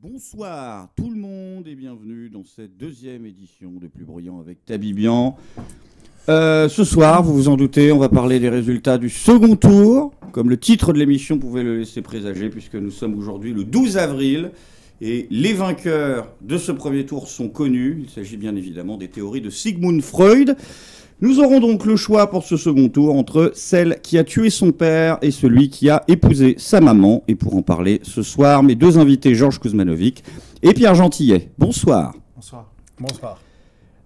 Bonsoir tout le monde et bienvenue dans cette deuxième édition de Plus Bruyant avec Tabibian. Euh, ce soir, vous vous en doutez, on va parler des résultats du second tour, comme le titre de l'émission pouvait le laisser présager, puisque nous sommes aujourd'hui le 12 avril et les vainqueurs de ce premier tour sont connus. Il s'agit bien évidemment des théories de Sigmund Freud. Nous aurons donc le choix pour ce second tour entre celle qui a tué son père et celui qui a épousé sa maman. Et pour en parler ce soir, mes deux invités, Georges Kuzmanovic et Pierre Gentillet. Bonsoir. Bonsoir. Bonsoir.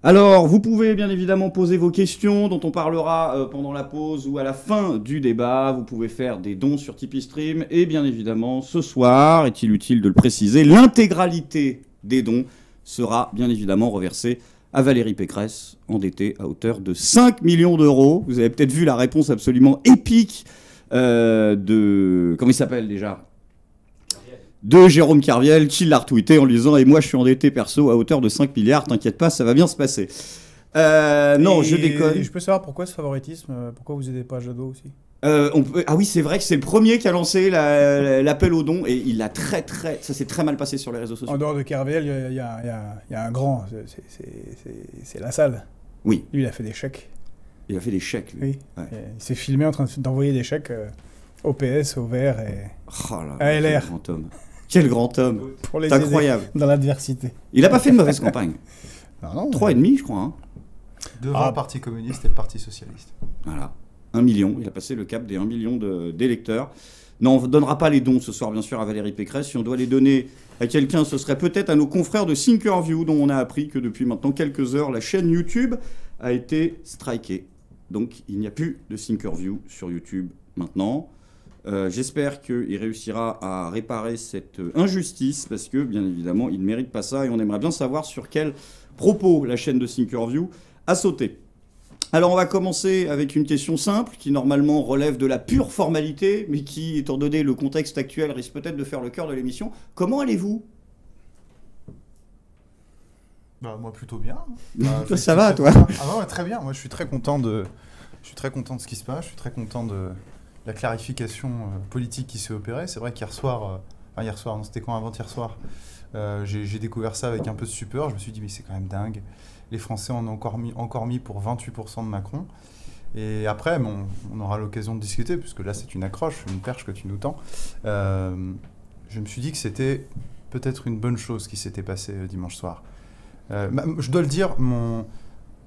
Alors, vous pouvez bien évidemment poser vos questions dont on parlera euh, pendant la pause ou à la fin du débat. Vous pouvez faire des dons sur Tipeee Stream et bien évidemment, ce soir, est-il utile de le préciser, l'intégralité des dons sera bien évidemment reversée à Valérie Pécresse, endettée à hauteur de 5 millions d'euros. Vous avez peut-être vu la réponse absolument épique euh, de... Comment il s'appelle déjà de Jérôme Carviel qui l'a retweeté en lui disant Et moi, je suis endetté perso à hauteur de 5 milliards, t'inquiète pas, ça va bien se passer. Euh, non, je déconne. Je peux savoir pourquoi ce favoritisme euh, Pourquoi vous aidez pas Jadot aussi euh, ah oui, c'est vrai que c'est le premier qui a lancé l'appel au don et il a très très. Ça s'est très mal passé sur les réseaux sociaux. En dehors de Carvel, il y, a un grand, c'est la salle. Oui. Lui, il a fait des chèques. Il a fait des chèques, lui. Oui. Il s'est filmé en train d'envoyer des chèques euh, au PS, au vert et oh là, à LR. Quel grand homme. Quel grand homme. Pour incroyable. Dans l'adversité. Il n'a pas fait de mauvaise campagne. Non, et je crois. Hein. Devant ah. le Parti communiste et le Parti socialiste. Voilà. 1 million. Il a passé le cap des 1 million d'électeurs. Non, on ne donnera pas les dons ce soir, bien sûr, à Valérie Pécresse. Si on doit les donner à quelqu'un, ce serait peut-être à nos confrères de Thinkerview, dont on a appris que depuis maintenant quelques heures, la chaîne YouTube a été strikée. Donc, il n'y a plus de Thinkerview sur YouTube maintenant. Euh, j'espère qu'il réussira à réparer cette euh, injustice, parce que, bien évidemment, il ne mérite pas ça, et on aimerait bien savoir sur quel propos la chaîne de Thinkerview a sauté. Alors on va commencer avec une question simple qui normalement relève de la pure formalité, mais qui, étant donné le contexte actuel, risque peut-être de faire le cœur de l'émission. Comment allez-vous bah, Moi plutôt bien. Bah, ça va, toi ah, bah, Très bien, moi je suis très content de... Je suis très content de ce qui se passe, je suis très content de la clarification euh, politique qui s'est opérée. C'est vrai qu'hier soir, euh, enfin hier soir, non c'était quand avant-hier soir, euh, j'ai découvert ça avec un peu de super. je me suis dit mais c'est quand même dingue. Les Français en ont encore mis, encore mis pour 28% de Macron. Et après, on aura l'occasion de discuter, puisque là, c'est une accroche, une perche que tu nous tends. Euh, je me suis dit que c'était peut-être une bonne chose qui s'était passée euh, dimanche soir. Euh, je dois le dire,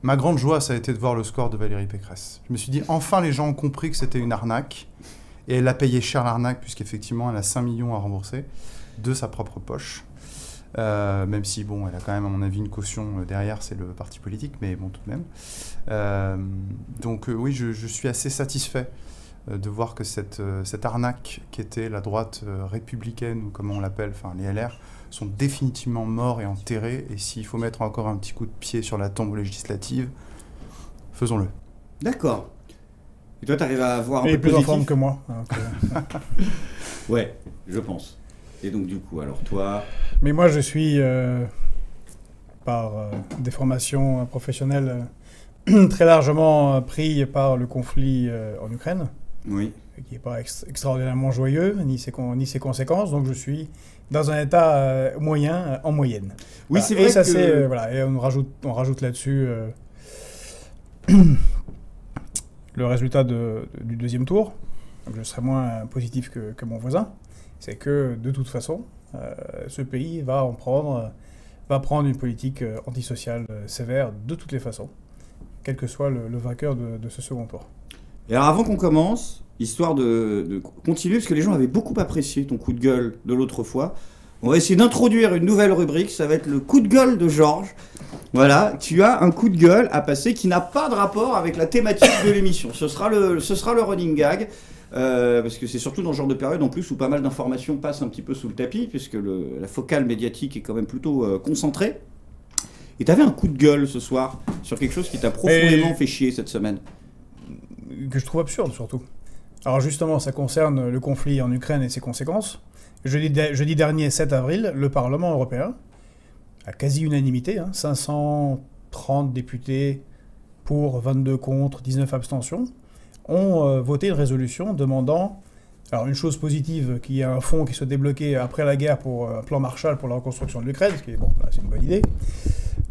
ma grande joie, ça a été de voir le score de Valérie Pécresse. Je me suis dit, enfin, les gens ont compris que c'était une arnaque. Et elle a payé cher l'arnaque, puisqu'effectivement, elle a 5 millions à rembourser de sa propre poche. Euh, même si, bon, elle a quand même, à mon avis, une caution euh, derrière, c'est le parti politique, mais bon, tout de même. Euh, donc, oui, je, suis assez satisfait de voir que cette, cette arnaque était la droite républicaine, ou comment on l'appelle, enfin les LR, sont définitivement morts et enterrés. Et s'il faut mettre encore un petit coup de pied sur la tombe législative, faisons-le. D'accord. Et toi, tu arrives à voir un peu plus positif. en forme que moi. Hein, ouais, je pense donc, du coup, alors toi. Mais moi, je suis, euh, par euh, des formations professionnelles, euh, très largement pris par le conflit en Ukraine. Oui. Qui n'est pas extraordinairement joyeux, ni ses, ni ses conséquences. Donc, je suis dans un état moyen, en moyenne. Oui, c'est vrai. Et, ça, que... voilà, et on rajoute, on rajoute là-dessus. le résultat du deuxième tour. je serai moins positif que mon voisin c'est que de toute façon, euh, ce pays va en prendre, va prendre une politique euh, antisociale euh, sévère de toutes les façons, quel que soit le, vainqueur de, ce second tour. Et alors avant qu'on commence, histoire de, continuer, parce que les gens avaient beaucoup apprécié ton coup de gueule de l'autre fois, on va essayer d'introduire une nouvelle rubrique, ça va être le coup de gueule de Georges. Voilà, tu as un coup de gueule à passer qui n'a pas de rapport avec la thématique de l'émission. ce sera le running gag. Euh, parce que c'est surtout dans ce genre de période en plus où pas mal d'informations passent un petit peu sous le tapis, puisque la focale médiatique est quand même plutôt euh, concentrée. Et t'avais un coup de gueule ce soir sur quelque chose qui t'a profondément fait chier cette semaine. Que je trouve absurde surtout. Alors justement, ça concerne le conflit en Ukraine et ses conséquences. Jeudi, dernier, 7 avril, le Parlement européen, à quasi-unanimité, 530 hein, députés pour, 22 contre, 19 abstentions, ont euh, voté une résolution demandant alors une chose positive, qu'il y ait un fonds qui soit débloqué après la guerre pour un euh, plan Marshall pour la reconstruction de l'Ukraine, ce qui est bon, c'est une bonne idée,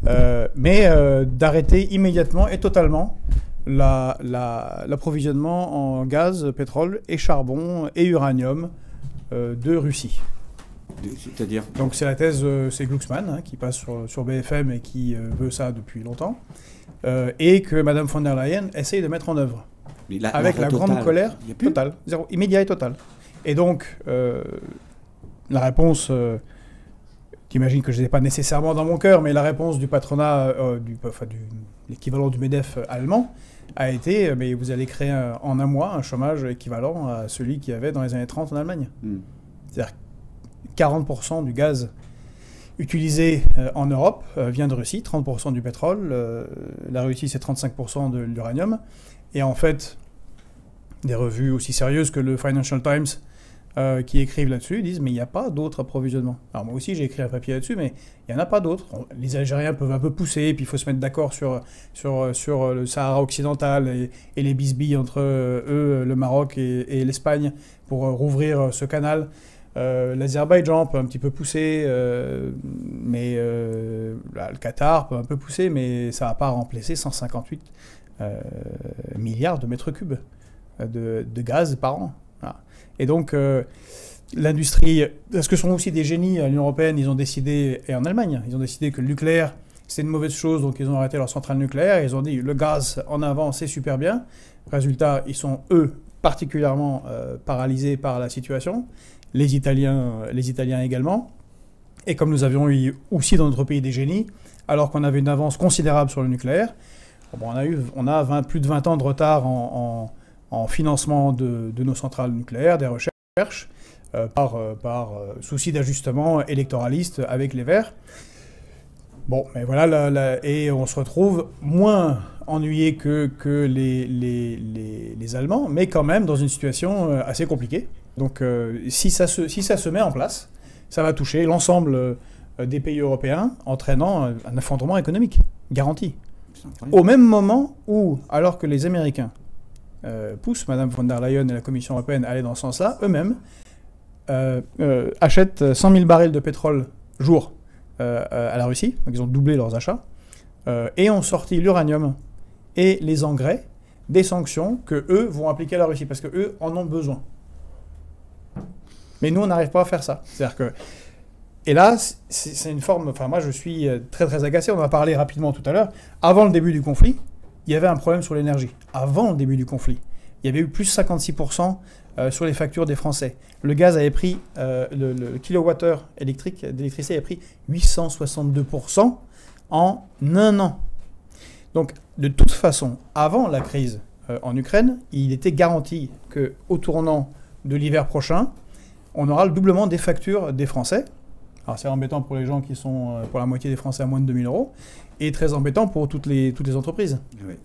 euh, mais d'arrêter immédiatement et totalement l'approvisionnement la, en gaz, pétrole et charbon et uranium de Russie. C'est-à-dire Donc c'est la thèse, c'est Glucksmann hein, qui passe sur, BFM et qui veut ça depuis longtemps, et que Madame von der Leyen essaye de mettre en œuvre. Avec la grande colère totale, zéro, immédiat et total. Et donc, euh, la réponse, qui euh, imagines que je n'ai pas nécessairement dans mon cœur, mais la réponse du patronat, euh, enfin, l'équivalent du MEDEF allemand, a été mais vous allez créer en un mois un chômage équivalent à celui qu'il y avait dans les années 30 en Allemagne. Hmm. C'est-à-dire 40% du gaz utilisé en Europe vient de Russie, 30% du pétrole, la Russie c'est 35% de l'uranium, et en fait, des revues aussi sérieuses que le Financial Times euh, qui écrivent là-dessus disent mais il n'y a pas d'autre approvisionnement. Alors moi aussi j'ai écrit un papier là-dessus, mais il n'y en a pas d'autres. Les Algériens peuvent un peu pousser, puis il faut se mettre d'accord sur, sur, sur euh, le Sahara occidental et, les bisbilles entre euh, eux, le Maroc et, l'Espagne pour rouvrir ce canal. L'Azerbaïdjan peut un petit peu pousser, mais le Qatar peut un peu pousser, mais ça va pas remplacer 158 euh, milliards de mètres cubes de, gaz par an. Et donc, euh, l'industrie, parce que sont aussi des génies à l'Union européenne, ils ont décidé, et en Allemagne, ils ont décidé que le nucléaire, c'est une mauvaise chose, donc ils ont arrêté leur centrale nucléaire, ils ont dit le gaz en avant, c'est super bien. Résultat, ils sont eux particulièrement euh, paralysés par la situation, les Italiens, les Italiens également. Et comme nous avions eu aussi dans notre pays des génies, alors qu'on avait une avance considérable sur le nucléaire, on a, eu, on a plus de 20 ans de retard en, financement de, nos centrales nucléaires, des recherches, euh, par, euh, euh, souci d'ajustement électoraliste avec les Verts. Bon, mais voilà, et on se retrouve moins ennuyé que, les, Allemands, mais quand même dans une situation assez compliquée. Donc si, ça se, si ça se met en place, ça va toucher l'ensemble des pays européens, entraînant un effondrement économique, garanti au même moment où, alors que les Américains euh, poussent Madame von der Leyen et la Commission européenne à aller dans ce sens-là, eux-mêmes euh, euh, achètent 100 000 barils de pétrole jour à la Russie, ils ont doublé leurs achats, et ont sorti l'uranium et les engrais des sanctions que eux vont appliquer à la Russie, parce que eux en ont besoin. Mais nous, on n'arrive pas à faire ça. C'est-à-dire que et là, c'est une forme. Enfin, moi, je suis euh, très très agacé. On va parler rapidement tout à l'heure. Avant le début du conflit, il y avait un problème sur l'énergie. Avant le début du conflit, il y avait eu plus de 56% euh, sur les factures des Français. Le gaz avait pris, euh, le, kilowattheure électrique d'électricité avait pris 862% en un an. Donc, de toute façon, avant la crise en Ukraine, il était garanti que au tournant de l'hiver prochain, on aura le doublement des factures des Français. Alors c'est embêtant pour les gens qui sont, euh, pour la moitié des Français à moins de 2000 euros, et très embêtant pour toutes les, toutes les entreprises. Mais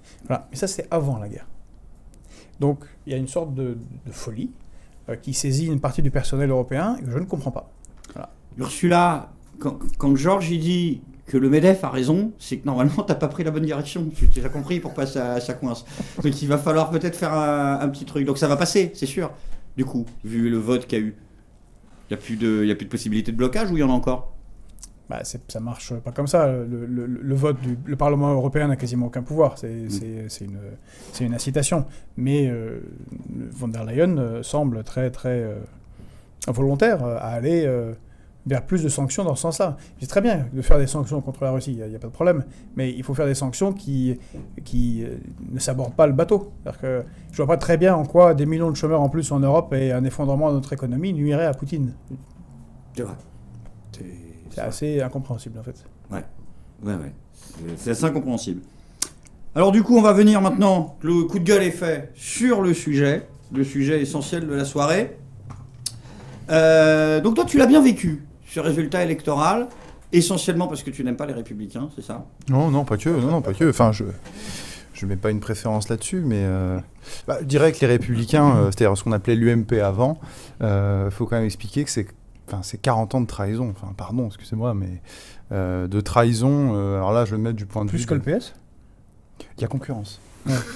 ça, c'est avant la guerre. Donc il y a une sorte de, folie euh, qui saisit une partie du personnel européen que je ne comprends pas. Ursula, quand, quand Georges dit que le MEDEF a raison, c'est que normalement, tu n'as pas pris la bonne direction. Tu t'es déjà compris pourquoi ça, ça coince. Donc il va falloir peut-être faire un, un, petit truc. Donc ça va passer, c'est sûr, du coup, vu le vote qu'il y a eu. Il n'y a, plus de, a plus de possibilité de blocage ou il y en a encore bah, ça marche pas comme ça. Le, vote du Parlement européen n'a quasiment aucun pouvoir. C'est mm. une, une, incitation. Mais euh, von der Leyen euh, semble très, très euh, volontaire à aller vers plus de sanctions dans ce sens-là. C'est très bien de faire des sanctions contre la Russie, il n'y a, pas de problème. Mais il faut faire des sanctions qui, qui euh, ne sabordent pas le bateau. Que je ne vois pas très bien en quoi des millions de chômeurs en plus en Europe et un effondrement de notre économie nuiraient à Poutine. C'est vrai. C'est assez incompréhensible en fait. Ouais, ouais, ouais. C'est assez incompréhensible. Alors du coup, on va venir maintenant, le coup de gueule est fait, sur le sujet, le sujet essentiel de la soirée. Euh, donc toi, tu l'as bien vécu, ce résultat électoral, essentiellement parce que tu n'aimes pas les républicains, c'est ça Non, non, pas que. Non, non, pas que. Enfin, je je mets pas une préférence là-dessus, mais euh, bah, je dirais que les républicains, euh, c'est-à-dire ce qu'on appelait l'UMP avant, il euh, faut quand même expliquer que c'est Enfin, 40 ans de trahison, enfin, pardon, excusez-moi, mais de trahison, alors là, je vais mettre du point de vue... Plus que le PS Il y a concurrence.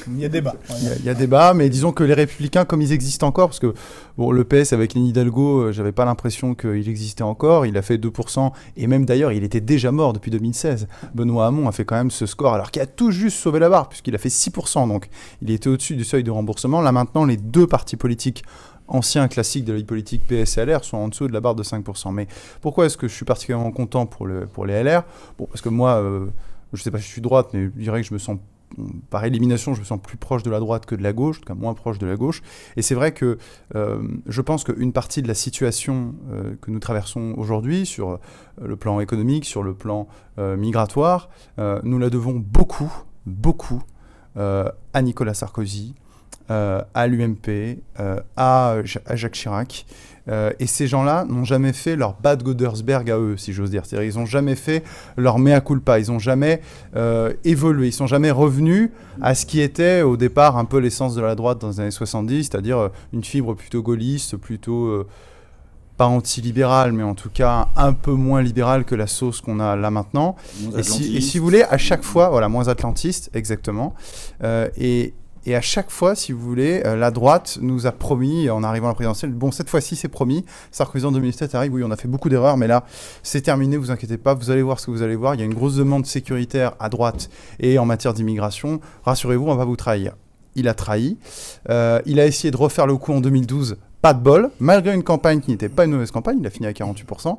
Il y a débat. Il y a, débat, mais disons que les Républicains, comme ils existent encore, parce que bon, le PS avec Lénine Hidalgo, euh, j'avais pas l'impression qu'il existait encore. Il a fait 2%, et même d'ailleurs, il était déjà mort depuis 2016. Benoît Hamon a fait quand même ce score, alors qu'il a tout juste sauvé la barre, puisqu'il a fait 6%, donc il était au-dessus du seuil de remboursement. Là maintenant, les deux partis politiques anciens classiques de la vie politique PS et LR sont en dessous de la barre de 5%. Mais pourquoi est-ce que je suis particulièrement content pour, le, pour les LR Bon, parce que moi, euh, je sais pas si je suis droite, mais je dirais que je me sens par élimination, je me sens plus proche de la droite que de la gauche, en tout cas moins proche de la gauche. Et c'est vrai que euh, je pense qu'une partie de la situation euh, que nous traversons aujourd'hui, sur euh, le plan économique, sur le plan migratoire, nous la devons beaucoup, beaucoup à Nicolas Sarkozy, à l'UMP, à, Jacques Chirac. Euh, et ces gens-là n'ont jamais fait leur bad Godersberg à eux, si j'ose dire. C'est-à-dire, ils n'ont jamais fait leur mea culpa, ils n'ont jamais euh, évolué, ils sont jamais revenus à ce qui était au départ un peu l'essence de la droite dans les années 70, c'est-à-dire euh, une fibre plutôt gaulliste, plutôt. pas anti-libérale, mais en tout cas un peu moins libérale que la sauce qu'on a là maintenant. Et si, et si, vous voulez, à chaque fois, voilà, moins atlantiste, exactement. et, et à chaque fois, si vous voulez, euh, la droite nous a promis, en arrivant à la présidentielle, bon, cette fois-ci, c'est promis. Sarkozy en 2007 arrive, oui, on a fait beaucoup d'erreurs, mais là, c'est terminé, vous inquiétez pas, vous allez voir ce que vous allez voir. Il y a une grosse demande sécuritaire à droite et en matière d'immigration. Rassurez-vous, on va vous trahir. Il a trahi. Euh, il a essayé de refaire le coup en 2012 pas de bol, malgré une campagne qui n'était pas une mauvaise campagne, il a fini à 48%.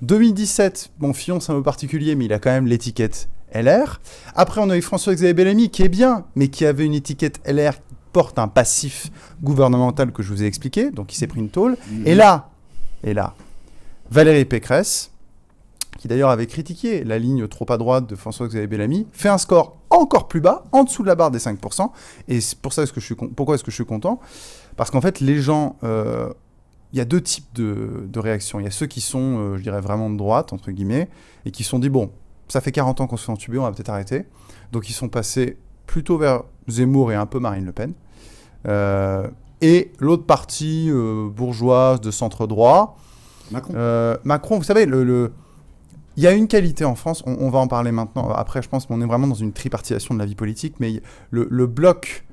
2017, bon, Fillon, c'est un peu particulier, mais il a quand même l'étiquette LR. Après, on a eu François-Xavier Bellamy, qui est bien, mais qui avait une étiquette LR qui porte un passif gouvernemental que je vous ai expliqué, donc il s'est pris une tôle. Mm-hmm. Et là, et là, Valérie Pécresse, qui d'ailleurs avait critiqué la ligne trop à droite de François-Xavier Bellamy, fait un score encore plus bas, en dessous de la barre des 5%. Et c'est pour ça que je suis pourquoi est-ce que je suis content Parce qu'en fait, les gens... Euh, il y a deux types de, réactions. Il y a ceux qui sont, euh, je dirais, vraiment de droite, entre guillemets, et qui se sont dit, bon, ça fait 40 ans qu'on se fait entuber, on va peut-être arrêter. Donc ils sont passés plutôt vers Zemmour et un peu Marine Le Pen. Euh, et l'autre partie euh, bourgeoise de centre droit. Macron. Euh, Macron, vous savez, il y a une qualité en France, on, va en parler maintenant. Après, je pense qu'on est vraiment dans une tripartisation de la vie politique, mais le, le bloc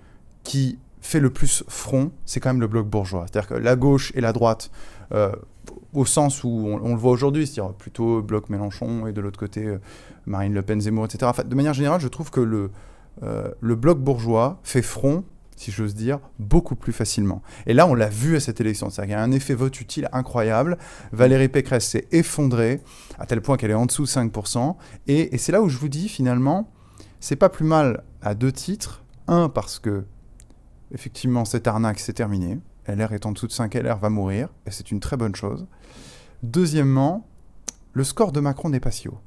qui fait le plus front, c'est quand même le bloc bourgeois. C'est-à-dire que la gauche et la droite, euh, au sens où on, le voit aujourd'hui, c'est-à-dire plutôt bloc Mélenchon et de l'autre côté euh, Marine Le Pen, Zemmour, etc. de manière générale, je trouve que le, euh, le bloc bourgeois fait front si j'ose dire, beaucoup plus facilement. Et là, on l'a vu à cette élection. C'est-à-dire qu'il y a un effet vote utile incroyable. Valérie Pécresse s'est effondrée à tel point qu'elle est en dessous de 5%. Et, et c'est là où je vous dis, finalement, c'est pas plus mal à deux titres. Un, parce que Effectivement, cette arnaque, c'est terminé. LR est en dessous de 5, LR va mourir, et c'est une très bonne chose. Deuxièmement, le score de Macron n'est pas si haut.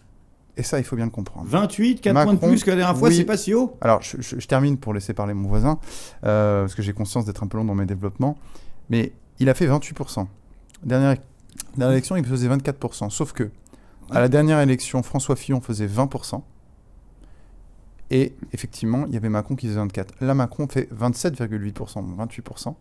Et ça, il faut bien le comprendre. 28, 4 points de plus que la dernière fois, c'est pas si haut. Alors, je, termine pour laisser parler mon voisin, euh, parce que j'ai conscience d'être un peu long dans mes développements. Mais il a fait 28%. Dernière, dernière élection, il faisait 24%. Sauf que, à la dernière élection, François Fillon faisait 20%. Et effectivement, il y avait Macron qui faisait 24. Là, Macron fait 27,8%, 28%.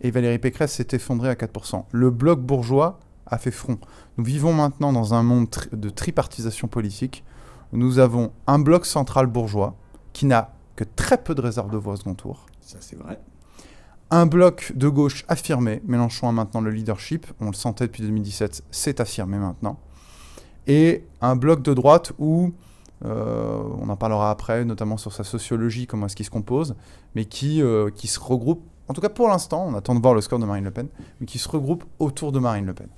Et Valérie Pécresse s'est effondrée à 4%. Le bloc bourgeois a fait front. Nous vivons maintenant dans un monde de tripartisation politique. nous avons un bloc central bourgeois qui n'a que très peu de réserve de voix au second tour. Ça, c'est vrai. Un bloc de gauche affirmé. Mélenchon a maintenant le leadership. On le sentait depuis 2017. C'est affirmé maintenant. Et un bloc de droite où euh, on en parlera après, notamment sur sa sociologie, comment est-ce qu'il se compose, mais euh, qui, se regroupe, en tout cas pour l'instant, on attend de voir le score de Marine Le Pen, mais qui se regroupe autour de Marine Le Pen.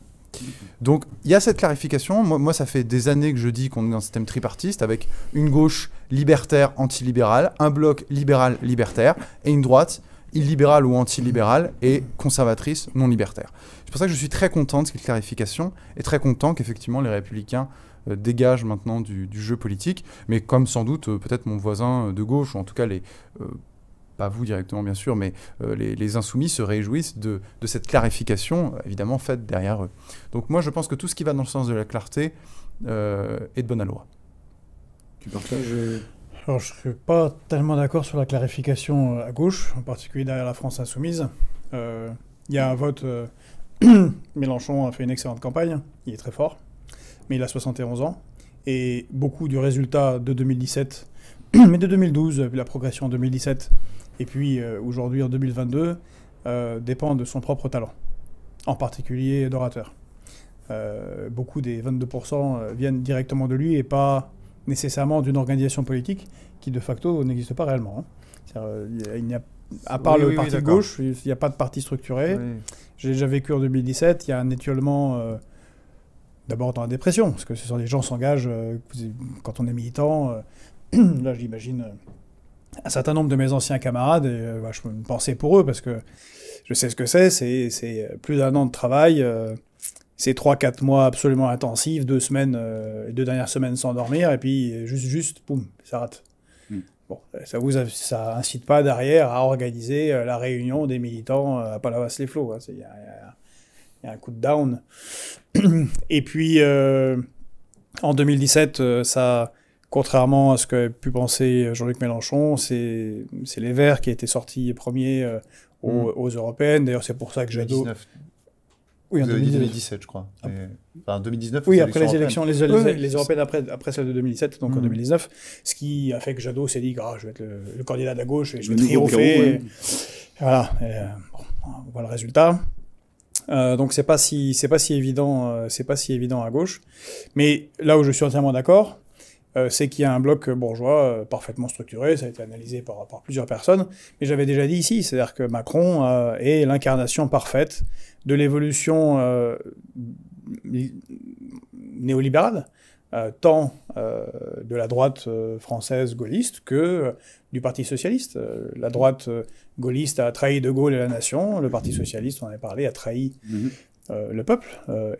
Donc il y a cette clarification, moi, ça fait des années que je dis qu'on est dans un système tripartiste avec une gauche libertaire antilibérale, un bloc libéral libertaire et une droite illibérale ou antilibérale et conservatrice non libertaire. C'est pour ça que je suis très content de cette clarification et très content qu'effectivement les républicains euh, dégage maintenant du, jeu politique, mais comme sans doute euh, peut-être mon voisin euh, de gauche, ou en tout cas les pas vous directement bien sûr, mais les, insoumis se réjouissent de, cette clarification évidemment faite derrière eux. Donc moi je pense que tout ce qui va dans le sens de la clarté est de bonne loi. Tu partages je... Alors je suis pas tellement d'accord sur la clarification à gauche, en particulier derrière la France insoumise. Il y a un vote, Mélenchon a fait une excellente campagne, il est très fort mais il a 71 ans. Et beaucoup du résultat de 2017, mais de 2012, la progression en 2017, et puis euh, aujourd'hui en 2022, euh, dépend de son propre talent, en particulier d'orateur. Euh, beaucoup des 22% viennent directement de lui et pas nécessairement d'une organisation politique qui de facto n'existe pas réellement. Hein. Il n'y a à part le parti de gauche, il n'y a pas de parti structuré. J'ai déjà vécu en 2017, il y a un étiolement d'abord dans la dépression, parce que ce sont des gens s'engagent euh, quand on est militant. Euh, là, j'imagine euh, un certain nombre de mes anciens camarades, bah, je peux me penser pour eux, parce que je sais ce que c'est, c'est plus d'un an de travail, c'est 3-4 mois absolument intensifs, deux semaines, deux dernières semaines sans dormir, et puis juste, juste, boum, ça rate. Hmm. Bon, ça vous ça incite pas derrière à organiser la réunion des militants à Palavas-les-Flots un coup de down. Et puis, euh, en 2017, euh, ça, contrairement à ce que pu penser Jean-Luc Mélenchon, c'est les Verts qui étaient sortis premiers euh, hmm. aux, européennes. D'ailleurs, c'est pour ça que j'adore. Oui, en 2017, je crois. Ah. En 2019. Oui, après les élections, les, européennes après, après celle de 2017 donc en 2019, hmm. ce qui a fait que Jadot s'est dit, ah, je vais être le, candidat de la gauche et je vais triompher. voilà, on voit le résultat. Euh, donc c'est pas si c'est pas si évident euh, c'est pas si évident à gauche. Mais là où je suis entièrement d'accord, euh, c'est qu'il y a un bloc bourgeois parfaitement structuré. Ça a été analysé par, par plusieurs personnes. Mais j'avais déjà dit ici, c'est-à-dire que Macron est l'incarnation parfaite de l'évolution néolibérale euh, tant euh, de la droite euh, française gaulliste que du Parti socialiste. la droite gaulliste a trahi De Gaulle et la nation, le Parti socialiste, on en a parlé, a trahi mhm. le peuple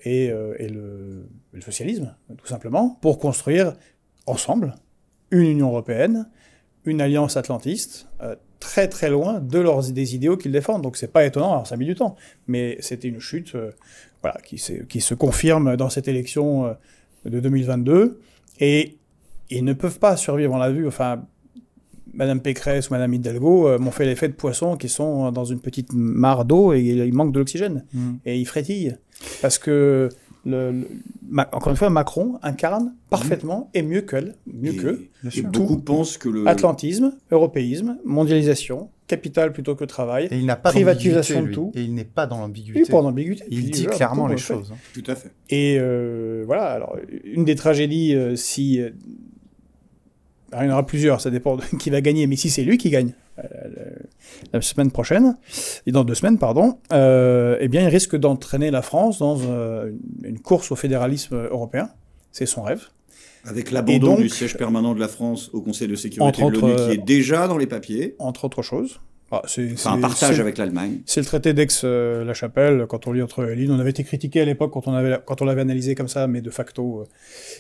et, le, socialisme, tout simplement, pour construire ensemble une Union européenne, une alliance atlantiste, très très loin de leurs, des idéaux qu'ils défendent. Donc c'est pas étonnant, alors ça a mis du temps, mais c'était une chute voilà, qui, qui, se confirme dans cette élection de 2022. Et ils ne peuvent pas survivre, on l'a vu. Enfin, Madame Pécresse ou Madame Hidalgo euh, m'ont fait l'effet de poissons qui sont dans une petite mare d'eau et ils manquent de l'oxygène. Mm. Et ils frétillent. Parce que, le, encore une fois, Macron incarne parfaitement mm. et mieux qu'elle, mieux que. Beaucoup pensent que le. Atlantisme, européisme, mondialisation, capital plutôt que travail. il n'a pas privatisation de tout. Et il n'est pas dans l'ambiguïté. Il pas dans l'ambiguïté. Il, dit clairement les choses. Tout à fait. Et euh, voilà. Alors, une des tragédies, euh, si euh, bah, il y en aura plusieurs, ça dépend de qui va gagner. Mais si c'est lui qui gagne la semaine prochaine, et dans deux semaines, pardon, eh bien, il risque d'entraîner la France dans une course au fédéralisme européen. C'est son rêve. Avec l'abandon du siège permanent de la France au Conseil de sécurité de l'ONU, qui est euh, déjà dans les papiers. Entre autres choses. Ah, c'est un partage avec l'Allemagne. C'est le traité d'Aix-la-Chapelle. Euh, quand on lit entre lignes, on avait été critiqué à l'époque quand on avait quand on l'avait analysé comme ça, mais de facto, euh,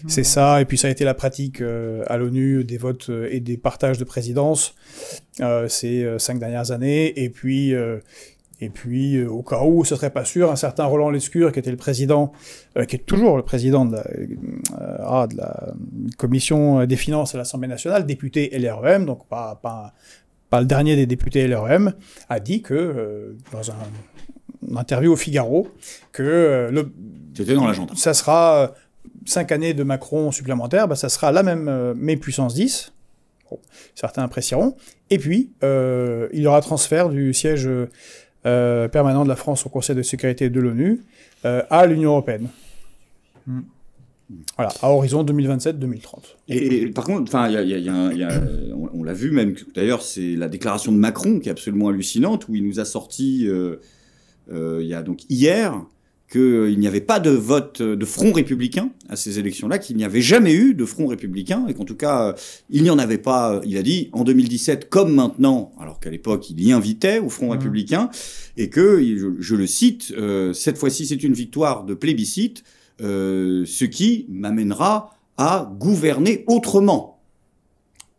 mmh. c'est ça. Et puis ça a été la pratique à l'ONU des votes et des partages de présidence ces cinq dernières années. Et puis et puis, euh, au cas où ce serait pas sûr, un certain Roland Lescure, qui était le président, euh, qui est toujours le président de la, euh, ah, commission des finances à l'Assemblée nationale, député LREM, donc pas, le dernier des députés LREM, a dit que, dans une interview au Figaro, que le, ça sera cinq années de Macron supplémentaires, bah, ça sera la même, mais puissance 10, certains apprécieront, et puis il y aura transfert du siège euh, permanent de la France au Conseil de sécurité de l'ONU euh, à l'Union européenne. Hmm. Voilà, à horizon 2027-2030. Et, par contre, enfin, on, on l'a vu même, d'ailleurs, c'est la déclaration de Macron qui est absolument hallucinante, où il nous a sorti, euh, il y a donc hier, qu'il n'y avait pas de vote euh, de front républicain à ces élections-là, qu'il n'y avait jamais eu de front républicain, et qu'en tout cas, euh, il n'y en avait pas, euh, il a dit, en 2017 comme maintenant, alors qu'à l'époque, il y invitait au front mmh. républicain, et que, je, le cite, cette fois-ci, c'est une victoire de plébiscite, ce qui m'amènera à gouverner autrement.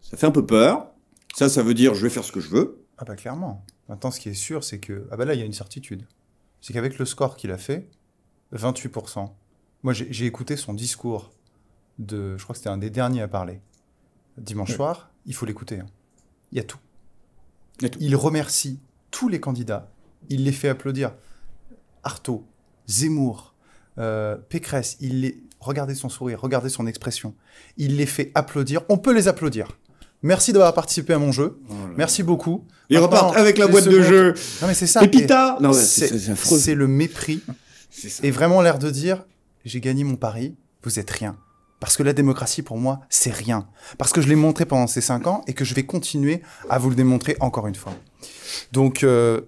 Ça fait un peu peur. Ça, ça veut dire, je vais faire ce que je veux. Ah bah clairement. Maintenant, ce qui est sûr, c'est que... Ah bah là, il y a une certitude. C'est qu'avec le score qu'il a fait, 28%. Moi, j'ai écouté son discours de. Je crois que c'était un des derniers à parler. Dimanche soir, il faut l'écouter. Hein. Il y a tout. Il, remercie tous les candidats. Il les fait applaudir. Artaud, Zemmour, euh, Pécresse, il les... regardez son sourire, regardez son expression. Il les fait applaudir. On peut les applaudir. Merci d'avoir participé à mon jeu. Oh Merci beaucoup. Ils repartent avec la boîte de jeu. c'est ça. Et C'est le mépris et vraiment l'air de dire, j'ai gagné mon pari, vous êtes rien. Parce que la démocratie, pour moi, c'est rien. Parce que je l'ai montré pendant ces cinq ans et que je vais continuer à vous le démontrer encore une fois. Donc, euh,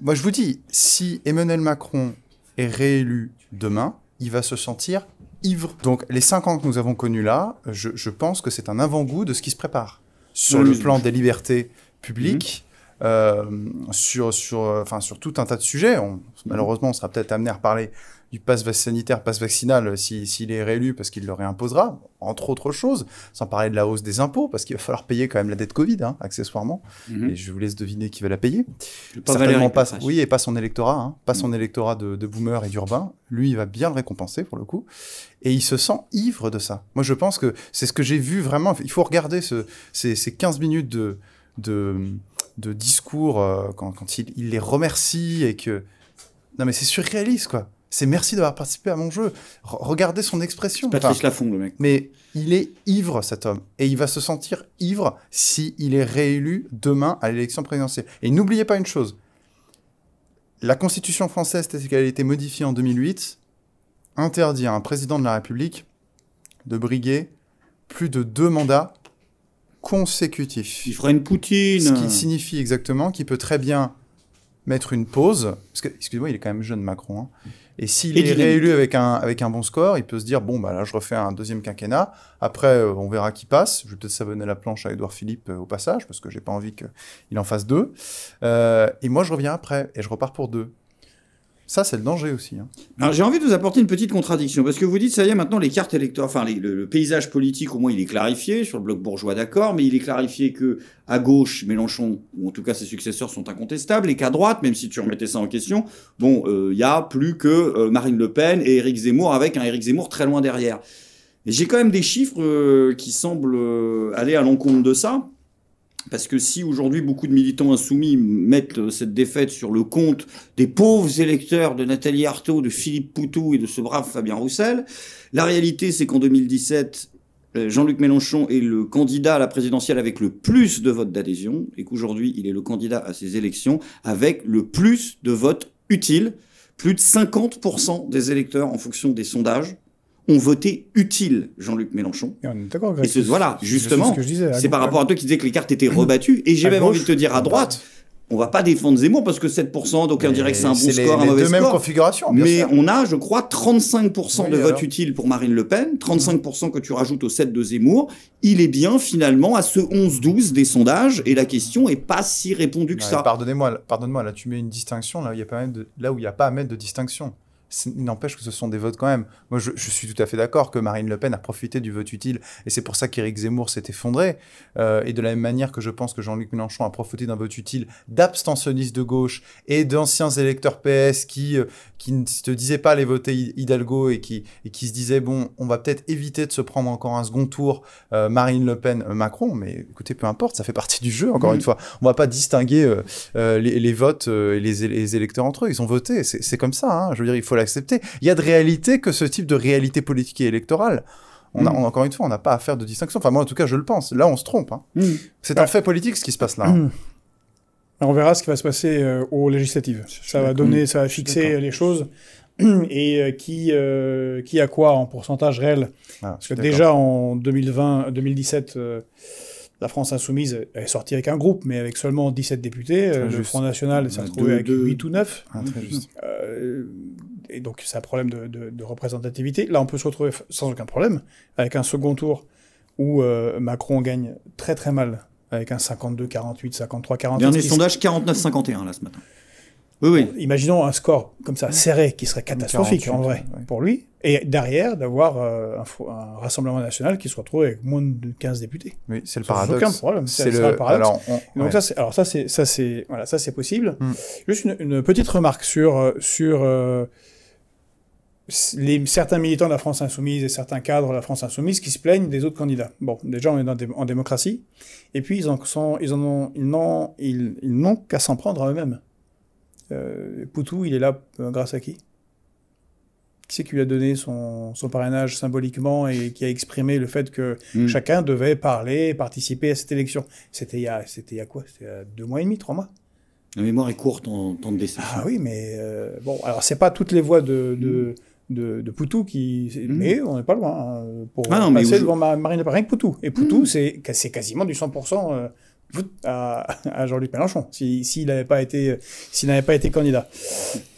moi, je vous dis, si Emmanuel Macron est réélu demain, il va se sentir ivre. Donc, les cinq ans que nous avons connus là, je, pense que c'est un avant-goût de ce qui se prépare. Sur le plan des libertés publiques, mhm. Euh, sur, sur, euh, enfin, sur tout un tas de sujets. Mhm. malheureusement, on sera peut-être amené à reparler du pass sanitaire, passe vaccinal, euh, s'il est réélu, parce qu'il le réimposera, entre autres choses, sans parler de la hausse des impôts, parce qu'il va falloir payer quand même la dette Covid, hein, accessoirement. Mhm. Et je vous laisse deviner qui va la payer. Certainement oui, et pas son électorat, hein. pas mhm. son électorat de, boomer et d'urbain. Lui, il va bien le récompenser pour le coup. Et il se sent ivre de ça. Moi, je pense que c'est ce que j'ai vu vraiment. Il faut regarder ces, ces 15 minutes de de discours euh, quand, il, les remercie et que. Non, mais c'est surréaliste, quoi. C'est merci d'avoir participé à mon jeu. regardez son expression. Patrice le mec. Mais il est ivre, cet homme. Et il va se sentir ivre s'il il est réélu demain à l'élection présidentielle. Et n'oubliez pas une chose. La Constitution française, telle qu'elle a été modifiée en 2008, interdit à un président de la République de briguer plus de deux mandats consécutif. Il fera une poutine. Ce qui signifie exactement qu'il peut très bien mettre une pause. Parce que, excusez-moi, il est quand même jeune, Macron. Hein. Et s'il est réélu avec un, avec un bon score, il peut se dire bon, bah là, je refais un deuxième quinquennat. Après, euh, on verra qui passe. Je vais peut-être savonner la planche à Edouard Philippe euh, au passage, parce que j'ai pas envie qu'il en fasse deux. Euh, et moi, je reviens après, et je repars pour deux. Ça, c'est le danger aussi. Hein. Alors, j'ai envie de vous apporter une petite contradiction, parce que vous dites, ça y est, maintenant, les cartes électorales, enfin, le, paysage politique, au moins, il est clarifié, sur le bloc bourgeois, d'accord, mais il est clarifié que, à gauche, Mélenchon, ou en tout cas ses successeurs, sont incontestables, et qu'à droite, même si tu remettais ça en question, bon, il euh, y a plus que euh, Marine Le Pen et Éric Zemmour, avec un Éric Zemmour très loin derrière. Mais j'ai quand même des chiffres euh, qui semblent aller à l'encontre de ça. Parce que si aujourd'hui beaucoup de militants insoumis mettent euh, cette défaite sur le compte des pauvres électeurs de Nathalie Arthaud, de Philippe Poutou et de ce brave Fabien Roussel, la réalité c'est qu'en 2017, euh, Jean-Luc Mélenchon est le candidat à la présidentielle avec le plus de votes d'adhésion et qu'aujourd'hui il est le candidat à ces élections avec le plus de votes utiles, plus de 50% des électeurs en fonction des sondages ont voté utile Jean-Luc Mélenchon. Et d'accord, ce, voilà, justement, c'est par rapport à toi qui disais que les cartes étaient rebattues. Et j'ai même envie de te dire à droite, on va pas défendre Zemmour parce que 7%, donc on dirait que c'est un bon score, un mauvais deux Mais on a, je crois, 35% de vote utile pour Marine Le Pen, 35% que tu rajoutes au 7 de Zemmour. Il est bien finalement à ce 11-12 des sondages et la question est pas si répondue que ça. Pardonnez-moi, pardonne-moi, là tu mets une distinction là, il y a pas là où il n'y a pas à mettre de distinction il n'empêche que ce sont des votes quand même. Moi, je, suis tout à fait d'accord que Marine Le Pen a profité du vote utile, et c'est pour ça qu'Éric Zemmour s'est effondré. Euh, et de la même manière que je pense que Jean-Luc Mélenchon a profité d'un vote utile d'abstentionnistes de gauche et d'anciens électeurs PS qui, euh, qui ne se disaient pas aller voter Hidalgo et qui, et qui se disaient, bon, on va peut-être éviter de se prendre encore un second tour euh, Marine Le Pen-Macron, mais écoutez, peu importe, ça fait partie du jeu, encore mmh. une fois. On va pas distinguer les, votes et les, électeurs entre eux, ils ont voté, c'est comme ça, hein. je veux dire, il faut la accepté Il y a de réalité que ce type de réalité politique et électorale. Mm. On encore une fois, on n'a pas à faire de distinction. Enfin, moi, en tout cas, je le pense. Là, on se trompe. Hein. Mm. C'est bah. un fait politique, ce qui se passe là. Mm. on verra ce qui va se passer euh, aux législatives. Ça va donner, ça va fixer les choses. Et euh, qui, euh, qui a quoi en pourcentage réel ah, Parce que déjà en 2020, 2017, la France Insoumise est sortie avec un groupe, mais avec seulement 17 députés. le Front National s'est retrouvé avec 8 ou 9 et donc c'est un problème de, représentativité. Là, on peut se retrouver sans aucun problème avec un second tour où euh, Macron gagne très très mal avec un 52, 48, 53, 48. Dernier sondage, 49-51 là ce matin. Oui, oui. imaginons un score comme ça serré qui serait catastrophique en vrai pour lui, et derrière d'avoir euh, un, rassemblement national qui se retrouve avec moins de 15 députés. Oui, c'est le paradoxe. C'est le paradoxe. Alors, Donc ça, c'est alors ça, c'est ça, c'est voilà, ça, c'est possible. Hmm. Juste une, petite remarque sur euh, sur certains militants de la France insoumise et certains cadres de la France insoumise qui se plaignent des autres candidats. Bon, déjà, on est en démocratie. Et puis, ils n'ont qu'à s'en prendre à eux-mêmes. Euh, Poutou, il est là euh, grâce à qui Qui c'est qui lui a donné son, parrainage symboliquement et qui a exprimé le fait que hmm. chacun devait parler, participer à cette élection C'était il, y a quoi C'était il y a deux mois et demi, trois mois La mémoire est courte en temps de Ah oui, mais euh, bon, alors c'est pas toutes les voix de, hmm de, Poutou qui mhm. mais on n'est pas loin hein, pour ah passer devant Marine Le pas rien que Poutou et Poutou mhm. c'est c'est quasiment du 100% euh, à, Jean-Luc Mélenchon s'il si, n'avait pas été s'il n'avait pas été candidat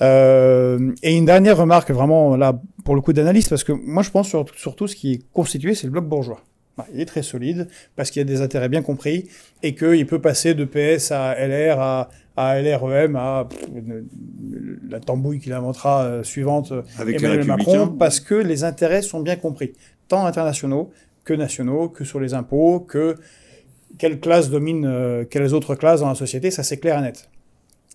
euh, et une dernière remarque vraiment là pour le coup d'analyste, parce que moi je pense surtout ce qui est constitué c'est le bloc bourgeois bah, il est très solide parce qu'il y a des intérêts bien compris et qu'il peut passer de PS à LR, à, à LREM, à la tambouille qu'il inventera euh, suivante Avec Emmanuel Macron, parce que les intérêts sont bien compris, tant internationaux que nationaux, que sur les impôts, que quelle classe domine euh, quelles autres classes dans la société, ça c'est clair et net.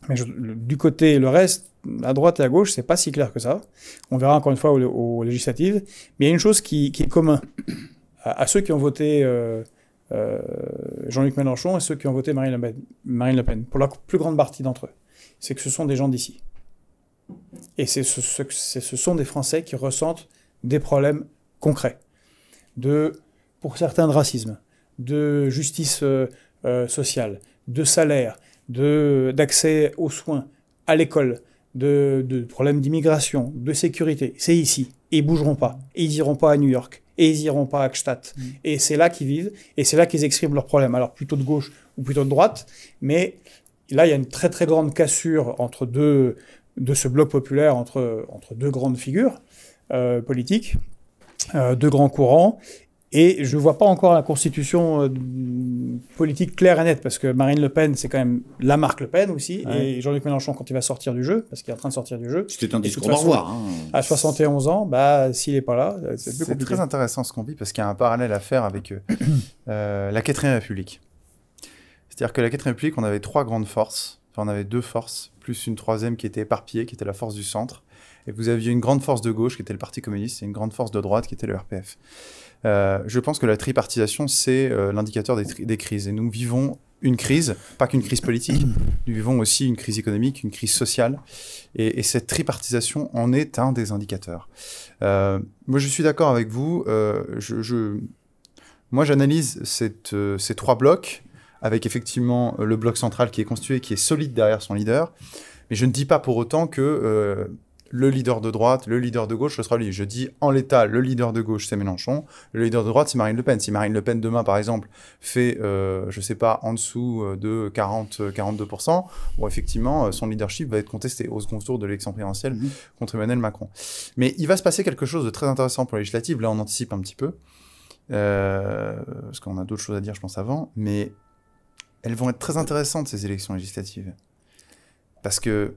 Mais du côté le reste, à droite et à gauche, c'est pas si clair que ça. On verra encore une fois aux, législatives. Mais il y a une chose qui, qui est commun à, ceux qui ont voté euh, euh, Jean-Luc Mélenchon et ceux qui ont voté Marine le, Pen, Marine Pen pour la plus grande partie d'entre eux, c'est que ce sont des gens d'ici. Et ce, ce, ce sont des Français qui ressentent des problèmes concrets, de, pour certains de racisme, de justice euh, sociale, de salaire, d'accès aux soins, à l'école, de, de, problèmes d'immigration, de sécurité. C'est ici. Et ils bougeront pas. ils iront pas à New York et ils iront pas à Gstaad. Mm. Et c'est là qu'ils vivent, et c'est là qu'ils expriment leurs problèmes. Alors plutôt de gauche ou plutôt de droite, mais là, il y a une très très grande cassure entre deux, de ce bloc populaire, entre, entre deux grandes figures euh, politiques, euh, deux grands courants, et je ne vois pas encore la constitution euh, politique claire et nette, parce que Marine Le Pen, c'est quand même la marque Le Pen aussi, et Jean-Luc Mélenchon, quand il va sortir du jeu, parce qu'il est en train de sortir du jeu. C'était un discours au hein. À 71 ans, bah, s'il n'est pas là, euh, c'est plus compliqué. C'est très intéressant ce qu'on vit, parce qu'il y a un parallèle à faire avec euh, la quatrième République. C'est-à-dire que la quatrième République, on avait trois grandes forces, enfin, on avait deux forces, plus une troisième qui était éparpillée, qui était la force du centre. Et vous aviez une grande force de gauche qui était le Parti communiste et une grande force de droite qui était le RPF. Euh, je pense que la tripartisation, c'est euh, l'indicateur des, crises. Et nous vivons une crise, pas qu'une crise politique, nous vivons aussi une crise économique, une crise sociale. Et, cette tripartisation en est un des indicateurs. Euh, moi, je suis d'accord avec vous. Je, moi, j'analyse ces trois blocs, avec effectivement le bloc central qui est constitué, qui est solide derrière son leader. Mais je ne dis pas pour autant que le leader de droite, le leader de gauche, ce sera lui. Je dis en l'état, le leader de gauche, c'est Mélenchon, le leader de droite, c'est Marine Le Pen. Si Marine Le Pen demain, par exemple, fait, je euh, je sais pas, en dessous euh, de 40, 42%, euh, bon, effectivement, son leadership va être contesté au second tour de l'élection présidentielle mhm. contre Emmanuel Macron. Mais il va se passer quelque chose de très intéressant pour les législatives. Là, on anticipe un petit peu, parce qu'on a d'autres choses à dire, je pense, avant. Mais elles vont être très intéressantes, ces élections législatives. Parce que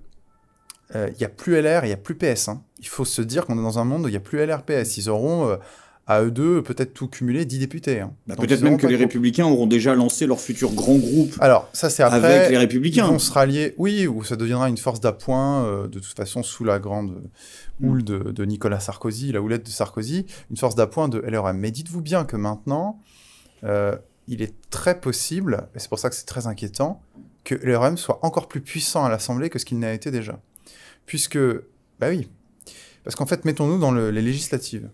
euh, il n'y a plus LR, il n'y a plus PS. Hein. Il faut se dire qu'on est dans un monde où il n'y a plus LRPS. Ils auront, euh, à eux deux, peut-être tout cumulé, 10 députés. Hein. peut-être même que les Républicains auront déjà lancé leur futur grand groupe. Alors, ça c'est après. Avec les Républicains. On se oui, ou ça deviendra une force d'appoint, euh, de toute façon, sous la grande houle de, Nicolas Sarkozy, la houlette de Sarkozy, une force d'appoint de LRM. Mais dites-vous bien que maintenant, il est très possible, et c'est pour ça que c'est très inquiétant, que LRM soit encore plus puissant à l'Assemblée que ce qu'il n'a été déjà. Puisque, bah oui, parce qu'en fait, mettons-nous dans les législatives.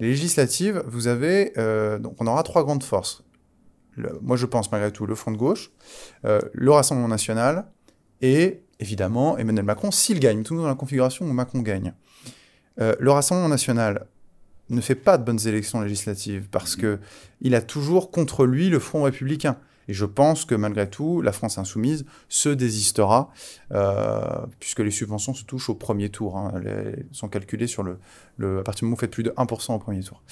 Les législatives, vous avez, euh, donc on aura trois grandes forces. moi, je pense malgré tout le Front de gauche, euh, le Rassemblement national et évidemment Emmanuel Macron s'il gagne. Tout dans la configuration où Macron gagne. Euh, le Rassemblement national ne fait pas de bonnes élections législatives parce mm-hmm. que il a toujours contre lui le Front républicain. Et je pense que malgré tout, la France insoumise se désistera, euh, puisque les subventions se touchent au premier tour. Hein. Elles sont calculées sur le, à partir du moment où vous faites plus de 1% au premier tour.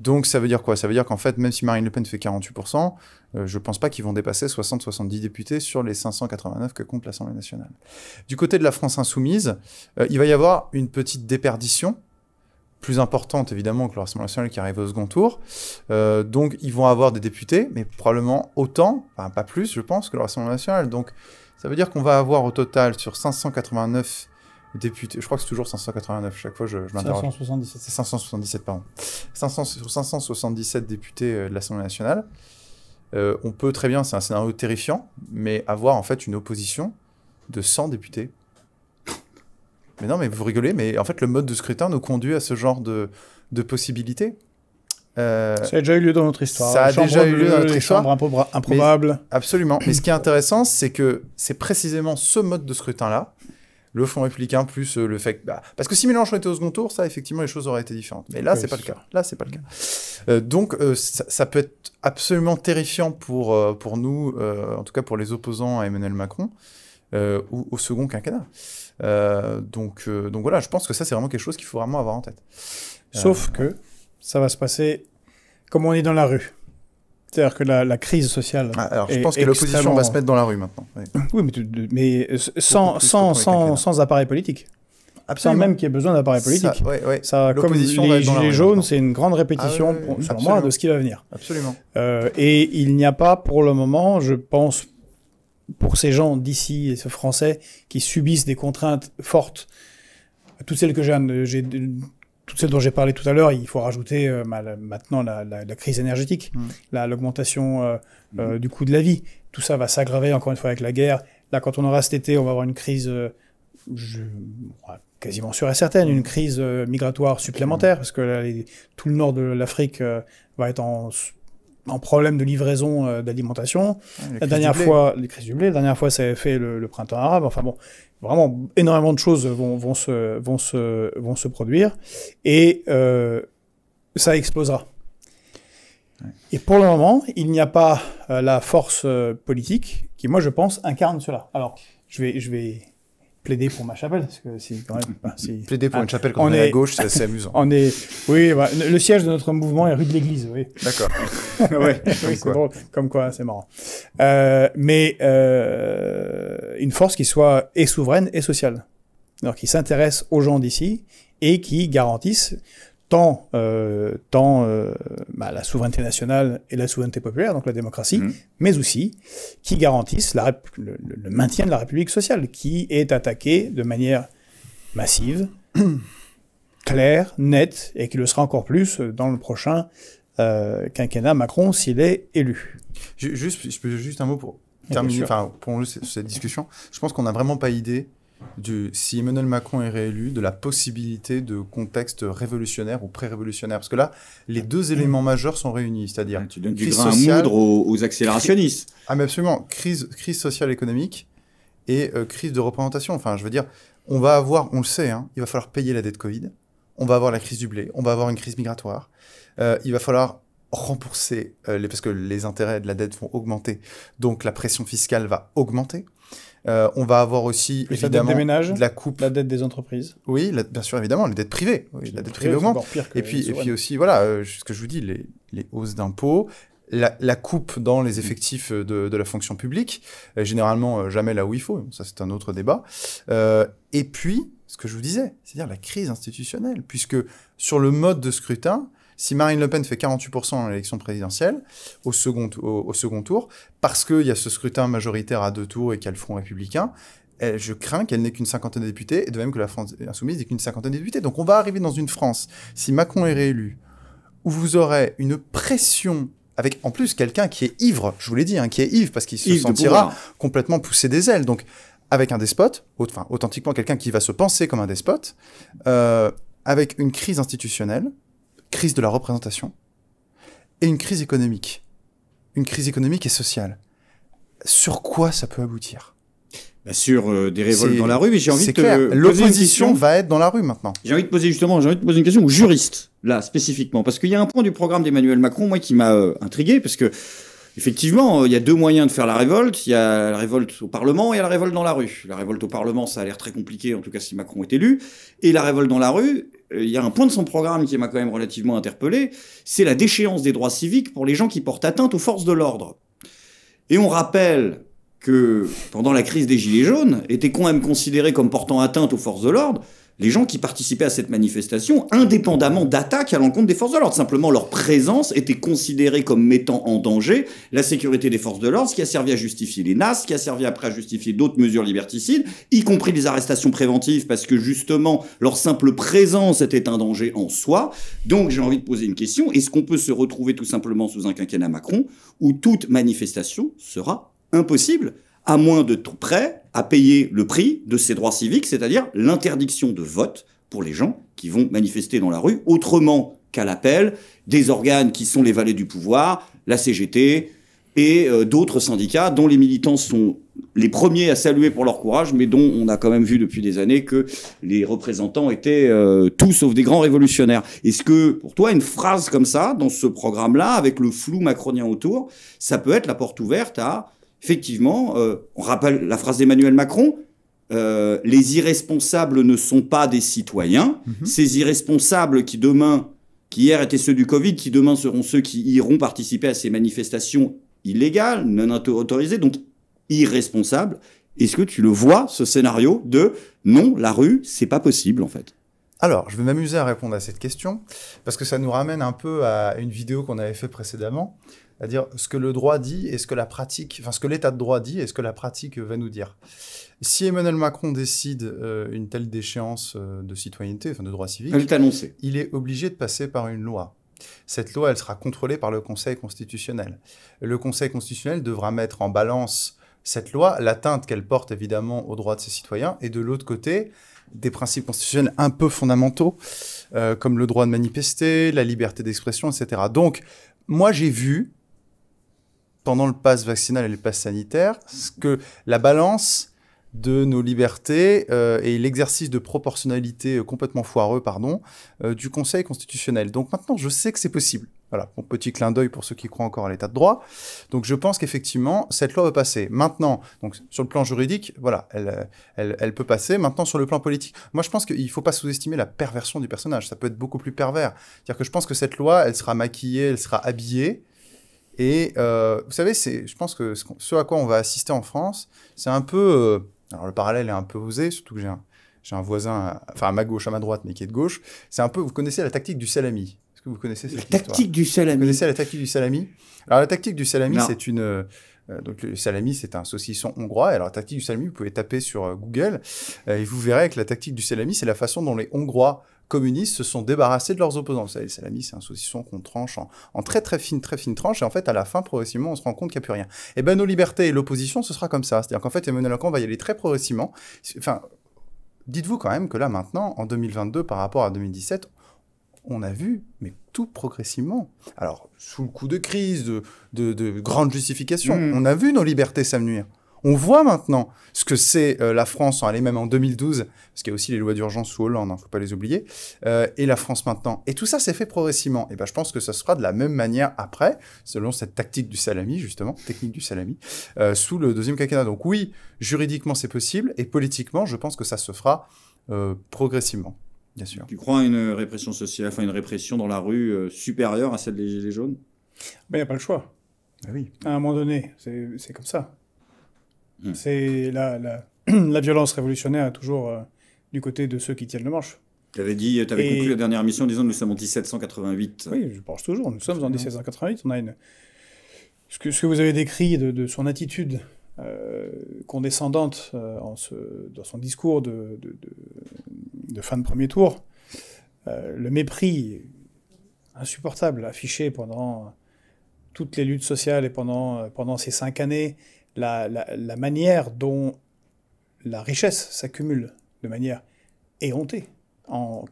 Donc ça veut dire quoi Ça veut dire qu'en fait, même si Marine Le Pen fait 48%, euh, je ne pense pas qu'ils vont dépasser 60-70 députés sur les 589 que compte l'Assemblée nationale. Du côté de la France insoumise, euh, il va y avoir une petite déperdition plus importante évidemment que le Rassemblement national qui arrive au second tour. Euh, donc ils vont avoir des députés, mais probablement autant, enfin pas plus je pense, que le Rassemblement national. Donc ça veut dire qu'on va avoir au total sur 589 députés, je crois que c'est toujours 589, chaque fois je, m'interroge. 577. C'est 577, pardon. sur 577 députés euh, de l'Assemblée nationale, euh, on peut très bien, c'est un scénario terrifiant, mais avoir en fait une opposition de 100 députés mais non, mais vous rigolez, mais en fait, le mode de scrutin nous conduit à ce genre de, de possibilités. Euh, ça a déjà eu lieu dans notre histoire. Ça a déjà eu lieu dans notre histoire. improbable. absolument. Mais ce qui est intéressant, c'est que c'est précisément ce mode de scrutin-là, le fond républicain plus euh, le fait bah, parce que si Mélenchon était au second tour, ça effectivement les choses auraient été différentes. Mais là, c'est pas le cas. Là, c'est pas le cas. Euh, donc, ça, peut être absolument terrifiant pour pour nous, en tout cas pour les opposants à Emmanuel Macron, ou au second quinquennat. Euh, donc, euh, donc voilà, je pense que ça, c'est vraiment quelque chose qu'il faut vraiment avoir en tête. Euh, Sauf que ça va se passer comme on est dans la rue. C'est-à-dire que la, crise sociale. Ah, alors, je pense que l'opposition va se mettre dans la rue maintenant. Oui, mais, sans, sans, sans, sans, appareil politique. Absolument. Sans même qu'il y ait besoin d'appareil politique. Ça, ouais, comme les Gilets jaunes, c'est une grande répétition, ah, pour, selon moi, de ce qui va venir. Absolument. et il n'y a pas, pour le moment, je pense pour ces gens d'ici et ce français qui subissent des contraintes fortes, toutes celles que j'ai, toutes celles dont j'ai parlé tout à l'heure, il faut rajouter euh, maintenant la, crise énergétique, mmh. l'augmentation euh, mmh. euh, du coût de la vie. Tout ça va s'aggraver encore une fois avec la guerre. Là, quand on aura cet été, on va avoir une crise je, quasiment sûre et certaine, une crise migratoire supplémentaire, mmh. parce que tout le nord de l'Afrique va être en en problème de livraison euh, d'alimentation. la dernière fois, les crises du blé. La dernière fois, ça avait fait le, printemps arabe. Enfin bon, vraiment énormément de choses vont, vont se vont se vont se produire et euh, ça explosera. Et pour le moment, il n'y a pas euh, la force politique qui, moi, je pense, incarne cela. Alors, je vais je vais plaider pour ma chapelle, parce que c'est quand même. plaider pour ah, une chapelle quand on, est à gauche, c'est assez amusant. on est, oui, le siège de notre mouvement est rue de l'Église, oui. D'accord. oui, c'est drôle. Comme quoi, c'est marrant. Euh, mais euh, une force qui soit et souveraine et sociale, alors qui s'intéresse aux gens d'ici et qui garantisse tant, euh, euh, bah, la souveraineté nationale et la souveraineté populaire, donc la démocratie, mhm. mais aussi qui garantissent le, maintien de la République sociale, qui est attaquée de manière massive, claire, nette, et qui le sera encore plus dans le prochain euh, quinquennat Macron s'il est élu. juste, je peux juste un mot pour terminer, enfin, pour cette discussion. Je pense qu'on n'a vraiment pas idée du, si Emmanuel Macron est réélu, de la possibilité de contexte révolutionnaire ou pré-révolutionnaire. Parce que là, les deux éléments majeurs sont réunis, c'est-à-dire tu donnes du grain sociale, à aux, accélérationnistes. Ah mais absolument, crise, crise sociale économique et euh, crise de représentation. Enfin, je veux dire, on va avoir, on le sait, hein, il va falloir payer la dette Covid, on va avoir la crise du blé, on va avoir une crise migratoire, euh, il va falloir rembourser, euh, parce que les intérêts de la dette vont augmenter, donc la pression fiscale va augmenter. Euh, on va avoir aussi évidemment la dette des la coupe, la dette des entreprises. Oui, bien sûr, évidemment, les dettes privées. la dette privée augmente. Et puis, et puis aussi, voilà, euh, ce que je vous dis, les, hausses d'impôts, la, coupe dans les effectifs de, la fonction publique, euh, généralement jamais là où il faut. Ça, c'est un autre débat. et puis, ce que je vous disais, c'est-à-dire la crise institutionnelle, puisque sur le mode de scrutin, si Marine Le Pen fait 48% dans l'élection présidentielle, au second, au, second tour, parce qu'il y a ce scrutin majoritaire à deux tours et qu'il y a le Front républicain, je crains qu'elle n'ait qu'une cinquantaine de députés, et de même que la France insoumise n'ait qu'une cinquantaine de députés. Donc on va arriver dans une France, si Macron est réélu, où vous aurez une pression avec en plus quelqu'un qui est ivre, je vous l'ai dit, hein, qui est ivre parce qu'il se sentira complètement poussé des ailes. Donc avec un despote, enfin authentiquement quelqu'un qui va se penser comme un despote, euh, avec une crise institutionnelle, crise de la représentation et une crise économique. Une crise économique et sociale. Sur quoi ça peut aboutir sur euh, des révoltes dans la rue, mais j'ai envie de l'opposition va être dans la rue maintenant. J'ai envie de poser justement, j'ai envie de poser une question aux juristes là spécifiquement, parce qu'il y a un point du programme d'Emmanuel Macron moi qui m'a euh, intrigué, parce que Effectivement, euh, il y a deux moyens de faire la révolte. Il y a la révolte au Parlement et la révolte dans la rue. La révolte au Parlement, ça a l'air très compliqué, en tout cas si Macron est élu. Et la révolte dans la rue, euh, il y a un point de son programme qui m'a quand même relativement interpellé, c'est la déchéance des droits civiques pour les gens qui portent atteinte aux forces de l'ordre. Et on rappelle que pendant la crise des Gilets jaunes, étaient quand même considérés comme portant atteinte aux forces de l'ordre les gens qui participaient à cette manifestation, indépendamment d'attaques à l'encontre des forces de l'ordre. Simplement, leur présence était considérée comme mettant en danger la sécurité des forces de l'ordre, ce qui a servi à justifier les NAS, ce qui a servi après à justifier d'autres mesures liberticides, y compris les arrestations préventives, parce que justement, leur simple présence était un danger en soi. Donc, j'ai envie de poser une question. Est-ce qu'on peut se retrouver tout simplement sous un quinquennat Macron où toute manifestation sera impossible à moins de tout à payer le prix de ses droits civiques, c'est-à-dire l'interdiction de vote pour les gens qui vont manifester dans la rue, autrement qu'à l'appel des organes qui sont les valets du pouvoir, la CGT et euh, d'autres syndicats dont les militants sont les premiers à saluer pour leur courage, mais dont on a quand même vu depuis des années que les représentants étaient euh, tous sauf des grands révolutionnaires. Est-ce que pour toi, une phrase comme ça, dans ce programme-là, avec le flou macronien autour, ça peut être la porte ouverte à effectivement, euh, on rappelle la phrase d'Emmanuel Macron, euh, les irresponsables ne sont pas des citoyens. Mhm. Ces irresponsables qui demain, qui hier étaient ceux du Covid, qui demain seront ceux qui iront participer à ces manifestations illégales, non autorisées, donc irresponsables. Est-ce que tu le vois, ce scénario de non, la rue, c'est pas possible en fait alors, je vais m'amuser à répondre à cette question, parce que ça nous ramène un peu à une vidéo qu'on avait fait précédemment, c'est-à-dire ce que le droit dit et ce que la pratique, enfin ce que l'état de droit dit et ce que la pratique va nous dire. Si Emmanuel Macron décide euh, une telle déchéance euh, de citoyenneté, enfin de droit civique, il est, il est obligé de passer par une loi. Cette loi, elle sera contrôlée par le Conseil constitutionnel. Le Conseil constitutionnel devra mettre en balance cette loi, l'atteinte qu'elle porte évidemment aux droits de ses citoyens, et de l'autre côté, des principes constitutionnels un peu fondamentaux, euh, comme le droit de manifester, la liberté d'expression, etc. Donc, moi j'ai vu, pendant le pass vaccinal et le pass sanitaire, ce que la balance de nos libertés euh, et l'exercice de proportionnalité euh, complètement foireux, pardon, euh, du Conseil constitutionnel. Donc maintenant, je sais que c'est possible. Voilà, mon petit clin d'œil pour ceux qui croient encore à l'état de droit. Donc je pense qu'effectivement, cette loi va passer. Maintenant, donc sur le plan juridique, voilà, elle, elle, elle peut passer. Maintenant, sur le plan politique, moi je pense qu'il ne faut pas sous-estimer la perversion du personnage. Ça peut être beaucoup plus pervers. C'est-à-dire que je pense que cette loi, elle sera maquillée, elle sera habillée et euh, vous savez, c'est, je pense que ce, à quoi on va assister en France, c'est un peu. Euh, alors le parallèle est un peu osé, surtout que j'ai un, un voisin, enfin à ma gauche, à ma droite, mais qui est de gauche. C'est un peu. Vous connaissez la tactique du salami Est-ce que vous connaissez cette La tactique du salami. Vous connaissez la tactique du salami Alors la tactique du salami, c'est une. Euh, donc le salami, c'est un saucisson hongrois. Alors la tactique du salami, vous pouvez taper sur euh, Google et vous verrez que la tactique du salami, c'est la façon dont les Hongrois communistes se sont débarrassés de leurs opposants. Vous savez, les salamis, c'est un saucisson qu'on tranche en, très très fine, très fine tranche, et en fait, à la fin, progressivement, on se rend compte qu'il n'y a plus rien. Et eh ben, nos libertés et l'opposition, ce sera comme ça. C'est-à-dire qu'en fait, Emmanuel Macron va y aller très progressivement. Enfin, dites-vous quand même que là, maintenant, en 2022, par rapport à 2017, on a vu, mais tout progressivement. Alors, sous le coup de crise, de, grandes justifications, mm. on a vu nos libertés s'amenuire. On voit maintenant ce que c'est euh, la France, est même en 2012, parce qu'il y a aussi les lois d'urgence sous Hollande, ne hein, faut pas les oublier, euh, et la France maintenant. Et tout ça s'est fait progressivement. Et ben je pense que ça sera de la même manière après, selon cette tactique du salami justement, technique du salami, euh, sous le deuxième quinquennat. Donc oui, juridiquement c'est possible, et politiquement je pense que ça se fera progressivement. Bien sûr. Tu crois à une répression sociale, enfin une répression dans la rue supérieure à celle des Gilets jaunes Mais il n'y a pas le choix. Ben oui. À un moment donné, c'est comme ça. Hmm. C'est la, la, violence révolutionnaire est toujours euh, du côté de ceux qui tiennent le manche. Tu avais, dit, euh, avais conclu la dernière émission en disant nous sommes en 1788. Oui, je pense toujours. Nous sommes en 1788. On a une... ce, que, ce que vous avez décrit de, son attitude euh, condescendante en ce, dans son discours de, de, de, fin de premier tour, le mépris insupportable affiché pendant toutes les luttes sociales et pendant, pendant ces cinq années, la, la, manière dont la richesse s'accumule de manière éhontée en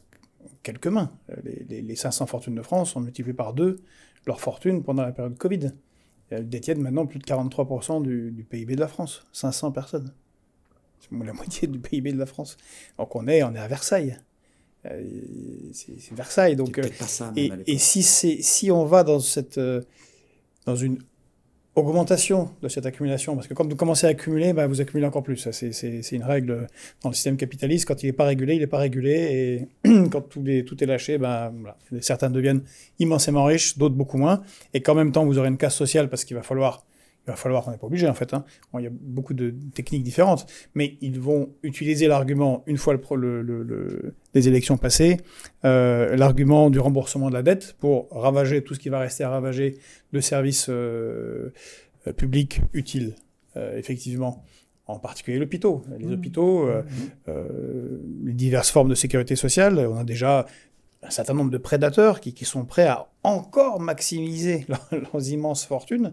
quelques mains. Les, les, 500 fortunes de France ont multiplié par deux leur fortune pendant la période Covid. Elles détiennent maintenant plus de 43% du, du, PIB de la France. 500 personnes. C'est la moitié du PIB de la France. Donc on est, on est à Versailles. Euh, c'est Versailles. Donc, euh, et, et si, si on va dans, cette, euh, dans une augmentation de cette accumulation. Parce que quand vous commencez à accumuler, bah, vous accumulez encore plus. C'est une règle dans le système capitaliste. Quand il n'est pas régulé, il n'est pas régulé. Et quand tout est, lâché, bah, certains deviennent immensément riches, d'autres beaucoup moins. Et qu'en même temps, vous aurez une casse sociale parce qu'il va falloir il va falloir, qu'on n'est pas obligé en fait, hein. il y a beaucoup de techniques différentes, mais ils vont utiliser l'argument, une fois les élections passées, euh, l'argument du remboursement de la dette pour ravager tout ce qui va rester à ravager de services euh, euh, publics utiles, effectivement en particulier l'hôpital, les mmh. hôpitaux, mmh. les diverses formes de sécurité sociale. On a déjà un certain nombre de prédateurs qui, sont prêts à encore maximiser leurs immenses fortunes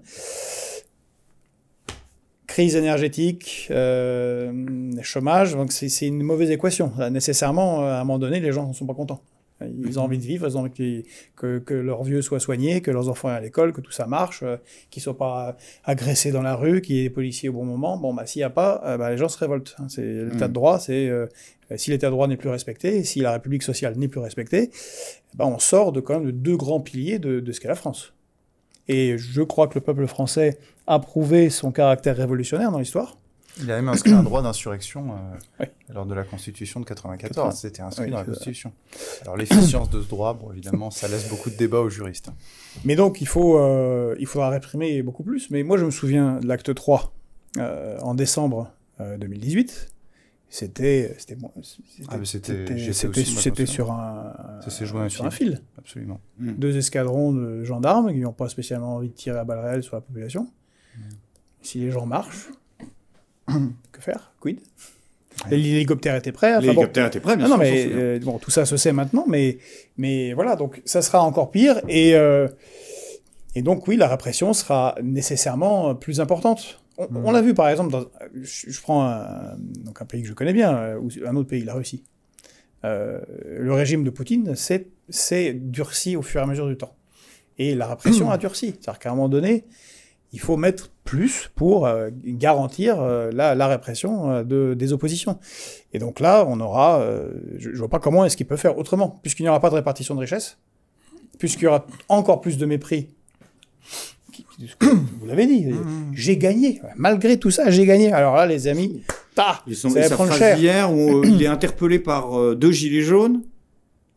crise énergétique, euh, chômage, donc c'est une mauvaise équation. Nécessairement, euh, à un moment donné, les gens ne sont pas contents. Ils ont mhm. envie de vivre, ils ont envie que, que, leurs vieux soient soignés, que leurs enfants aient à l'école, que tout ça marche, euh, qu'ils ne soient pas agressés dans la rue, qu'il y ait des policiers au bon moment. Bon, bah, s'il n'y a pas, euh, bah, les gens se révoltent. Hein. C'est l'état mhm. de droit, c'est si l'état de droit n'est plus respecté, si la République sociale n'est plus respectée, bah, on sort de quand même de deux grands piliers de, de ce qu'est la France. Et je crois que le peuple français a prouvé son caractère révolutionnaire dans l'histoire. Il a même inscrit un droit d'insurrection euh, lors de la Constitution de 94. C'était inscrit dans la Constitution. Alors l'efficience de ce droit, bon, évidemment, ça laisse beaucoup de débats aux juristes. Mais donc il faut, euh, il faudra réprimer beaucoup plus. Mais moi, je me souviens de l'acte 3 euh, en décembre 2018 euh, ah, c'était c'était sur un ça sur fil. un fil absolument hmm. deux escadrons de gendarmes qui n'ont pas spécialement envie de tirer à balle réelle sur la population hmm. si les gens marchent que faire quid l'hélicoptère était prêt l'hélicoptère était prêt bien non, sûr, mais euh, bon tout ça se sait maintenant mais mais voilà donc ça sera encore pire et euh, et donc oui la répression sera nécessairement plus importante on, l'a vu par exemple, je, prends un, donc un pays que je connais bien, euh, ou un autre pays, la Russie. Euh, le régime de Poutine s'est durci au fur et à mesure du temps. Et la répression a durci. C'est-à-dire qu'à un moment donné, il faut mettre plus pour euh, garantir la, répression des oppositions. Et donc là, on aura, je, ne vois pas comment est-ce qu'il peut faire autrement, puisqu'il n'y aura pas de répartition de richesses, puisqu'il y aura encore plus de mépris vous l'avez dit, mm, mm. j'ai gagné. Malgré tout ça, j'ai gagné. Alors là, les amis, pas. Ils sont, ça prendre Hier, où euh, il est interpellé par euh, deux gilets jaunes.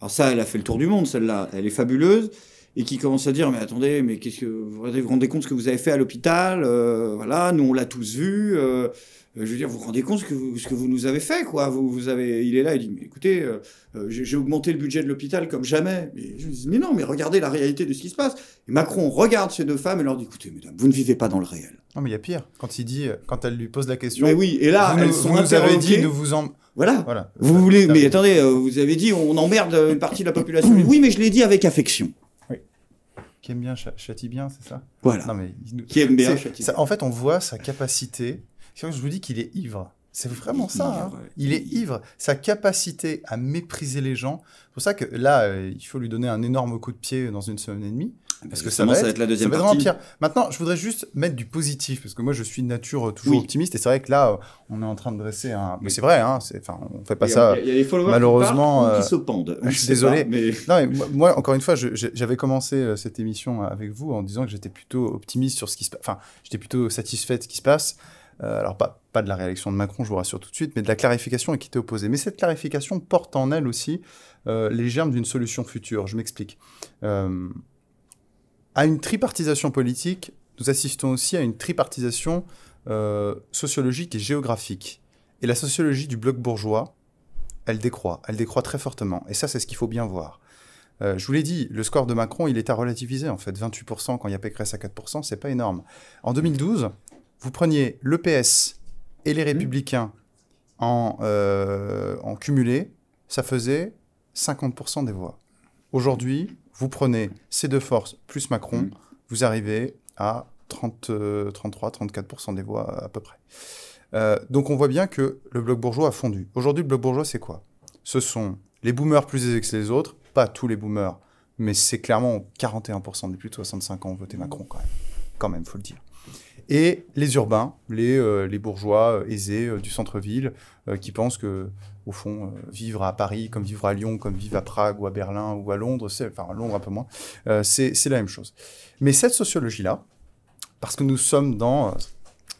Alors ça, elle a fait le tour du monde, celle-là. Elle est fabuleuse et qui commence à dire mais attendez, mais qu'est-ce que vous vous rendez compte de ce que vous avez fait à l'hôpital euh, Voilà, nous on l'a tous vu. Euh, je veux dire, vous vous rendez compte de que ce que vous nous avez fait, quoi. Vous, vous avez, il est là, il dit, mais écoutez, euh, euh, j'ai augmenté le budget de l'hôpital comme jamais. Mais je dis, mais non, mais regardez la réalité de ce qui se passe. Et Macron regarde ces deux femmes et leur dit, écoutez, mesdames, vous ne vivez pas dans le réel. Non, mais il y a pire. Quand il dit, quand elle lui pose la question. Mais oui, et là, elles sont vous avez dit de vous en. Voilà. voilà. Vous voulez, mais attendez, vous avez dit, on emmerde une partie de la population. oui, mais je l'ai dit avec affection Oui. qui aime bien châtie bien, c'est ça Voilà. Non, mais... Qui aime bien châtie en fait, on voit sa capacité je vous dis qu'il est ivre. C'est vraiment ça. Hein. Il est ivre. Sa capacité à mépriser les gens. C'est pour ça que là, euh, il faut lui donner un énorme coup de pied dans une semaine et demie. Ah, bah, parce que ça va, être, ça va, être, la deuxième ça va partie. Pire. Maintenant, je voudrais juste mettre du positif, parce que moi, je suis de nature euh, toujours optimiste, et c'est vrai que là, euh, on est en train de dresser un. Mais c'est vrai, hein, enfin, on fait pas ça. Il y, a les followers qui, se pendent. je suis désolé. mais... Non, mais moi, encore une fois, j'avais commencé cette émission avec vous en disant que j'étais plutôt optimiste sur ce qui se passe. Enfin, j'étais plutôt satisfait de ce qui se passe. Euh, alors pas, de la réélection de Macron, je vous rassure tout de suite, mais de la clarification qui était opposée. Mais cette clarification porte en elle aussi euh, les germes d'une solution future. Je m'explique. Euh, à une tripartisation politique, nous assistons aussi à une tripartisation sociologique et géographique. Et la sociologie du bloc bourgeois, elle décroît, elle décroît très fortement. Et ça, c'est ce qu'il faut bien voir. je vous l'ai dit, le score de Macron, il est à relativiser en fait. 28% quand il y a Pécresse à 4%, c'est pas énorme. En 2012, vous preniez le PS et les mhm. Républicains euh, en, cumulé, ça faisait 50% des voix. Aujourd'hui, vous prenez ces deux forces plus Macron, mhm. vous arrivez à 33, 34% euh, des voix à peu près. Euh, donc on voit bien que le bloc bourgeois a fondu. Aujourd'hui, le bloc bourgeois, c'est quoi Ce sont les boomers plus aisés que les autres, pas tous les boomers, mais c'est clairement 41% des plus de 65 ans ont voté Macron quand même. Quand même, faut le dire et les urbains, les, euh, les bourgeois euh, aisés euh, du centre-ville, qui pensent que, au fond, vivre à Paris, comme vivre à Lyon, comme vivre à Prague ou à Berlin ou à Londres, enfin à Londres un peu moins, c'est la même chose. Mais cette sociologie-là, parce que nous sommes dans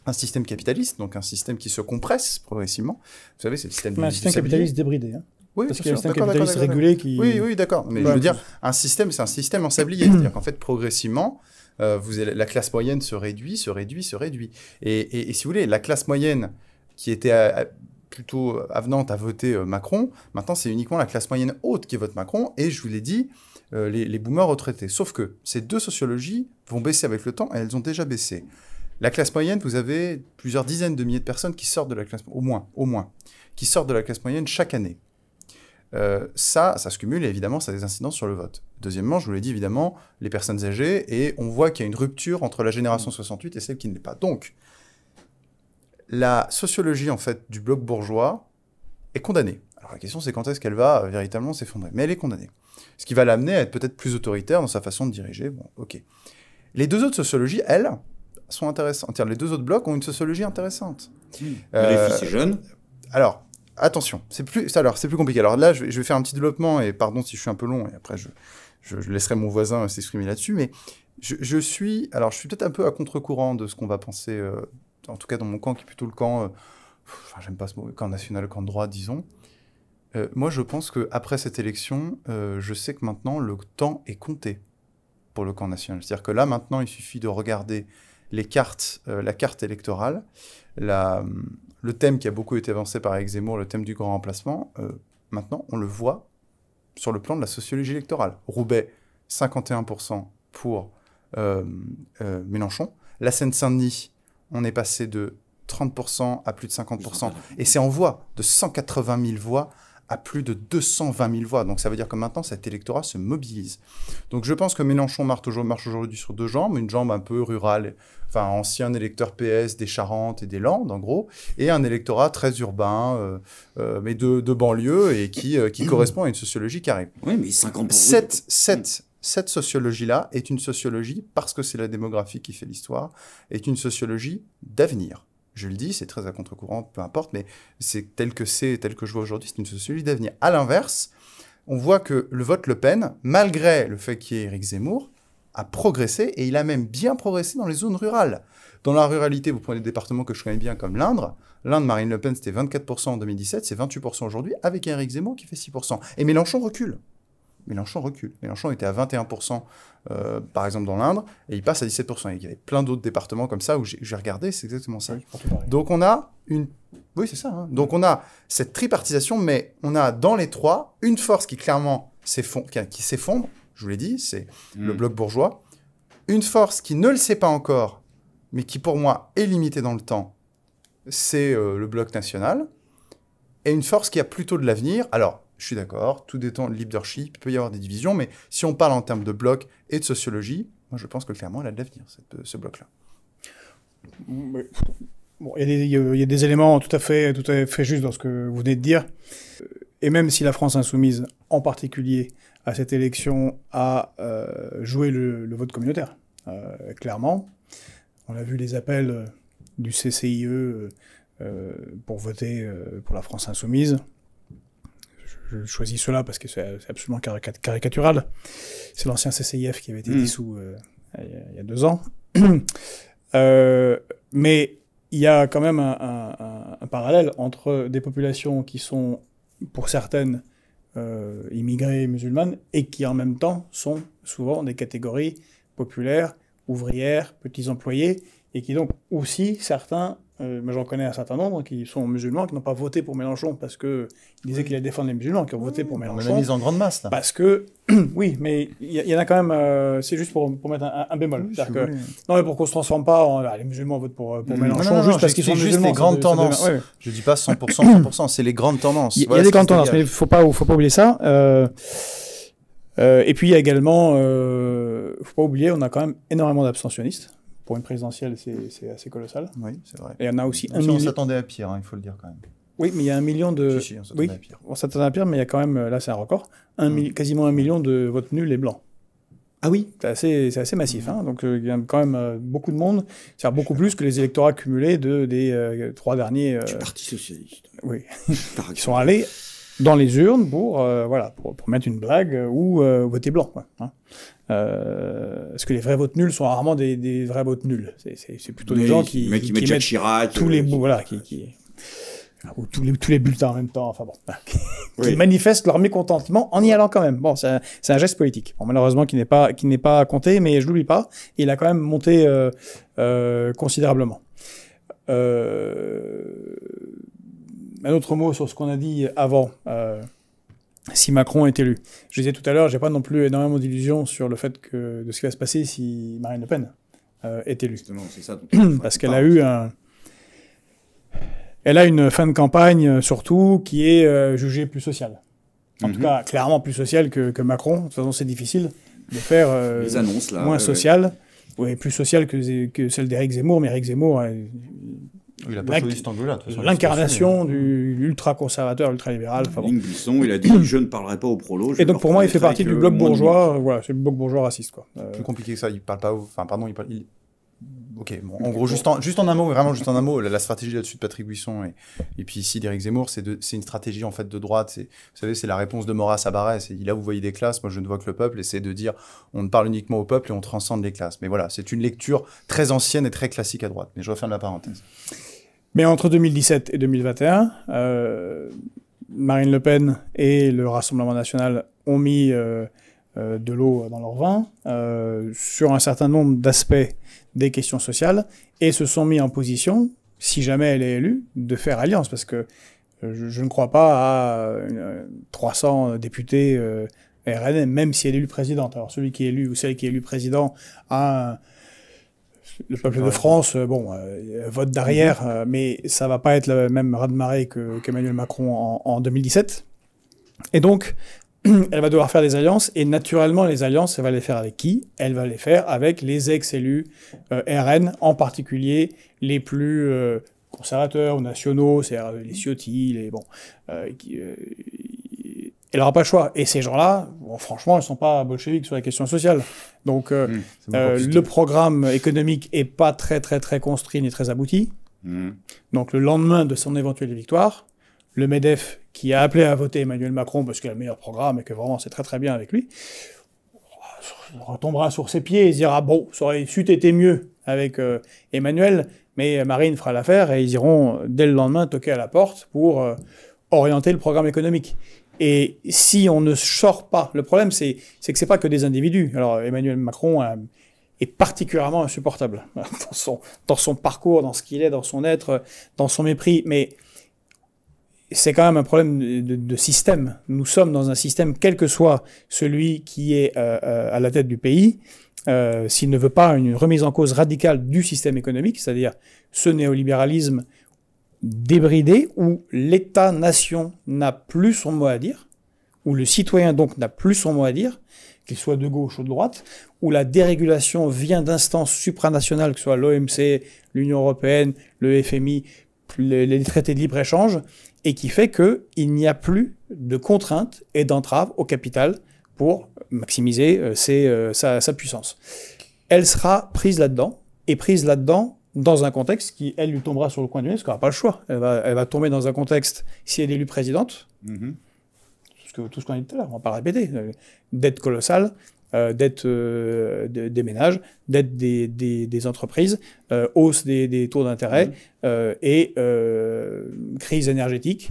un système capitaliste, donc un système qui se compresse progressivement, vous savez, c'est le système... Un système capitaliste débridé. Hein. Oui, parce qu'il y a un système capitaliste régulé qui... Oui, oui, d'accord. Mais je bah, veux dire, un système, c'est un système en sablier. C'est-à-dire qu'en fait, progressivement, euh, la classe moyenne se réduit, se réduit, se réduit. Et, si vous voulez, la classe moyenne qui était euh, plutôt avenante à voter euh, Macron, maintenant c'est uniquement la classe moyenne haute qui vote Macron, et je vous l'ai dit, les, les boomers retraités. Sauf que ces deux sociologies vont baisser avec le temps, elles ont déjà baissé. La classe moyenne, vous avez plusieurs dizaines de milliers de personnes qui sortent de la classe, au moins, au moins, qui sortent de la classe moyenne chaque année. Euh, ça, ça se cumule et évidemment, ça a des incidences sur le vote. Deuxièmement, je vous l'ai dit évidemment, les personnes âgées, et on voit qu'il y a une rupture entre la génération 68 et celle qui ne l'est pas. Donc, la sociologie en fait du bloc bourgeois est condamnée. Alors la question c'est quand est-ce qu'elle va euh, véritablement s'effondrer, mais elle est condamnée. Ce qui va l'amener à être peut-être plus autoritaire dans sa façon de diriger. Bon, ok. Les deux autres sociologies, elles, sont intéressantes. Les deux autres blocs ont une sociologie intéressante. Mmh. les filles, euh, c'est Alors, attention, c'est plus, alors c'est plus compliqué. Alors là, je vais, faire un petit développement et pardon si je suis un peu long et après je, laisserai mon voisin euh, s'exprimer là-dessus. Mais je, suis, alors je suis peut-être un peu à contre-courant de ce qu'on va penser, euh, en tout cas dans mon camp qui est plutôt le camp, euh, Enfin, j'aime pas ce mot, camp national, camp droit, disons. moi, je pense que après cette élection, je sais que maintenant le temps est compté pour le camp national. C'est-à-dire que là maintenant, il suffit de regarder les cartes, la carte électorale, la, le thème qui a beaucoup été avancé par Alex Zemmour, le thème du grand remplacement, euh, maintenant, on le voit sur le plan de la sociologie électorale. Roubaix, 51% pour euh, euh, Mélenchon. La Seine-Saint-Denis, on est passé de 30% à plus de 50%. Et c'est en voix, de 180 000 voix à plus de 220 000 voix. Donc ça veut dire que maintenant cet électorat se mobilise. Donc je pense que Mélenchon marche aujourd'hui sur deux jambes, une jambe un peu rurale, enfin ancien électeur PS des Charentes et des Landes en gros, et un électorat très urbain, euh, euh, mais de, banlieue et euh, qui, correspond à une sociologie carrée. Oui, mais 50 cette sociologie-là est une sociologie, parce que c'est la démographie qui fait l'histoire, est une sociologie d'avenir je le dis, c'est très à contre-courant, peu importe, mais c'est tel que c'est, tel que je vois aujourd'hui, c'est une société d'avenir. À l'inverse, on voit que le vote Le Pen, malgré le fait qu'il y ait Éric Zemmour, a progressé et il a même bien progressé dans les zones rurales. Dans la ruralité, vous prenez des départements que je connais bien comme l'Indre. L'Inde, Marine Le Pen, c'était 24% en 2017, c'est 28% aujourd'hui, avec Éric Zemmour qui fait 6%. Et Mélenchon recule. Mélenchon recule. Mélenchon était à 21%, euh, par exemple, dans l'Indre, et il passe à 17%. il y avait plein d'autres départements comme ça où j'ai regardé, c'est exactement ça. Donc on a une... Oui, c'est ça. Hein. Donc on a cette tripartisation, mais on a dans les trois une force qui clairement s'effondre, s'effondre, je vous l'ai dit, c'est mm. le bloc bourgeois. Une force qui ne le sait pas encore, mais qui pour moi est limitée dans le temps, c'est euh, le bloc national. Et une force qui a plutôt de l'avenir. Alors, je suis d'accord, tout dépend de leadership, il peut y avoir des divisions, mais si on parle en termes de bloc et de sociologie, moi je pense que clairement elle a de l'avenir, euh, ce bloc-là. Mm, bon, il, y a des éléments tout à fait, tout fait justes dans ce que vous venez de dire. Euh, et même si la France insoumise, en particulier à cette élection, a euh, joué le, vote communautaire, clairement, on a vu les appels du CCIE pour voter pour la France insoumise je choisis cela parce que c'est absolument caricatural. C'est l'ancien CCIF qui avait été hmm. dissous euh, il y a deux ans. Euh, mais il y a quand même un, parallèle entre des populations qui sont, pour certaines, euh, immigrées musulmanes et qui en même temps sont souvent des catégories populaires, ouvrières, petits employés, et qui donc aussi certains euh, mais j'en connais un certain nombre qui sont musulmans, qui n'ont pas voté pour Mélenchon parce qu'il disait qu'il allait défendre les musulmans, qui ont voté pour Mélenchon. On en grande masse, là. Parce que, oui, mais il y, en a quand même, euh, c'est juste pour, pour, mettre un, bémol. dire que, non, mais pour qu'on se transforme pas en, ah, les musulmans votent pour, pour Mélenchon juste parce qu'ils sont juste les grandes tendances. Je ne dis pas 100%, 100%, c'est les grandes tendances. Il y, a des grandes tendances, mais il faut pas, faut pas oublier ça. Euh, et puis il y a également, faut pas oublier, on a quand même énormément d'abstentionnistes pour une présidentielle, c'est assez colossal. Oui, c'est vrai. Et il y en a aussi un On s'attendait à pire, hein, il faut le dire quand même. Oui, mais il y a un million de. Si, si, on s'attendait à pire. on s'attendait à pire, mais il y a quand même, là c'est un record, mm. quasiment un million de votes nuls et blancs. Ah oui C'est assez, massif. Mm. Hein. Donc euh, il y a quand même euh, beaucoup de monde. C'est-à-dire beaucoup plus que les électorats cumulés de, des euh, trois derniers. Du Parti Socialiste. Oui. Qui sont allés dans les urnes pour, voilà, pour, pour mettre une blague ou voter blanc. Quoi, hein parce euh, que les vrais votes nuls sont rarement des, vrais votes nuls. C'est plutôt des gens qui, qui, qui, mettent Chirac, tous les euh, bouts, voilà, qui, tous les, bulletins en même temps, enfin bon, qui manifestent leur mécontentement en y allant quand même. Bon, c'est un, geste politique. malheureusement, qui n'est pas, qui n'est pas compté, mais je l'oublie pas. il a quand même monté euh, considérablement. un autre mot sur ce qu'on a dit avant si Macron est élu. Je disais tout à l'heure, j'ai pas non plus énormément d'illusions sur le fait de ce qui va se passer si Marine Le Pen euh, est élue. Justement, c'est ça. Parce qu'elle a eu un... elle a une fin de campagne euh, surtout qui est euh, jugée plus sociale. En tout mhm. cas, clairement plus sociale que, Macron. De toute façon, c'est difficile de faire Les annonces, là, moins sociale. oui plus sociale que, que celle d'Éric Zemmour, mais Éric Zemmour il a pas cet angle-là. L'incarnation hein. du ultra-conservateur, ultra-libéral. il a dit Je ne parlerai pas au prologue Et donc pour moi, il fait partie du euh, bloc bourgeois. Voilà, c'est le bloc bourgeois raciste. Quoi. Euh, Plus compliqué que ça, il parle pas. Enfin, pardon, il parle. Ok, bon, en gros, juste en, juste en un mot, vraiment juste en un mot, la, stratégie là-dessus de Patrick Buisson et, et puis ici d'Éric Zemmour, c'est une stratégie en fait de droite. Vous savez, c'est la réponse de Maurras à Barès. Et là, vous voyez des classes, moi je ne vois que le peuple, et c'est de dire on ne parle uniquement au peuple et on transcende les classes. Mais voilà, c'est une lecture très ancienne et très classique à droite. Mais je referme la parenthèse. Mais entre 2017 et 2021, euh, Marine Le Pen et le Rassemblement national ont mis euh, euh, de l'eau dans leur vin sur un certain nombre d'aspects des questions sociales et se sont mis en position, si jamais elle est élue, de faire alliance parce que je, ne crois pas à 300 députés RN, même si elle est élue présidente. Alors celui qui est élu ou celle qui est élue président a un, le peuple de France, euh, bon, euh, vote derrière. Mhm. Euh, mais ça va pas être le même raz-de-marée qu'Emmanuel Macron en, 2017. Et donc, elle va devoir faire des alliances, et naturellement, les alliances, elle va les faire avec qui Elle va les faire avec les ex-élus RN, en particulier les plus conservateurs ou nationaux, c'est-à-dire les Ciotti, les, bon, qui, elle n'aura pas le choix. Et ces gens-là, franchement, ils ne sont pas bolcheviques sur la question sociale. Donc, euh, hmm, euh, le programme économique est pas très, très, très construit ni très abouti. Hmm. Donc, le lendemain de son éventuelle victoire, le MEDEF, qui a appelé à voter Emmanuel Macron parce qu'il a le meilleur programme et que vraiment c'est très, très bien avec lui, retombera sur ses pieds et dira Bon, ça aurait su été mieux avec euh, Emmanuel, mais Marine fera l'affaire et ils iront dès le lendemain toquer à la porte pour orienter le programme économique. Et si on ne sort pas, le problème, c'est que ce n'est pas que des individus. Alors, Emmanuel Macron euh, est particulièrement insupportable dans son, parcours, dans ce qu'il est, dans son être, euh, dans son mépris. Mais c'est quand même un problème de, système. Nous sommes dans un système, quel que soit celui qui est euh, à la tête du pays, s'il ne veut pas une remise en cause radicale du système économique, c'est-à-dire ce néolibéralisme débridé où l'État-nation n'a plus son mot à dire, où le citoyen donc n'a plus son mot à dire, qu'il soit de gauche ou de droite, où la dérégulation vient d'instances supranationales, que ce soit l'OMC, l'Union européenne, le FMI, les traités de libre-échange, et qui fait qu'il n'y a plus de contraintes et d'entraves au capital pour maximiser euh, euh, sa puissance. Elle sera prise là-dedans, et prise là-dedans dans un contexte qui, elle, lui tombera sur le coin du nez, parce qu'elle n'aura pas le choix. Elle va, tomber dans un contexte, si elle est élue présidente, mhm. tout ce qu'on a dit tout à l'heure, on ne va pas répéter, euh, dette colossale, euh, euh, dette des ménages, dette des, entreprises, hausse des, taux d'intérêt mhm. et crise énergétique.